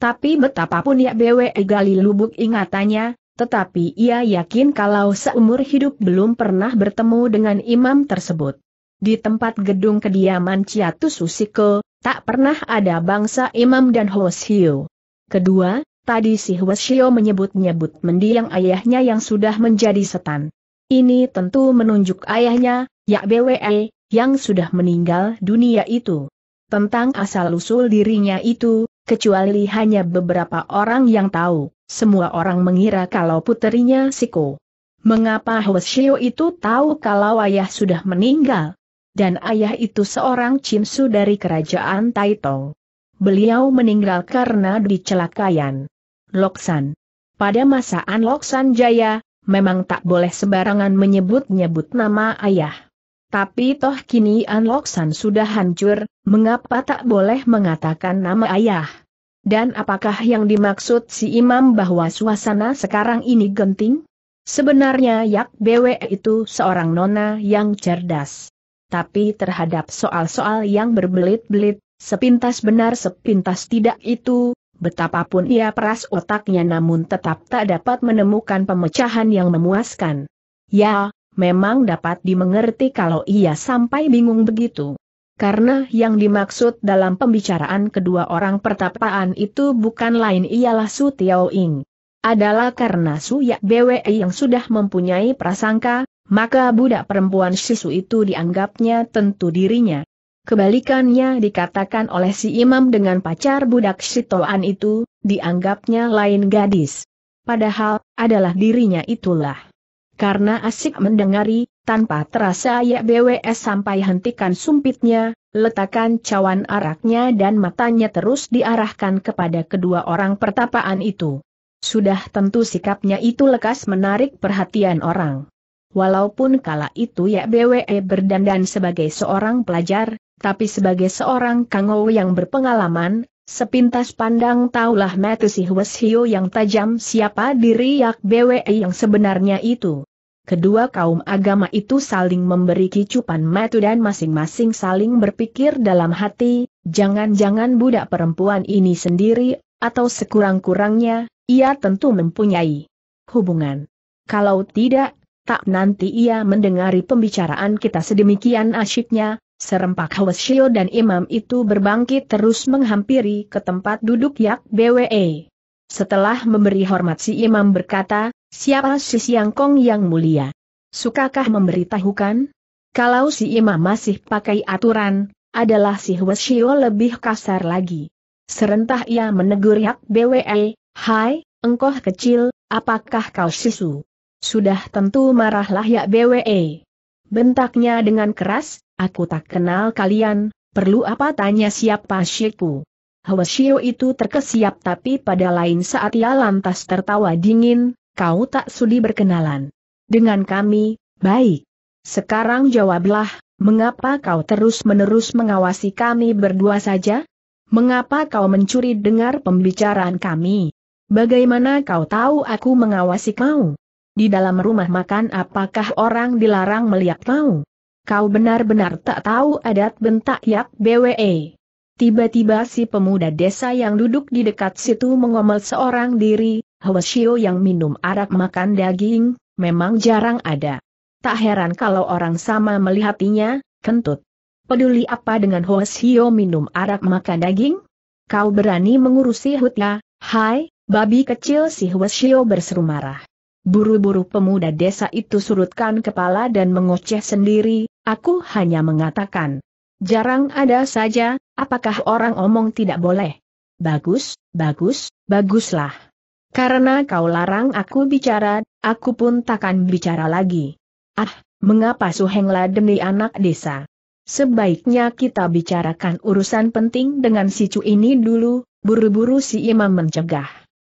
[SPEAKER 1] Tapi betapapun ya BWE gali lubuk ingatannya, tetapi ia yakin kalau seumur hidup belum pernah bertemu dengan imam tersebut. Di tempat gedung kediaman Ciatu Susiko, tak pernah ada bangsa imam dan Hoshio. Kedua, Tadi si Huasio menyebut-nyebut mendiang ayahnya yang sudah menjadi setan. Ini tentu menunjuk ayahnya, Yak BWE, yang sudah meninggal dunia itu. Tentang asal-usul dirinya itu, kecuali hanya beberapa orang yang tahu, semua orang mengira kalau puterinya Siko. Mengapa Huasio itu tahu kalau ayah sudah meninggal? Dan ayah itu seorang cinsu dari kerajaan Taito. beliau meninggal karena dicelakayan. Loksan. Pada masa An Loksan Jaya, memang tak boleh sembarangan menyebut-nyebut nama ayah. Tapi toh kini An Loksan sudah hancur, mengapa tak boleh mengatakan nama ayah? Dan apakah yang dimaksud si imam bahwa suasana sekarang ini genting? Sebenarnya Yak Bwe itu seorang nona yang cerdas. Tapi terhadap soal-soal yang berbelit-belit, sepintas benar sepintas tidak itu, Betapapun ia peras otaknya namun tetap tak dapat menemukan pemecahan yang memuaskan. Ya, memang dapat dimengerti kalau ia sampai bingung begitu. Karena yang dimaksud dalam pembicaraan kedua orang pertapaan itu bukan lain ialah Su Tiao Ing. Adalah karena Su Yak Bwe yang sudah mempunyai prasangka, maka budak perempuan sisu itu dianggapnya tentu dirinya. Kebalikannya dikatakan oleh si imam dengan pacar budak sitoan itu, dianggapnya lain gadis. Padahal, adalah dirinya itulah. Karena asik mendengari, tanpa terasa ya BWS sampai hentikan sumpitnya, letakkan cawan araknya dan matanya terus diarahkan kepada kedua orang pertapaan itu. Sudah tentu sikapnya itu lekas menarik perhatian orang. Walaupun kala itu ya BWE berdandan sebagai seorang pelajar, tapi sebagai seorang Kangou yang berpengalaman, sepintas pandang taulah Si Hweshio yang tajam siapa diri Yak Bwe yang sebenarnya itu. Kedua kaum agama itu saling memberi kicupan metu dan masing-masing saling berpikir dalam hati, jangan-jangan budak perempuan ini sendiri, atau sekurang-kurangnya, ia tentu mempunyai hubungan. Kalau tidak, tak nanti ia mendengari pembicaraan kita sedemikian asyiknya, Serempak Shio dan imam itu berbangkit terus menghampiri ke tempat duduk Yak BWE. Setelah memberi hormat si imam berkata, siapa si Siang Kong yang mulia? Sukakah memberitahukan? Kalau si imam masih pakai aturan, adalah si Shio lebih kasar lagi. Serentah ia menegur Yak BWE, Hai, engkau kecil, apakah kau sisu? Sudah tentu marahlah Yak BWE. Bentaknya dengan keras, Aku tak kenal kalian, perlu apa tanya siapa Shiku? Shio itu terkesiap tapi pada lain saat ia lantas tertawa dingin, kau tak sudi berkenalan. Dengan kami, baik. Sekarang jawablah, mengapa kau terus-menerus mengawasi kami berdua saja? Mengapa kau mencuri dengar pembicaraan kami? Bagaimana kau tahu aku mengawasi kau? Di dalam rumah makan apakah orang dilarang melihat kau? kau benar-benar tak tahu adat bentak yak BWE. Tiba-tiba si pemuda desa yang duduk di dekat situ mengomel seorang diri, Hwasio yang minum arak makan daging, memang jarang ada. Tak heran kalau orang sama melihatinya, kentut. Peduli apa dengan Hwasio minum arak makan daging? Kau berani mengurusi hutnya, hai, babi kecil si Hwasio berseru marah. Buru-buru pemuda desa itu surutkan kepala dan mengoceh sendiri, Aku hanya mengatakan. Jarang ada saja, apakah orang omong tidak boleh? Bagus, bagus, baguslah. Karena kau larang aku bicara, aku pun takkan bicara lagi. Ah, mengapa Suhengla demi anak desa? Sebaiknya kita bicarakan urusan penting dengan si cu ini dulu, buru-buru si imam mencegah.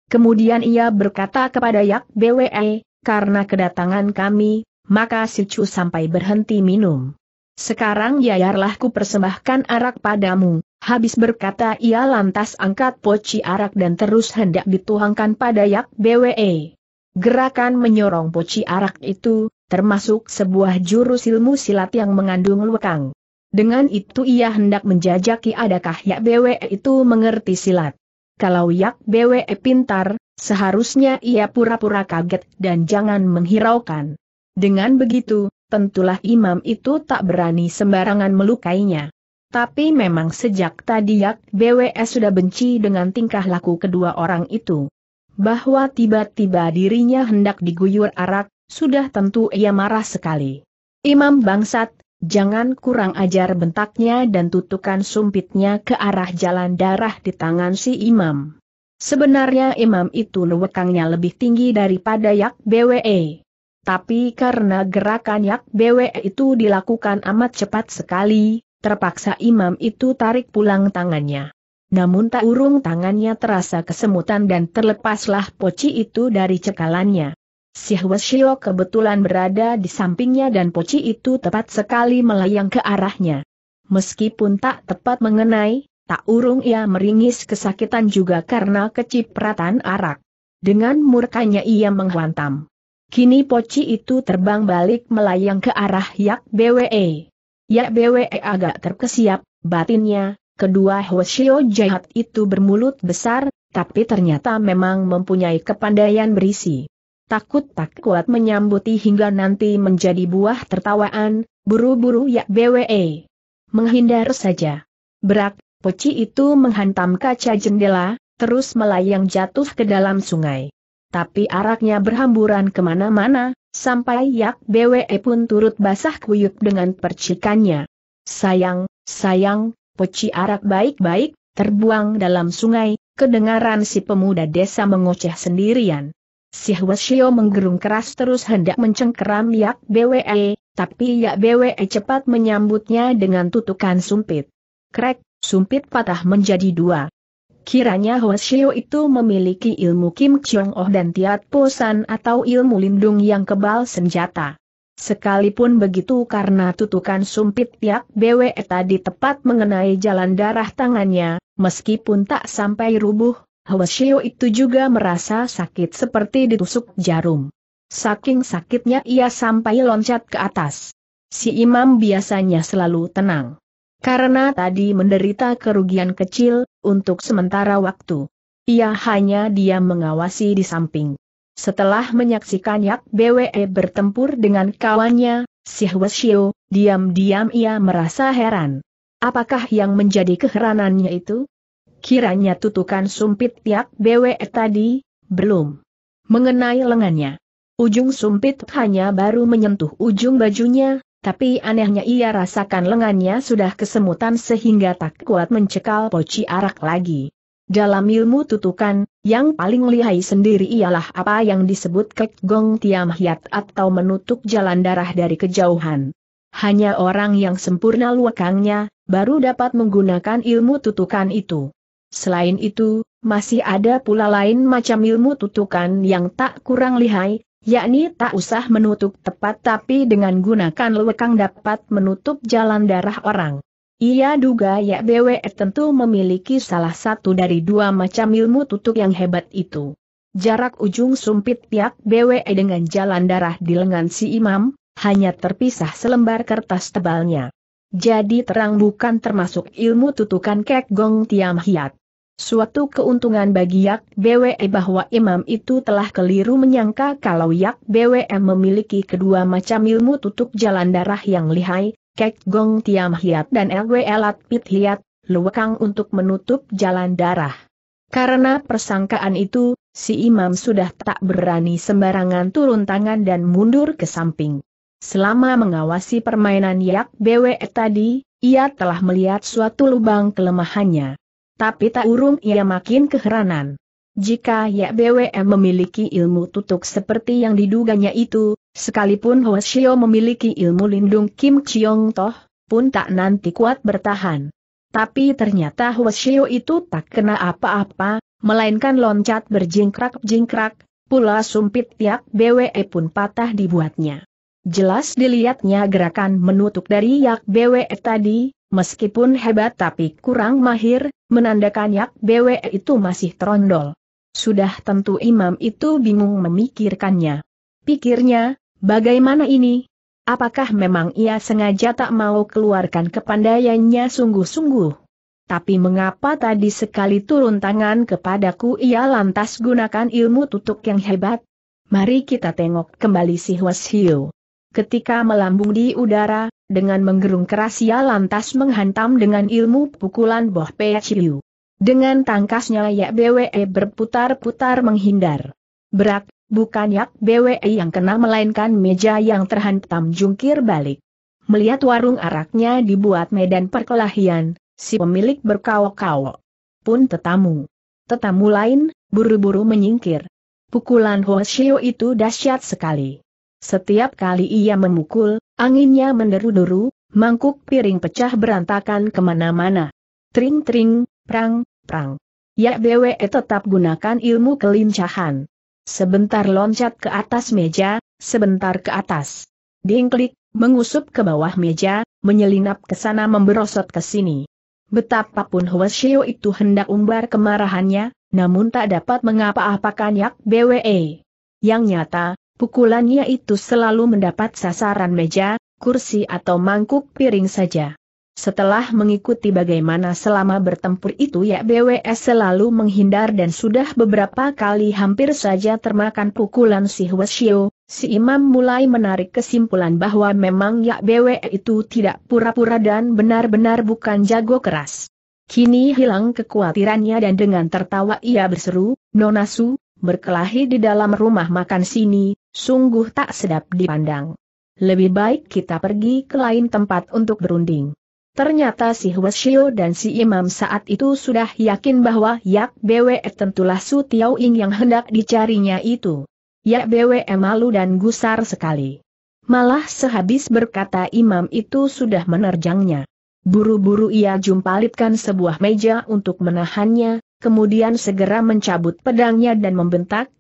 [SPEAKER 1] Kemudian ia berkata kepada Yak BWE, karena kedatangan kami, maka si Chu sampai berhenti minum. Sekarang yayarlah ku persembahkan arak padamu, habis berkata ia lantas angkat poci arak dan terus hendak dituangkan pada yak BWE. Gerakan menyorong poci arak itu, termasuk sebuah jurus ilmu silat yang mengandung lekang. Dengan itu ia hendak menjajaki adakah yak BWE itu mengerti silat. Kalau yak BWE pintar, seharusnya ia pura-pura kaget dan jangan menghiraukan. Dengan begitu, tentulah imam itu tak berani sembarangan melukainya. Tapi memang sejak tadi Yak BWS sudah benci dengan tingkah laku kedua orang itu. Bahwa tiba-tiba dirinya hendak diguyur arak, sudah tentu ia marah sekali. Imam bangsat, jangan kurang ajar bentaknya dan tutukan sumpitnya ke arah jalan darah di tangan si imam. Sebenarnya imam itu lewekangnya lebih tinggi daripada Yak BWE tapi karena gerakan Yak BW itu dilakukan amat cepat sekali, terpaksa imam itu tarik pulang tangannya. Namun tak urung tangannya terasa kesemutan dan terlepaslah poci itu dari cekalannya. Si Hwasyo kebetulan berada di sampingnya dan poci itu tepat sekali melayang ke arahnya. Meskipun tak tepat mengenai, tak urung ia meringis kesakitan juga karena kecipratan arak. Dengan murkanya ia menghantam. Kini poci itu terbang balik melayang ke arah Yak BWE. Yak BWE agak terkesiap, batinnya, kedua Hoshio jahat itu bermulut besar, tapi ternyata memang mempunyai kepandaian berisi. Takut tak kuat menyambuti hingga nanti menjadi buah tertawaan, buru-buru Yak BWE. Menghindar saja. Berak, poci itu menghantam kaca jendela, terus melayang jatuh ke dalam sungai tapi araknya berhamburan kemana-mana, sampai Yak BWE pun turut basah kuyup dengan percikannya. Sayang, sayang, peci arak baik-baik, terbuang dalam sungai, kedengaran si pemuda desa mengoceh sendirian. Si Hwasyo menggerung keras terus hendak mencengkeram Yak BWE, tapi Yak BWE cepat menyambutnya dengan tutukan sumpit. Krek, sumpit patah menjadi dua. Kiranya Hoshio itu memiliki ilmu Kim Chong Oh dan Tiat Posan atau ilmu lindung yang kebal senjata. Sekalipun begitu karena tutukan sumpit Tiak BW tadi tepat mengenai jalan darah tangannya, meskipun tak sampai rubuh, Hoshio itu juga merasa sakit seperti ditusuk jarum. Saking sakitnya ia sampai loncat ke atas. Si imam biasanya selalu tenang. Karena tadi menderita kerugian kecil, untuk sementara waktu. Ia hanya diam mengawasi di samping. Setelah menyaksikan Yak BWE bertempur dengan kawannya, Si Hwasyo, diam-diam ia merasa heran. Apakah yang menjadi keheranannya itu? Kiranya tutukan sumpit Yak BWE tadi, belum. Mengenai lengannya. Ujung sumpit hanya baru menyentuh ujung bajunya, tapi anehnya ia rasakan lengannya sudah kesemutan sehingga tak kuat mencekal poci arak lagi. Dalam ilmu tutukan, yang paling lihai sendiri ialah apa yang disebut kek gong tiam hiat atau menutup jalan darah dari kejauhan. Hanya orang yang sempurna luakangnya, baru dapat menggunakan ilmu tutukan itu. Selain itu, masih ada pula lain macam ilmu tutukan yang tak kurang lihai, yakni tak usah menutup tepat tapi dengan gunakan lekang dapat menutup jalan darah orang. Ia duga Yak BWE tentu memiliki salah satu dari dua macam ilmu tutup yang hebat itu. Jarak ujung sumpit Yak BWE dengan jalan darah di lengan si imam, hanya terpisah selembar kertas tebalnya. Jadi terang bukan termasuk ilmu tutukan Kek Gong Tiam Hiat. Suatu keuntungan bagi Yak BWE bahwa imam itu telah keliru menyangka kalau Yak BWE memiliki kedua macam ilmu tutup jalan darah yang lihai, Kek Gong Tiam Hiat dan LW Elat Pit Hiat, luwekang untuk menutup jalan darah. Karena persangkaan itu, si imam sudah tak berani sembarangan turun tangan dan mundur ke samping. Selama mengawasi permainan Yak BWE tadi, ia telah melihat suatu lubang kelemahannya. Tapi tak urung ia makin keheranan. Jika Yak BWM memiliki ilmu tutuk seperti yang diduganya itu, sekalipun Hoshio memiliki ilmu lindung Kim Chiong Toh, pun tak nanti kuat bertahan. Tapi ternyata Hoshio itu tak kena apa-apa, melainkan loncat berjingkrak-jingkrak, pula sumpit tiak BWE pun patah dibuatnya. Jelas dilihatnya gerakan menutup dari Yak BWE tadi, meskipun hebat tapi kurang mahir, menandakan Yak BWE itu masih terondol. Sudah tentu imam itu bingung memikirkannya. Pikirnya, bagaimana ini? Apakah memang ia sengaja tak mau keluarkan kepandaiannya sungguh-sungguh? Tapi mengapa tadi sekali turun tangan kepadaku ia lantas gunakan ilmu tutup yang hebat? Mari kita tengok kembali si Huas Hiu. Ketika melambung di udara, dengan menggerung keras ia lantas menghantam dengan ilmu pukulan Boh Pea Chiu. Dengan tangkasnya Yak BWE berputar-putar menghindar. Berak, bukan Yak BWE yang kena melainkan meja yang terhantam jungkir balik. Melihat warung araknya dibuat medan perkelahian, si pemilik berkawok-kawok. Pun tetamu. Tetamu lain, buru-buru menyingkir. Pukulan Hoshio itu dahsyat sekali. Setiap kali ia memukul, anginnya menderu-deru, mangkuk piring pecah berantakan kemana-mana. Tring-tring, prang-prang. Ya BWE eh, tetap gunakan ilmu kelincahan. Sebentar loncat ke atas meja, sebentar ke atas. Dingklik, mengusup ke bawah meja, menyelinap ke sana memberosot ke sini. Betapapun Hwasyo itu hendak umbar kemarahannya, namun tak dapat mengapa-apakan Yak BWE. Yang nyata, Pukulannya itu selalu mendapat sasaran meja, kursi atau mangkuk piring saja. Setelah mengikuti bagaimana selama bertempur itu ya BWS selalu menghindar dan sudah beberapa kali hampir saja termakan pukulan si Huasio, si imam mulai menarik kesimpulan bahwa memang ya BW itu tidak pura-pura dan benar-benar bukan jago keras. Kini hilang kekhawatirannya dan dengan tertawa ia berseru, Nonasu, berkelahi di dalam rumah makan sini, Sungguh tak sedap dipandang. Lebih baik kita pergi ke lain tempat untuk berunding. Ternyata si Hwasyo dan si Imam saat itu sudah yakin bahwa Yak Bwe tentulah Su Tiao Ing yang hendak dicarinya itu. Yak Bwe malu dan gusar sekali. Malah sehabis berkata Imam itu sudah menerjangnya. Buru-buru ia jumpalitkan sebuah meja untuk menahannya, kemudian segera mencabut pedangnya dan membentak,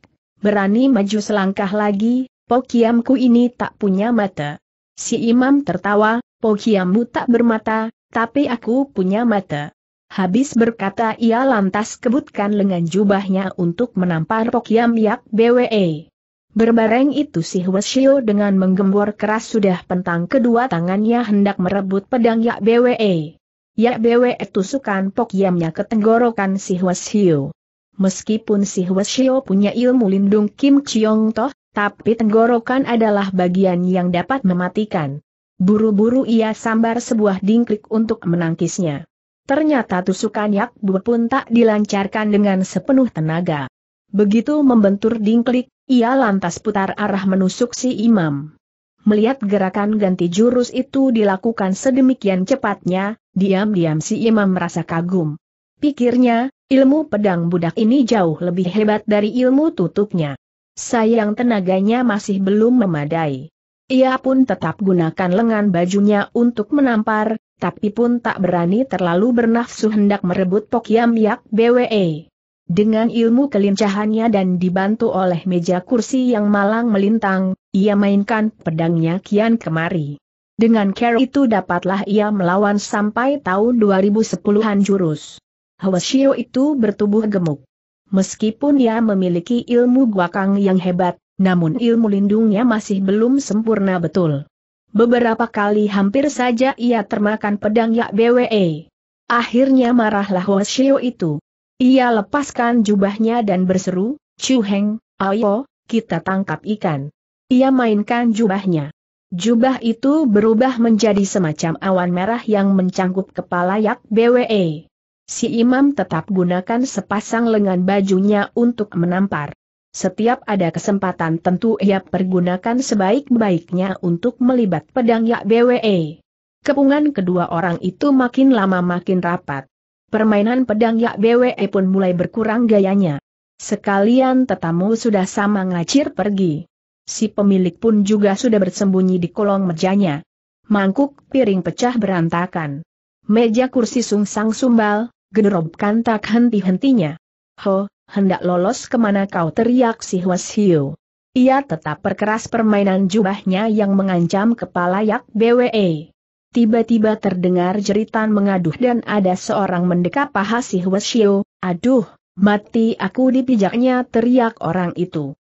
[SPEAKER 1] berani maju selangkah lagi, Pokiamku ini tak punya mata. Si imam tertawa, Pokiammu tak bermata, tapi aku punya mata. Habis berkata ia lantas kebutkan lengan jubahnya untuk menampar Pokiam Yak BWE. Berbareng itu si Hwasyo dengan menggembor keras sudah pentang kedua tangannya hendak merebut pedang Yak BWE. Yak BWE tusukan Pokiamnya ke tenggorokan si Hwasyo. Meskipun si Hwasyo punya ilmu lindung Kim Chiong Toh, tapi tenggorokan adalah bagian yang dapat mematikan. Buru-buru ia sambar sebuah dingklik untuk menangkisnya. Ternyata tusukan Bu pun tak dilancarkan dengan sepenuh tenaga. Begitu membentur dingklik, ia lantas putar arah menusuk si imam. Melihat gerakan ganti jurus itu dilakukan sedemikian cepatnya, diam-diam si imam merasa kagum. Pikirnya, Ilmu pedang budak ini jauh lebih hebat dari ilmu tutupnya. Sayang tenaganya masih belum memadai. Ia pun tetap gunakan lengan bajunya untuk menampar, tapi pun tak berani terlalu bernafsu hendak merebut Pokiam Yak BWE. Dengan ilmu kelincahannya dan dibantu oleh meja kursi yang malang melintang, ia mainkan pedangnya kian kemari. Dengan care itu dapatlah ia melawan sampai tahun 2010-an jurus. Hwasyo itu bertubuh gemuk. Meskipun ia memiliki ilmu guakang yang hebat, namun ilmu lindungnya masih belum sempurna betul. Beberapa kali hampir saja ia termakan pedang Yak BWE. Akhirnya marahlah Hoshio itu. Ia lepaskan jubahnya dan berseru, Chu Heng, ayo, kita tangkap ikan. Ia mainkan jubahnya. Jubah itu berubah menjadi semacam awan merah yang mencangkup kepala Yak BWE. Si imam tetap gunakan sepasang lengan bajunya untuk menampar. Setiap ada kesempatan tentu ia pergunakan sebaik-baiknya untuk melibat pedang Yak BWE. Kepungan kedua orang itu makin lama makin rapat. Permainan pedang Yak BWE pun mulai berkurang gayanya. Sekalian tetamu sudah sama ngacir pergi. Si pemilik pun juga sudah bersembunyi di kolong mejanya. Mangkuk piring pecah berantakan. Meja kursi sungsang sumbal, generobkan tak henti-hentinya. Ho, hendak lolos kemana kau teriak si Huas Hiu. Ia tetap perkeras permainan jubahnya yang mengancam kepala yak BWE. Tiba-tiba terdengar jeritan mengaduh dan ada seorang mendekap paha si Huas Hiu, aduh, mati aku dipijaknya teriak orang itu.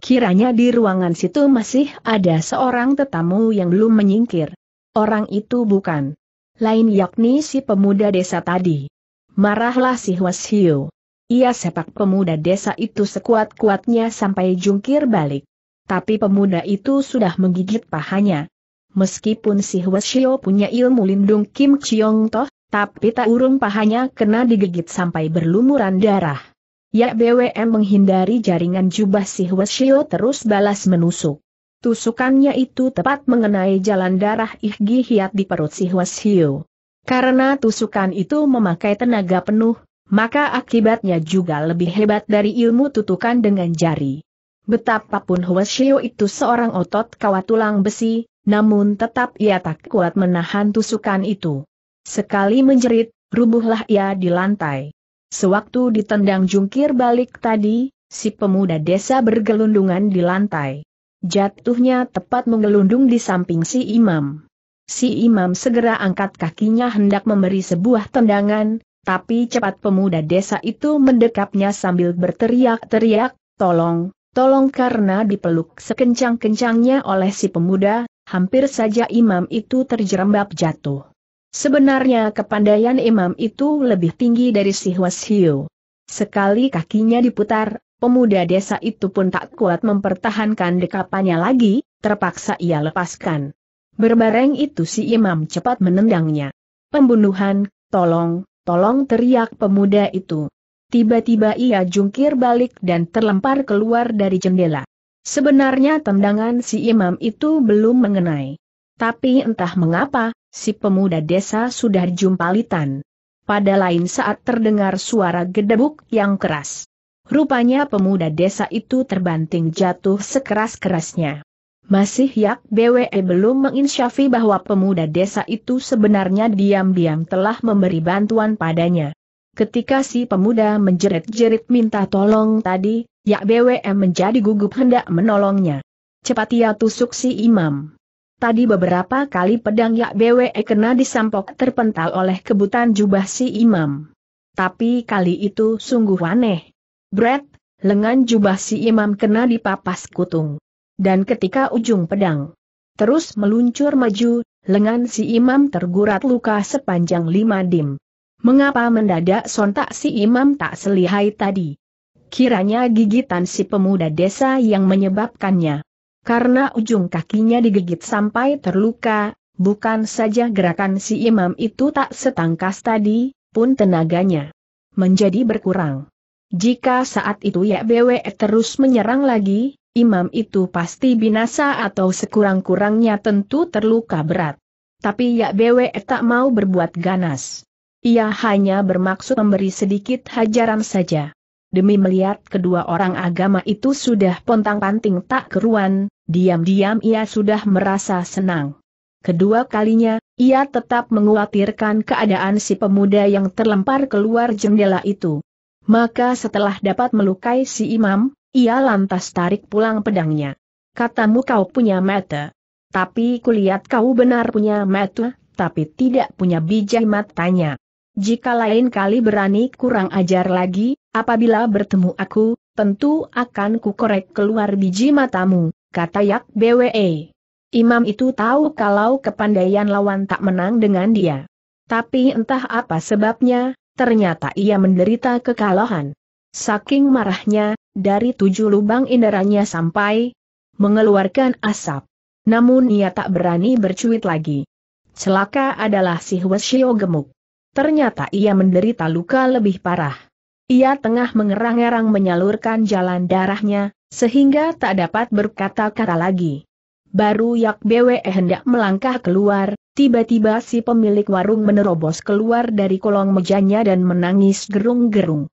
[SPEAKER 1] Kiranya di ruangan situ masih ada seorang tetamu yang belum menyingkir. Orang itu bukan lain yakni si pemuda desa tadi. Marahlah si Hwasio. Ia sepak pemuda desa itu sekuat-kuatnya sampai jungkir balik. Tapi pemuda itu sudah menggigit pahanya. Meskipun si Hwasio punya ilmu lindung Kim Chiong Toh, tapi tak urung pahanya kena digigit sampai berlumuran darah. Ya BWM menghindari jaringan jubah si Hwasio terus balas menusuk. Tusukannya itu tepat mengenai jalan darah Ihgi Hiat di perut si Hwasio. Karena tusukan itu memakai tenaga penuh, maka akibatnya juga lebih hebat dari ilmu tutukan dengan jari. Betapapun Hwasio itu seorang otot kawat tulang besi, namun tetap ia tak kuat menahan tusukan itu. Sekali menjerit, rubuhlah ia di lantai. Sewaktu ditendang jungkir balik tadi, si pemuda desa bergelundungan di lantai. Jatuhnya tepat mengelundung di samping si imam. Si imam segera angkat kakinya hendak memberi sebuah tendangan, tapi cepat pemuda desa itu mendekapnya sambil berteriak-teriak, tolong, tolong karena dipeluk sekencang-kencangnya oleh si pemuda, hampir saja imam itu terjerembab jatuh. Sebenarnya kepandaian imam itu lebih tinggi dari si Hwashiu. Sekali kakinya diputar, Pemuda desa itu pun tak kuat mempertahankan dekapannya lagi, terpaksa ia lepaskan. Berbareng itu si imam cepat menendangnya. Pembunuhan, tolong, tolong teriak pemuda itu. Tiba-tiba ia jungkir balik dan terlempar keluar dari jendela. Sebenarnya tendangan si imam itu belum mengenai. Tapi entah mengapa, si pemuda desa sudah jumpalitan. Pada lain saat terdengar suara gedebuk yang keras. Rupanya pemuda desa itu terbanting jatuh sekeras-kerasnya. Masih Yak BWE belum menginsyafi bahwa pemuda desa itu sebenarnya diam-diam telah memberi bantuan padanya. Ketika si pemuda menjerit-jerit minta tolong tadi, Yak BWE menjadi gugup hendak menolongnya. Cepat ia tusuk si imam. Tadi beberapa kali pedang Yak BWE kena disampok terpental oleh kebutan jubah si imam. Tapi kali itu sungguh aneh Bret, lengan jubah si imam kena dipapas kutung. Dan ketika ujung pedang terus meluncur maju, lengan si imam tergurat luka sepanjang lima dim. Mengapa mendadak sontak si imam tak selihai tadi? Kiranya gigitan si pemuda desa yang menyebabkannya. Karena ujung kakinya digigit sampai terluka, bukan saja gerakan si imam itu tak setangkas tadi, pun tenaganya menjadi berkurang. Jika saat itu YBW terus menyerang lagi, imam itu pasti binasa atau sekurang-kurangnya tentu terluka berat. Tapi YBW tak mau berbuat ganas. Ia hanya bermaksud memberi sedikit hajaran saja. Demi melihat kedua orang agama itu sudah pontang-panting tak keruan, diam-diam ia sudah merasa senang. Kedua kalinya, ia tetap mengkhawatirkan keadaan si pemuda yang terlempar keluar jendela itu. Maka setelah dapat melukai si imam, ia lantas tarik pulang pedangnya. Katamu kau punya mata. Tapi kulihat kau benar punya mata, tapi tidak punya biji matanya. Jika lain kali berani kurang ajar lagi, apabila bertemu aku, tentu akan kukorek keluar biji matamu, kata Yak BWE. Imam itu tahu kalau kepandaian lawan tak menang dengan dia. Tapi entah apa sebabnya, ternyata ia menderita kekalahan. Saking marahnya, dari tujuh lubang inderanya sampai mengeluarkan asap. Namun ia tak berani bercuit lagi. Celaka adalah si Huashio gemuk. Ternyata ia menderita luka lebih parah. Ia tengah mengerang-erang menyalurkan jalan darahnya, sehingga tak dapat berkata-kata lagi. Baru Yak Bwe hendak melangkah keluar, Tiba-tiba si pemilik warung menerobos keluar dari kolong mejanya dan menangis gerung-gerung.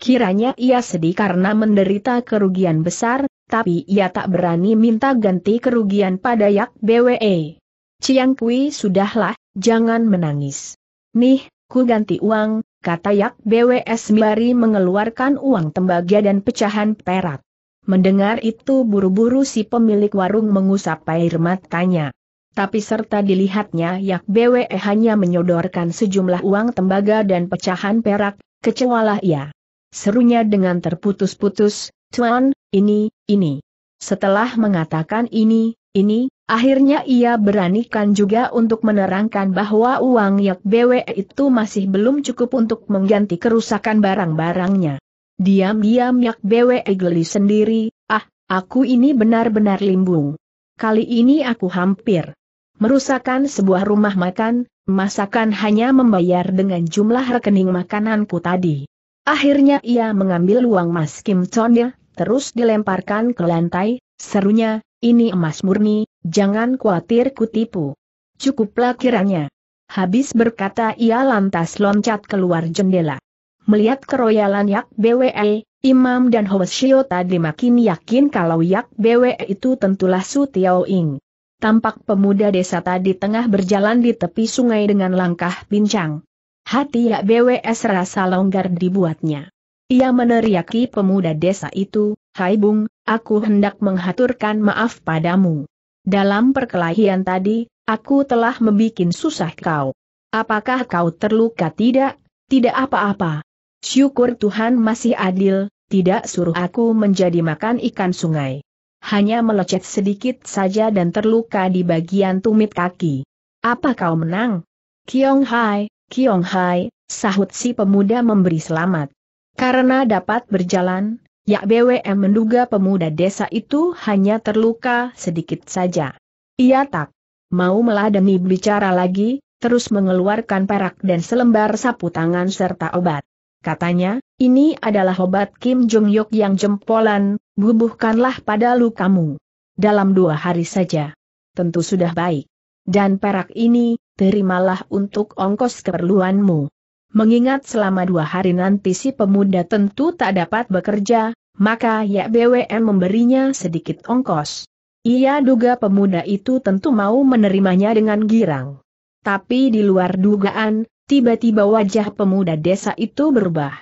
[SPEAKER 1] Kiranya ia sedih karena menderita kerugian besar, tapi ia tak berani minta ganti kerugian pada Yak BWE. Ciang Kui sudahlah, jangan menangis. Nih, ku ganti uang, kata Yak BWE sembari mengeluarkan uang tembaga dan pecahan perak. Mendengar itu buru-buru si pemilik warung mengusap air matanya tapi serta dilihatnya Yak BWE hanya menyodorkan sejumlah uang tembaga dan pecahan perak, kecewalah ia. Serunya dengan terputus-putus, Tuan, ini, ini. Setelah mengatakan ini, ini, akhirnya ia beranikan juga untuk menerangkan bahwa uang Yak BWE itu masih belum cukup untuk mengganti kerusakan barang-barangnya. Diam-diam Yak BWE geli sendiri, ah, aku ini benar-benar limbung. Kali ini aku hampir Merusakan sebuah rumah makan, masakan hanya membayar dengan jumlah rekening makananku tadi. Akhirnya ia mengambil uang Mas Kim Chonnya, terus dilemparkan ke lantai, serunya, ini emas murni, jangan khawatir kutipu. Cukuplah kiranya. Habis berkata ia lantas loncat keluar jendela. Melihat keroyalan Yak BWE, Imam dan Hoshio tadi makin yakin kalau Yak BWE itu tentulah Su Tiao Ing tampak pemuda desa tadi tengah berjalan di tepi sungai dengan langkah pincang. Hati ya BWS rasa longgar dibuatnya. Ia meneriaki pemuda desa itu, Hai Bung, aku hendak menghaturkan maaf padamu. Dalam perkelahian tadi, aku telah membuat susah kau. Apakah kau terluka tidak? Tidak apa-apa. Syukur Tuhan masih adil, tidak suruh aku menjadi makan ikan sungai hanya melecet sedikit saja dan terluka di bagian tumit kaki. Apa kau menang? Kiong Hai, Kiong Hai, sahut si pemuda memberi selamat. Karena dapat berjalan, Yak BWM menduga pemuda desa itu hanya terluka sedikit saja. Ia tak mau meladeni bicara lagi, terus mengeluarkan perak dan selembar sapu tangan serta obat. Katanya, ini adalah obat Kim Jong Yok yang jempolan, bubuhkanlah pada lukamu. Dalam dua hari saja. Tentu sudah baik. Dan perak ini, terimalah untuk ongkos keperluanmu. Mengingat selama dua hari nanti si pemuda tentu tak dapat bekerja, maka ya BWM memberinya sedikit ongkos. Ia duga pemuda itu tentu mau menerimanya dengan girang. Tapi di luar dugaan, tiba-tiba wajah pemuda desa itu berubah.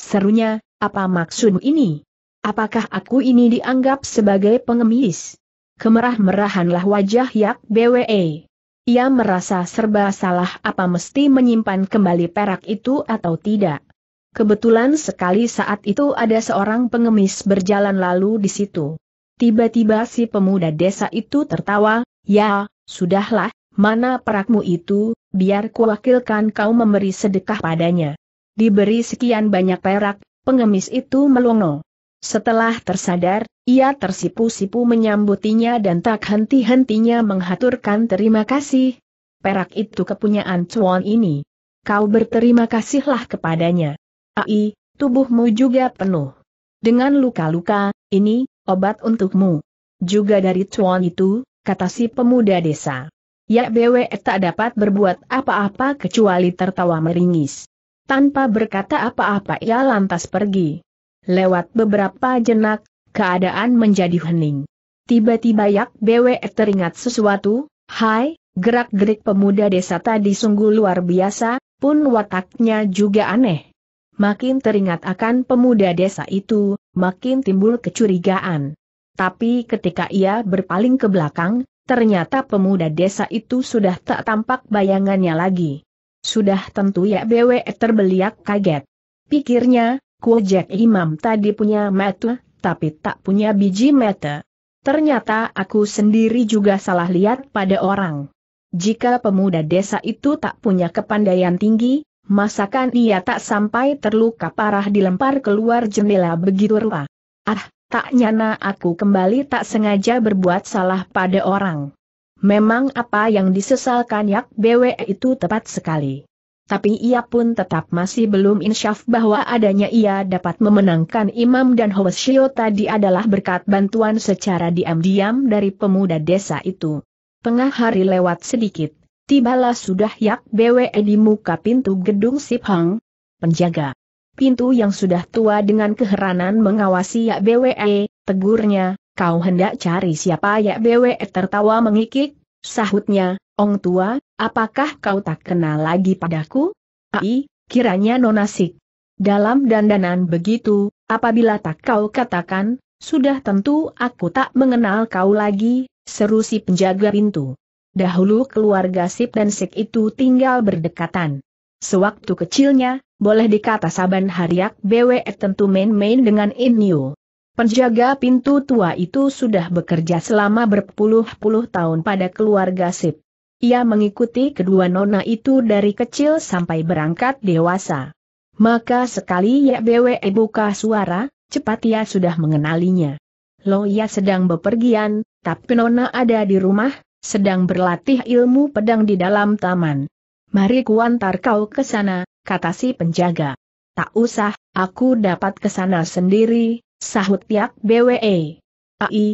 [SPEAKER 1] Serunya, apa maksud ini? Apakah aku ini dianggap sebagai pengemis? Kemerah-merahanlah wajah Yak BWE. Ia merasa serba salah apa mesti menyimpan kembali perak itu atau tidak. Kebetulan sekali saat itu ada seorang pengemis berjalan lalu di situ. Tiba-tiba si pemuda desa itu tertawa, ya, sudahlah, mana perakmu itu, biar kuwakilkan kau memberi sedekah padanya. Diberi sekian banyak perak, pengemis itu melongo. Setelah tersadar, ia tersipu-sipu menyambutinya dan tak henti-hentinya menghaturkan terima kasih. Perak itu kepunyaan cuan ini. Kau berterima kasihlah kepadanya. Ai, tubuhmu juga penuh. Dengan luka-luka, ini, obat untukmu. Juga dari cuan itu, kata si pemuda desa. Ya Bwe tak dapat berbuat apa-apa kecuali tertawa meringis. Tanpa berkata apa-apa ia lantas pergi. Lewat beberapa jenak, keadaan menjadi hening. Tiba-tiba Yak Bwe teringat sesuatu, hai, gerak-gerik pemuda desa tadi sungguh luar biasa, pun wataknya juga aneh. Makin teringat akan pemuda desa itu, makin timbul kecurigaan. Tapi ketika ia berpaling ke belakang, ternyata pemuda desa itu sudah tak tampak bayangannya lagi. Sudah tentu ya Bwe terbeliak kaget. Pikirnya, Kujek Imam tadi punya mata, tapi tak punya biji mata. Ternyata aku sendiri juga salah lihat pada orang. Jika pemuda desa itu tak punya kepandaian tinggi, masakan ia tak sampai terluka parah dilempar keluar jendela begitu rupa. Ah, tak nyana aku kembali tak sengaja berbuat salah pada orang. Memang apa yang disesalkan Yak Bwe itu tepat sekali tapi ia pun tetap masih belum insyaf bahwa adanya ia dapat memenangkan Imam dan Hoesio tadi adalah berkat bantuan secara diam-diam dari pemuda desa itu. Tengah hari lewat sedikit, tibalah sudah Yak BWE di muka pintu gedung Siphang, penjaga. Pintu yang sudah tua dengan keheranan mengawasi Yak BWE, eh, tegurnya, kau hendak cari siapa Yak BWE tertawa mengikik, sahutnya, Ong tua, Apakah kau tak kenal lagi padaku? Ai, kiranya nonasik. Dalam dandanan begitu, apabila tak kau katakan, sudah tentu aku tak mengenal kau lagi, seru si penjaga pintu. Dahulu keluarga Sip dan Sik itu tinggal berdekatan. Sewaktu kecilnya, boleh dikata Saban Hariak BWE tentu main-main dengan Inyo. Penjaga pintu tua itu sudah bekerja selama berpuluh-puluh tahun pada keluarga Sip. Ia mengikuti kedua nona itu dari kecil sampai berangkat dewasa. Maka sekali YBWE buka suara, cepat ia sudah mengenalinya. Lo ia sedang bepergian, tapi nona ada di rumah, sedang berlatih ilmu pedang di dalam taman. Mari kuantar kau ke sana, kata si penjaga. Tak usah, aku dapat ke sana sendiri, sahut pihak BWE. Ai,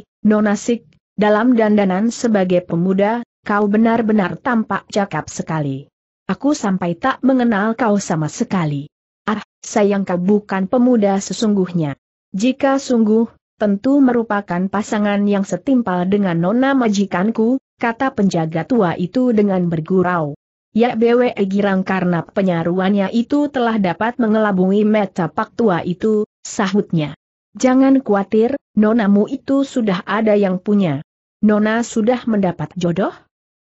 [SPEAKER 1] sik, dalam dandanan sebagai pemuda, kau benar-benar tampak cakap sekali. Aku sampai tak mengenal kau sama sekali. Ah, sayang kau bukan pemuda sesungguhnya. Jika sungguh, tentu merupakan pasangan yang setimpal dengan nona majikanku, kata penjaga tua itu dengan bergurau. Ya bewe girang karena penyaruannya itu telah dapat mengelabui meta pak tua itu, sahutnya. Jangan khawatir, nonamu itu sudah ada yang punya. Nona sudah mendapat jodoh?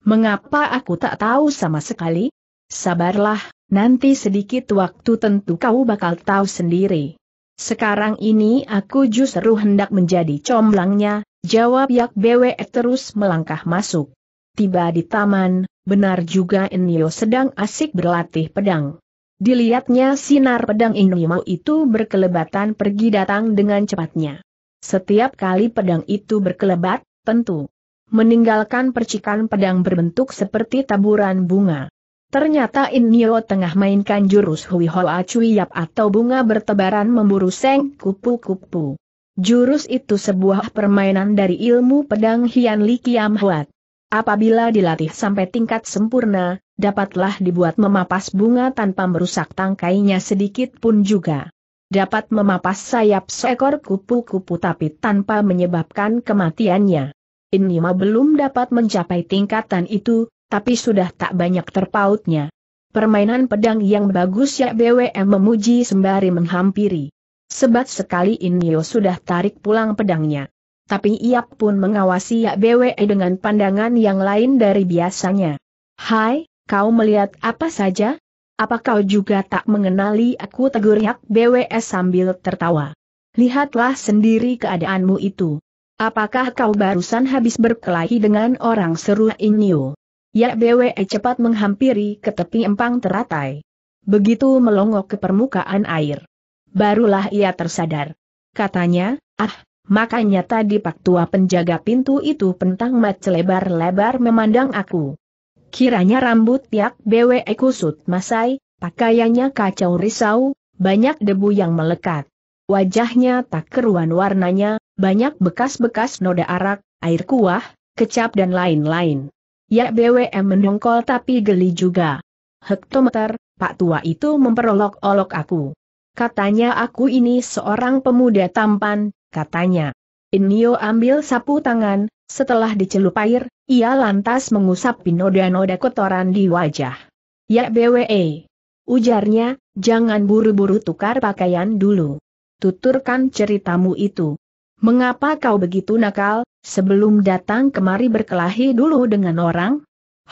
[SPEAKER 1] Mengapa aku tak tahu sama sekali? Sabarlah, nanti sedikit waktu tentu kau bakal tahu sendiri. Sekarang ini aku justru hendak menjadi comblangnya, jawab Yak Bwe terus melangkah masuk. Tiba di taman, benar juga Enio sedang asik berlatih pedang. Dilihatnya sinar pedang Enio itu berkelebatan pergi datang dengan cepatnya. Setiap kali pedang itu berkelebat, tentu meninggalkan percikan pedang berbentuk seperti taburan bunga. Ternyata In Inyo tengah mainkan jurus Hui Hoa Yap atau bunga bertebaran memburu Seng Kupu-Kupu. Jurus itu sebuah permainan dari ilmu pedang Hian Li Kiam Huat. Apabila dilatih sampai tingkat sempurna, dapatlah dibuat memapas bunga tanpa merusak tangkainya sedikit pun juga. Dapat memapas sayap seekor kupu-kupu tapi tanpa menyebabkan kematiannya ini belum dapat mencapai tingkatan itu, tapi sudah tak banyak terpautnya. Permainan pedang yang bagus ya BWM memuji sembari menghampiri. Sebat sekali Inyo sudah tarik pulang pedangnya. Tapi ia pun mengawasi ya BWE dengan pandangan yang lain dari biasanya. Hai, kau melihat apa saja? Apa kau juga tak mengenali aku tegur Yak BWS sambil tertawa? Lihatlah sendiri keadaanmu itu. Apakah kau barusan habis berkelahi dengan orang seru Inyo? Ya BWE cepat menghampiri ke tepi empang teratai. Begitu melongok ke permukaan air. Barulah ia tersadar. Katanya, ah, makanya tadi pak tua penjaga pintu itu pentang mat lebar-lebar memandang aku. Kiranya rambut Yak BWE kusut masai, pakaiannya kacau risau, banyak debu yang melekat. Wajahnya tak keruan warnanya, banyak bekas-bekas noda arak, air kuah, kecap dan lain-lain. Ya BWM mendongkol tapi geli juga. Hektometer, Pak Tua itu memperolok-olok aku. Katanya aku ini seorang pemuda tampan, katanya. Inio ambil sapu tangan, setelah dicelup air, ia lantas mengusap noda-noda kotoran di wajah. Ya BWE. Ujarnya, jangan buru-buru tukar pakaian dulu. Tuturkan ceritamu itu. Mengapa kau begitu nakal, sebelum datang kemari berkelahi dulu dengan orang?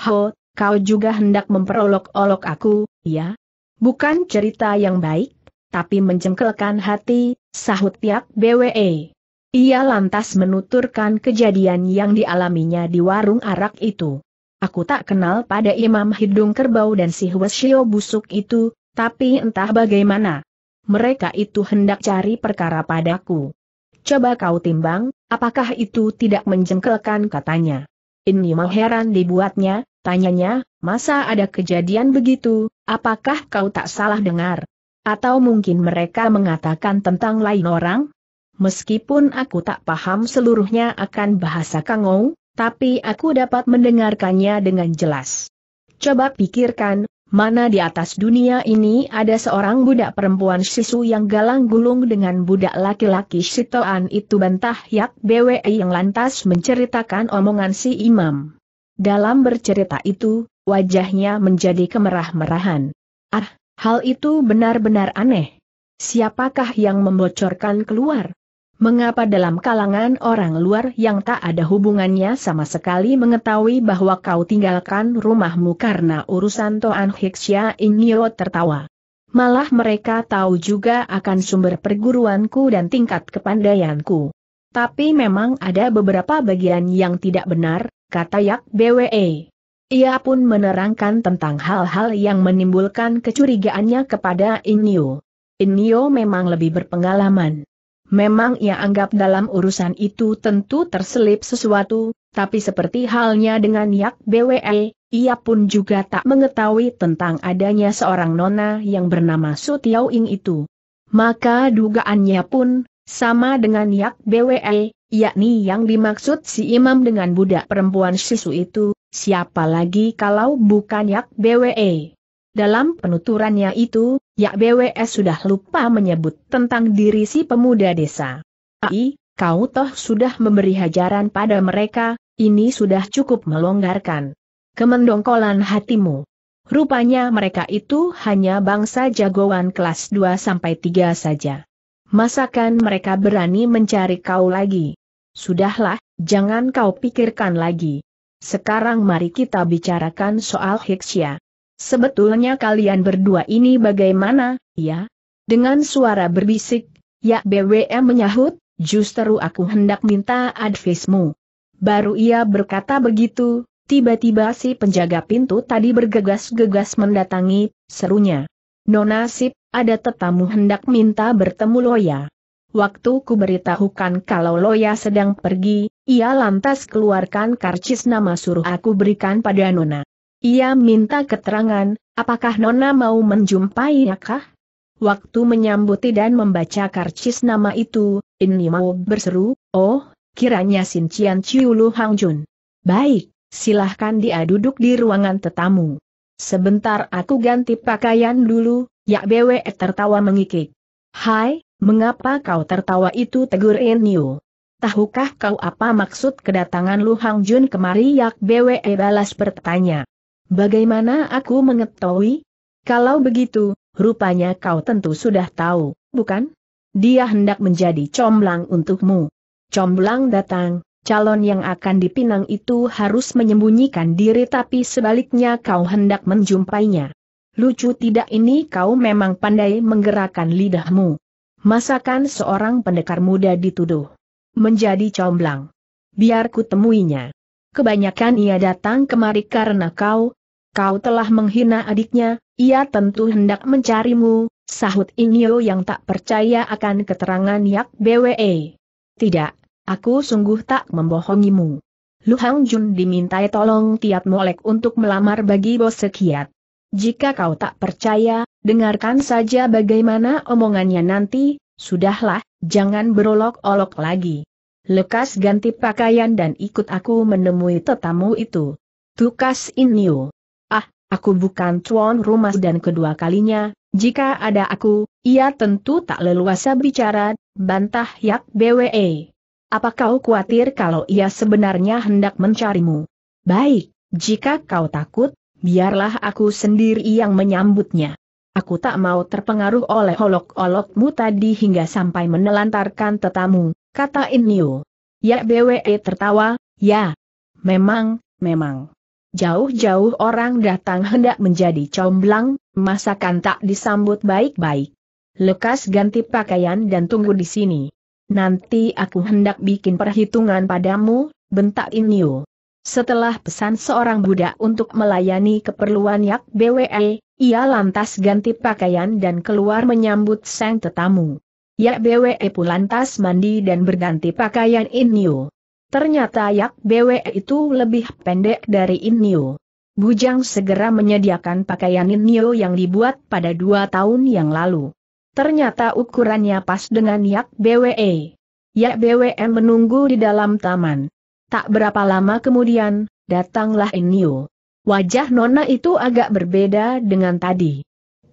[SPEAKER 1] Ho, kau juga hendak memperolok-olok aku, ya? Bukan cerita yang baik, tapi mencengkelkan hati, sahut pihak BWE. Ia lantas menuturkan kejadian yang dialaminya di warung arak itu. Aku tak kenal pada imam hidung kerbau dan si Hwasyo busuk itu, tapi entah bagaimana. Mereka itu hendak cari perkara padaku. Coba kau timbang, apakah itu tidak menjengkelkan katanya. Ini mau heran dibuatnya, tanyanya, masa ada kejadian begitu, apakah kau tak salah dengar? Atau mungkin mereka mengatakan tentang lain orang? Meskipun aku tak paham seluruhnya akan bahasa Kangou, tapi aku dapat mendengarkannya dengan jelas. Coba pikirkan, mana di atas dunia ini ada seorang budak perempuan sisu yang galang gulung dengan budak laki-laki sitoan itu bantah Yak Bwe yang lantas menceritakan omongan si imam. Dalam bercerita itu, wajahnya menjadi kemerah-merahan. Ah, hal itu benar-benar aneh. Siapakah yang membocorkan keluar? Mengapa dalam kalangan orang luar yang tak ada hubungannya sama sekali mengetahui bahwa kau tinggalkan rumahmu karena urusan Toan Hiksia Inyo tertawa. Malah mereka tahu juga akan sumber perguruanku dan tingkat kepandaianku. Tapi memang ada beberapa bagian yang tidak benar, kata Yak BWE. Ia pun menerangkan tentang hal-hal yang menimbulkan kecurigaannya kepada Inyo. Inyo memang lebih berpengalaman. Memang ia anggap dalam urusan itu tentu terselip sesuatu, tapi seperti halnya dengan Yak BWE, ia pun juga tak mengetahui tentang adanya seorang nona yang bernama Sutiau Ing itu. Maka dugaannya pun, sama dengan Yak BWE, yakni yang dimaksud si imam dengan budak perempuan Sisu itu, siapa lagi kalau bukan Yak BWE. Dalam penuturannya itu, Yak BWS sudah lupa menyebut tentang diri si pemuda desa. Ai, kau toh sudah memberi hajaran pada mereka, ini sudah cukup melonggarkan kemendongkolan hatimu. Rupanya mereka itu hanya bangsa jagoan kelas 2-3 saja. Masakan mereka berani mencari kau lagi? Sudahlah, jangan kau pikirkan lagi. Sekarang mari kita bicarakan soal Hiksya. Sebetulnya kalian berdua ini bagaimana, ya? Dengan suara berbisik, ya BWM menyahut, justru aku hendak minta advismu. Baru ia berkata begitu, tiba-tiba si penjaga pintu tadi bergegas-gegas mendatangi, serunya. Nona Sip, ada tetamu hendak minta bertemu Loya. Waktu ku beritahukan kalau Loya sedang pergi, ia lantas keluarkan karcis nama suruh aku berikan pada Nona. Ia minta keterangan, apakah Nona mau menjumpai kah? Waktu menyambuti dan membaca karcis nama itu, ini mau berseru, oh, kiranya Sin Cian Ciulu Hang Jun. Baik, silahkan dia duduk di ruangan tetamu. Sebentar aku ganti pakaian dulu, Yak BWE tertawa mengikik. Hai, mengapa kau tertawa itu tegur Enio? Tahukah kau apa maksud kedatangan Lu Hang Jun kemari Yak BWE balas bertanya. Bagaimana aku mengetahui? Kalau begitu, rupanya kau tentu sudah tahu, bukan? Dia hendak menjadi comblang untukmu. Comblang datang, calon yang akan dipinang itu harus menyembunyikan diri tapi sebaliknya kau hendak menjumpainya. Lucu tidak ini kau memang pandai menggerakkan lidahmu. Masakan seorang pendekar muda dituduh menjadi comblang. Biar ku temuinya. Kebanyakan ia datang kemari karena kau, kau telah menghina adiknya, ia tentu hendak mencarimu, sahut Inyo yang tak percaya akan keterangan Yak BWE. Tidak, aku sungguh tak membohongimu. Lu Hang Jun dimintai tolong Tiat Molek untuk melamar bagi bos sekiat. Jika kau tak percaya, dengarkan saja bagaimana omongannya nanti, sudahlah, jangan berolok-olok lagi. Lekas ganti pakaian dan ikut aku menemui tetamu itu. Tukas Inyo. Aku bukan tuan rumah dan kedua kalinya, jika ada aku, ia tentu tak leluasa bicara, bantah Yak BWE. Apa kau khawatir kalau ia sebenarnya hendak mencarimu? Baik, jika kau takut, biarlah aku sendiri yang menyambutnya. Aku tak mau terpengaruh oleh olok-olokmu tadi hingga sampai menelantarkan tetamu, kata Inyo. Yak BWE tertawa, ya. Memang, memang jauh-jauh orang datang hendak menjadi comblang, masakan tak disambut baik-baik. Lekas ganti pakaian dan tunggu di sini. Nanti aku hendak bikin perhitungan padamu, bentak Inyo. Setelah pesan seorang budak untuk melayani keperluan Yak BWE, ia lantas ganti pakaian dan keluar menyambut sang tetamu. Yak BWE pun lantas mandi dan berganti pakaian Inyo. Ternyata yak bwe itu lebih pendek dari Inio. Bujang segera menyediakan pakaian Inio yang dibuat pada dua tahun yang lalu. Ternyata ukurannya pas dengan yak BWE. Yak bwe menunggu di dalam taman. Tak berapa lama kemudian, datanglah Inio. Wajah Nona itu agak berbeda dengan tadi.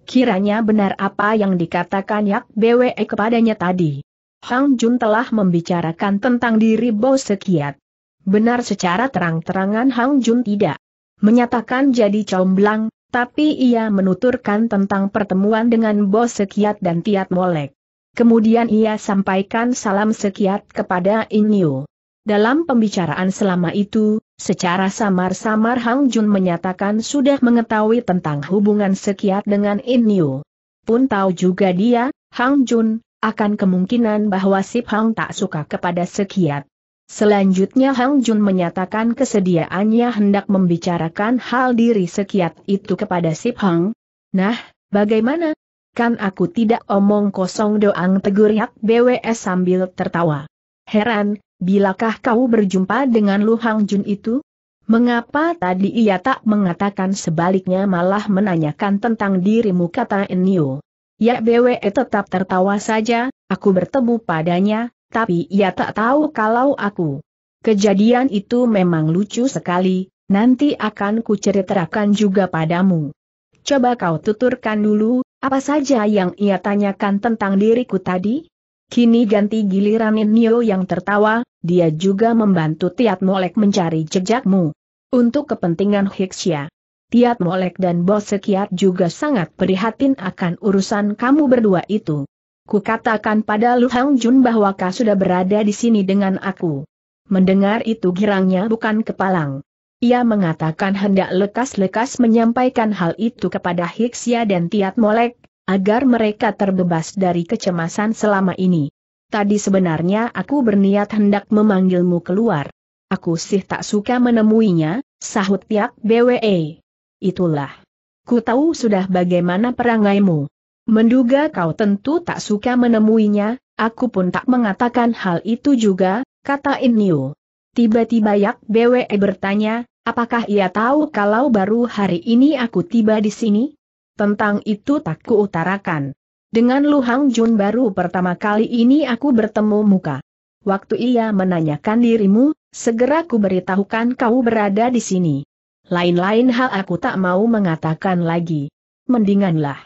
[SPEAKER 1] Kiranya benar apa yang dikatakan Yak BWE kepadanya tadi. Hang Jun telah membicarakan tentang diri Bos Sekiat. Benar secara terang-terangan Hang Jun tidak menyatakan jadi comblang, tapi ia menuturkan tentang pertemuan dengan Bos Sekiat dan Tiat Molek. Kemudian ia sampaikan salam Sekiat kepada Yu. Dalam pembicaraan selama itu, secara samar-samar Hang Jun menyatakan sudah mengetahui tentang hubungan Sekiat dengan Yu. Pun tahu juga dia, Hang Jun, akan kemungkinan bahwa Sip Hang tak suka kepada Sekiat. Selanjutnya Hang Jun menyatakan kesediaannya hendak membicarakan hal diri Sekiat itu kepada Sip Hang. Nah, bagaimana? Kan aku tidak omong kosong doang tegur Yak BWS sambil tertawa. Heran, bilakah kau berjumpa dengan Lu Hang Jun itu? Mengapa tadi ia tak mengatakan sebaliknya malah menanyakan tentang dirimu kata Enio? Ya BWE eh, tetap tertawa saja, aku bertemu padanya, tapi ia tak tahu kalau aku. Kejadian itu memang lucu sekali, nanti akan kuceritakan juga padamu. Coba kau tuturkan dulu, apa saja yang ia tanyakan tentang diriku tadi? Kini ganti giliran Nio yang tertawa, dia juga membantu Tiat Molek mencari jejakmu. Untuk kepentingan Hiksia. Tiat Molek dan Bos Sekiat juga sangat prihatin akan urusan kamu berdua itu. Kukatakan pada Lu Hang Jun bahwa kau sudah berada di sini dengan aku. Mendengar itu girangnya bukan kepalang. Ia mengatakan hendak lekas-lekas menyampaikan hal itu kepada Hiksia dan Tiat Molek, agar mereka terbebas dari kecemasan selama ini. Tadi sebenarnya aku berniat hendak memanggilmu keluar. Aku sih tak suka menemuinya, sahut Tiak BWE itulah. Ku tahu sudah bagaimana perangaimu. Menduga kau tentu tak suka menemuinya, aku pun tak mengatakan hal itu juga, kata Inyu. Tiba-tiba Yak BWE bertanya, apakah ia tahu kalau baru hari ini aku tiba di sini? Tentang itu tak kuutarakan. Dengan Lu Hang Jun baru pertama kali ini aku bertemu muka. Waktu ia menanyakan dirimu, segera ku beritahukan kau berada di sini. Lain-lain hal aku tak mau mengatakan lagi. Mendinganlah.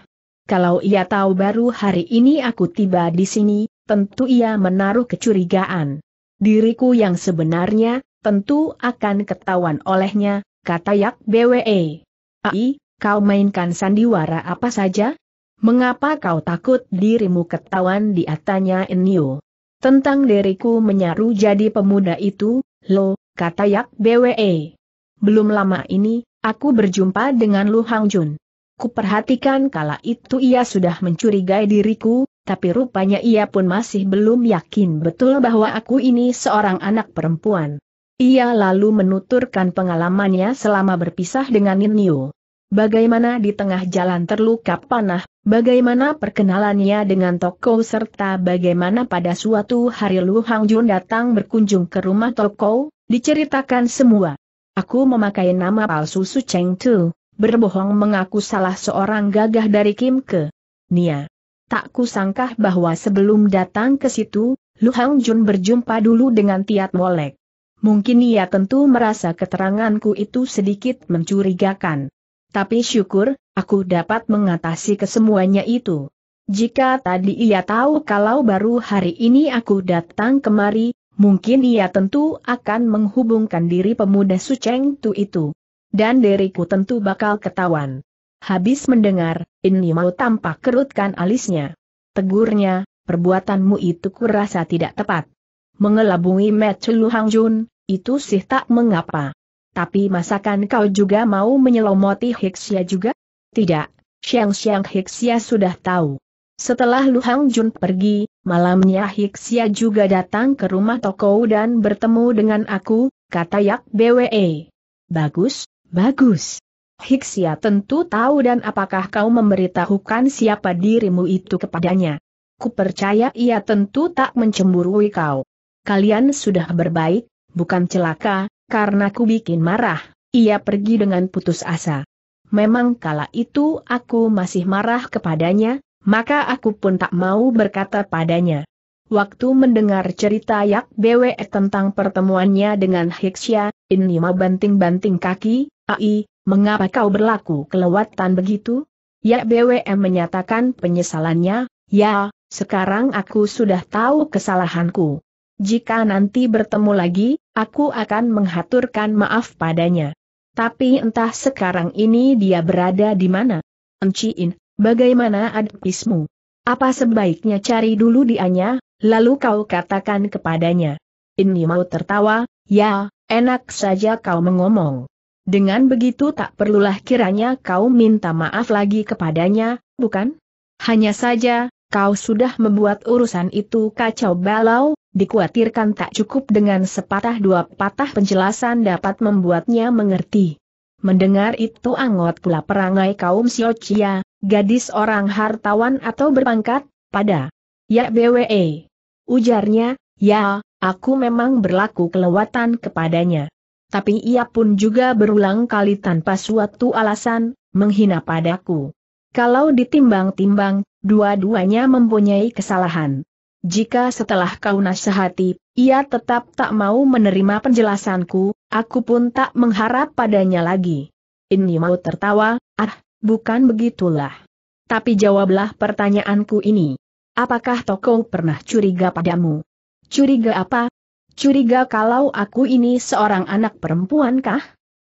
[SPEAKER 1] Kalau ia tahu baru hari ini aku tiba di sini, tentu ia menaruh kecurigaan. Diriku yang sebenarnya, tentu akan ketahuan olehnya, kata Yak BWE. Ai, kau mainkan sandiwara apa saja? Mengapa kau takut dirimu ketahuan di atanya Enyo? Tentang diriku menyaru jadi pemuda itu, lo, kata Yak BWE belum lama ini, aku berjumpa dengan Lu Hang Jun. Kuperhatikan kala itu ia sudah mencurigai diriku, tapi rupanya ia pun masih belum yakin betul bahwa aku ini seorang anak perempuan. Ia lalu menuturkan pengalamannya selama berpisah dengan Ninio. Bagaimana di tengah jalan terluka panah, bagaimana perkenalannya dengan Toko serta bagaimana pada suatu hari Lu Hang Jun datang berkunjung ke rumah Toko, diceritakan semua. Aku memakai nama palsu Su Cheng Tu, berbohong mengaku salah seorang gagah dari Kim Ke. Nia. Tak kusangka bahwa sebelum datang ke situ, Lu Hang Jun berjumpa dulu dengan Tiat Molek. Mungkin ia tentu merasa keteranganku itu sedikit mencurigakan. Tapi syukur, aku dapat mengatasi kesemuanya itu. Jika tadi ia tahu kalau baru hari ini aku datang kemari, mungkin ia tentu akan menghubungkan diri pemuda Suceng Tu itu. Dan diriku tentu bakal ketahuan. Habis mendengar, ini mau tampak kerutkan alisnya. Tegurnya, perbuatanmu itu kurasa tidak tepat. Mengelabungi Hang Hangjun, itu sih tak mengapa. Tapi masakan kau juga mau menyelomoti Hixia juga? Tidak, Xiang Xiang Hixia sudah tahu. Setelah Lu Hangjun pergi, Malamnya Hiksia juga datang ke rumah toko dan bertemu dengan aku, kata Yak BWE. Bagus, bagus. Hiksia tentu tahu dan apakah kau memberitahukan siapa dirimu itu kepadanya. Kupercaya ia tentu tak mencemburui kau. Kalian sudah berbaik, bukan celaka, karena ku bikin marah. Ia pergi dengan putus asa. Memang kala itu aku masih marah kepadanya, maka aku pun tak mau berkata padanya. Waktu mendengar cerita Yak BW tentang pertemuannya dengan Hiksya, ini mah banting-banting kaki, ai, mengapa kau berlaku kelewatan begitu? Yak BW menyatakan penyesalannya, ya, sekarang aku sudah tahu kesalahanku. Jika nanti bertemu lagi, aku akan menghaturkan maaf padanya. Tapi entah sekarang ini dia berada di mana. Enciin, Bagaimana adikismu? Apa sebaiknya cari dulu dianya, lalu kau katakan kepadanya. Ini mau tertawa, ya, enak saja kau mengomong. Dengan begitu tak perlulah kiranya kau minta maaf lagi kepadanya, bukan? Hanya saja, kau sudah membuat urusan itu kacau balau, dikhawatirkan tak cukup dengan sepatah dua patah penjelasan dapat membuatnya mengerti. Mendengar itu anggot pula perangai kaum Siocia, Gadis orang hartawan atau berpangkat, pada. Ya BWE. Ujarnya, ya, aku memang berlaku kelewatan kepadanya. Tapi ia pun juga berulang kali tanpa suatu alasan, menghina padaku. Kalau ditimbang-timbang, dua-duanya mempunyai kesalahan. Jika setelah kau nasihati, ia tetap tak mau menerima penjelasanku, aku pun tak mengharap padanya lagi. Ini mau tertawa, ah, Bukan begitulah. Tapi jawablah pertanyaanku ini. Apakah Toko pernah curiga padamu? Curiga apa? Curiga kalau aku ini seorang anak perempuan kah?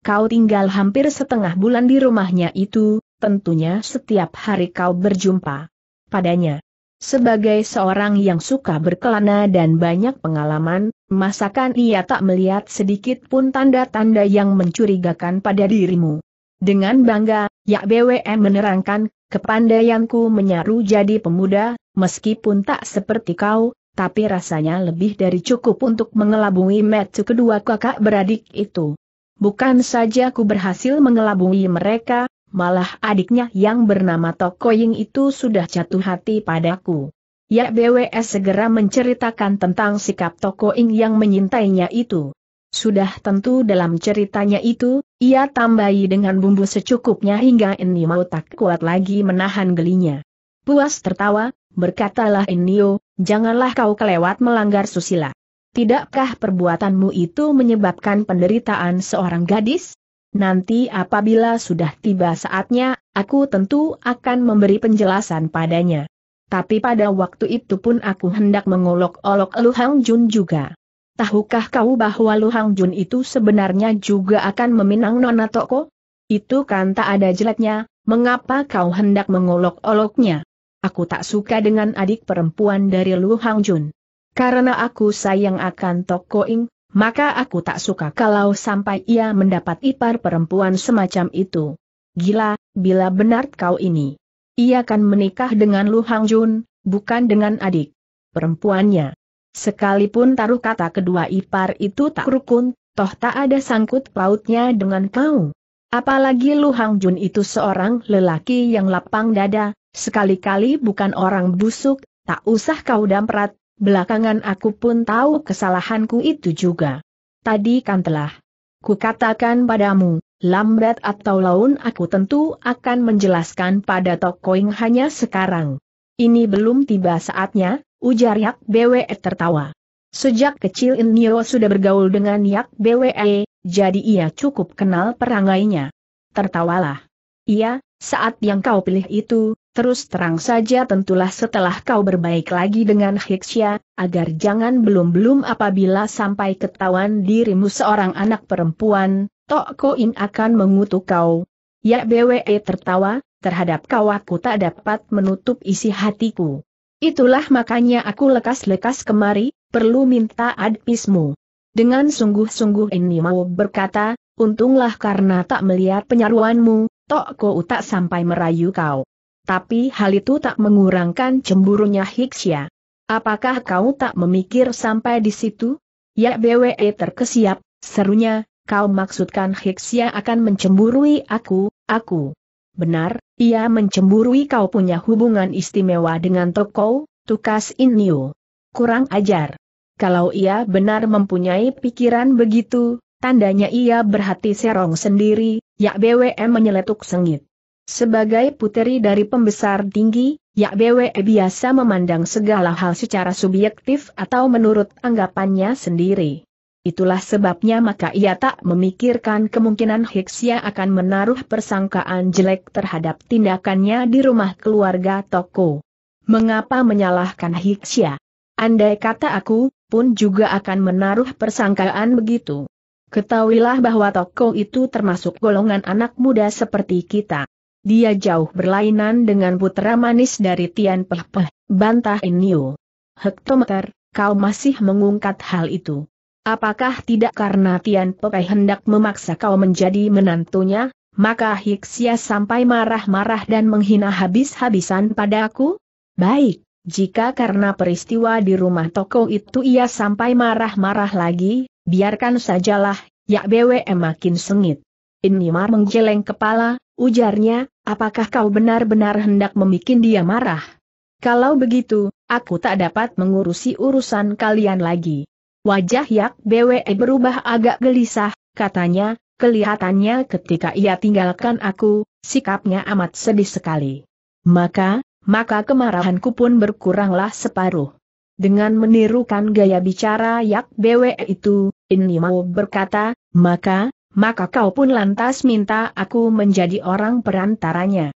[SPEAKER 1] Kau tinggal hampir setengah bulan di rumahnya itu, tentunya setiap hari kau berjumpa padanya. Sebagai seorang yang suka berkelana dan banyak pengalaman, masakan ia tak melihat sedikit pun tanda-tanda yang mencurigakan pada dirimu. Dengan bangga, Yak BWM menerangkan, kepandaianku menyaru jadi pemuda, meskipun tak seperti kau, tapi rasanya lebih dari cukup untuk mengelabui metu kedua kakak beradik itu. Bukan saja ku berhasil mengelabui mereka, malah adiknya yang bernama Tokoying itu sudah jatuh hati padaku. Ya BWS segera menceritakan tentang sikap Tokoying yang menyintainya itu. Sudah tentu dalam ceritanya itu, ia tambahi dengan bumbu secukupnya hingga Enio tak kuat lagi menahan gelinya. Puas tertawa, berkatalah Enio, janganlah kau kelewat melanggar susila. Tidakkah perbuatanmu itu menyebabkan penderitaan seorang gadis? Nanti apabila sudah tiba saatnya, aku tentu akan memberi penjelasan padanya. Tapi pada waktu itu pun aku hendak mengolok-olok Luhang Jun juga tahukah kau bahwa Lu Hang Jun itu sebenarnya juga akan meminang Nona Toko? Itu kan tak ada jeleknya, mengapa kau hendak mengolok-oloknya? Aku tak suka dengan adik perempuan dari Lu Hang Jun. Karena aku sayang akan Toko Ing, maka aku tak suka kalau sampai ia mendapat ipar perempuan semacam itu. Gila, bila benar kau ini. Ia akan menikah dengan Lu Hang Jun, bukan dengan adik perempuannya. Sekalipun taruh kata kedua ipar itu tak rukun, toh tak ada sangkut pautnya dengan kau. Apalagi Lu Hang Jun itu seorang lelaki yang lapang dada, sekali-kali bukan orang busuk, tak usah kau damprat, belakangan aku pun tahu kesalahanku itu juga. Tadi kan telah kukatakan padamu, lambat atau laun aku tentu akan menjelaskan pada Tok Tokoing hanya sekarang. Ini belum tiba saatnya, ujar Yak BWE tertawa. Sejak kecil Inyo sudah bergaul dengan Yak BWE, jadi ia cukup kenal perangainya. Tertawalah. Iya, saat yang kau pilih itu, terus terang saja tentulah setelah kau berbaik lagi dengan Hiksya, agar jangan belum-belum apabila sampai ketahuan dirimu seorang anak perempuan, Tok Koin akan mengutuk kau. Yak BWE tertawa, terhadap kau aku tak dapat menutup isi hatiku. Itulah makanya aku lekas-lekas kemari, perlu minta advismu. Dengan sungguh-sungguh ini mau berkata, untunglah karena tak melihat penyaruanmu, ko tak sampai merayu kau. Tapi hal itu tak mengurangkan cemburunya Hiksya. Apakah kau tak memikir sampai di situ? Ya BWE terkesiap, serunya, kau maksudkan Hiksya akan mencemburui aku, aku. Benar, ia mencemburui kau punya hubungan istimewa dengan Toko, Tukas inyo. Kurang ajar. Kalau ia benar mempunyai pikiran begitu, tandanya ia berhati serong sendiri, Yak BWM menyeletuk sengit. Sebagai puteri dari pembesar tinggi, Yak BWE biasa memandang segala hal secara subjektif atau menurut anggapannya sendiri. Itulah sebabnya maka ia tak memikirkan kemungkinan Hiksia akan menaruh persangkaan jelek terhadap tindakannya di rumah keluarga Toko. Mengapa menyalahkan Hiksia? Andai kata aku, pun juga akan menaruh persangkaan begitu. Ketahuilah bahwa Toko itu termasuk golongan anak muda seperti kita. Dia jauh berlainan dengan putra manis dari Tian Peh bantah Inyo. Hektometer, kau masih mengungkat hal itu. Apakah tidak karena Tian Pei hendak memaksa kau menjadi menantunya, maka Hiksia sampai marah-marah dan menghina habis-habisan padaku? Baik, jika karena peristiwa di rumah toko itu ia sampai marah-marah lagi, biarkan sajalah, ya BWM makin sengit. Inimar menggeleng kepala, ujarnya, apakah kau benar-benar hendak membuat dia marah? Kalau begitu, aku tak dapat mengurusi urusan kalian lagi. Wajah Yak BWE berubah agak gelisah, katanya, kelihatannya ketika ia tinggalkan aku, sikapnya amat sedih sekali. Maka, maka kemarahanku pun berkuranglah separuh. Dengan menirukan gaya bicara Yak BWE itu, ini mau berkata, maka, maka kau pun lantas minta aku menjadi orang perantaranya.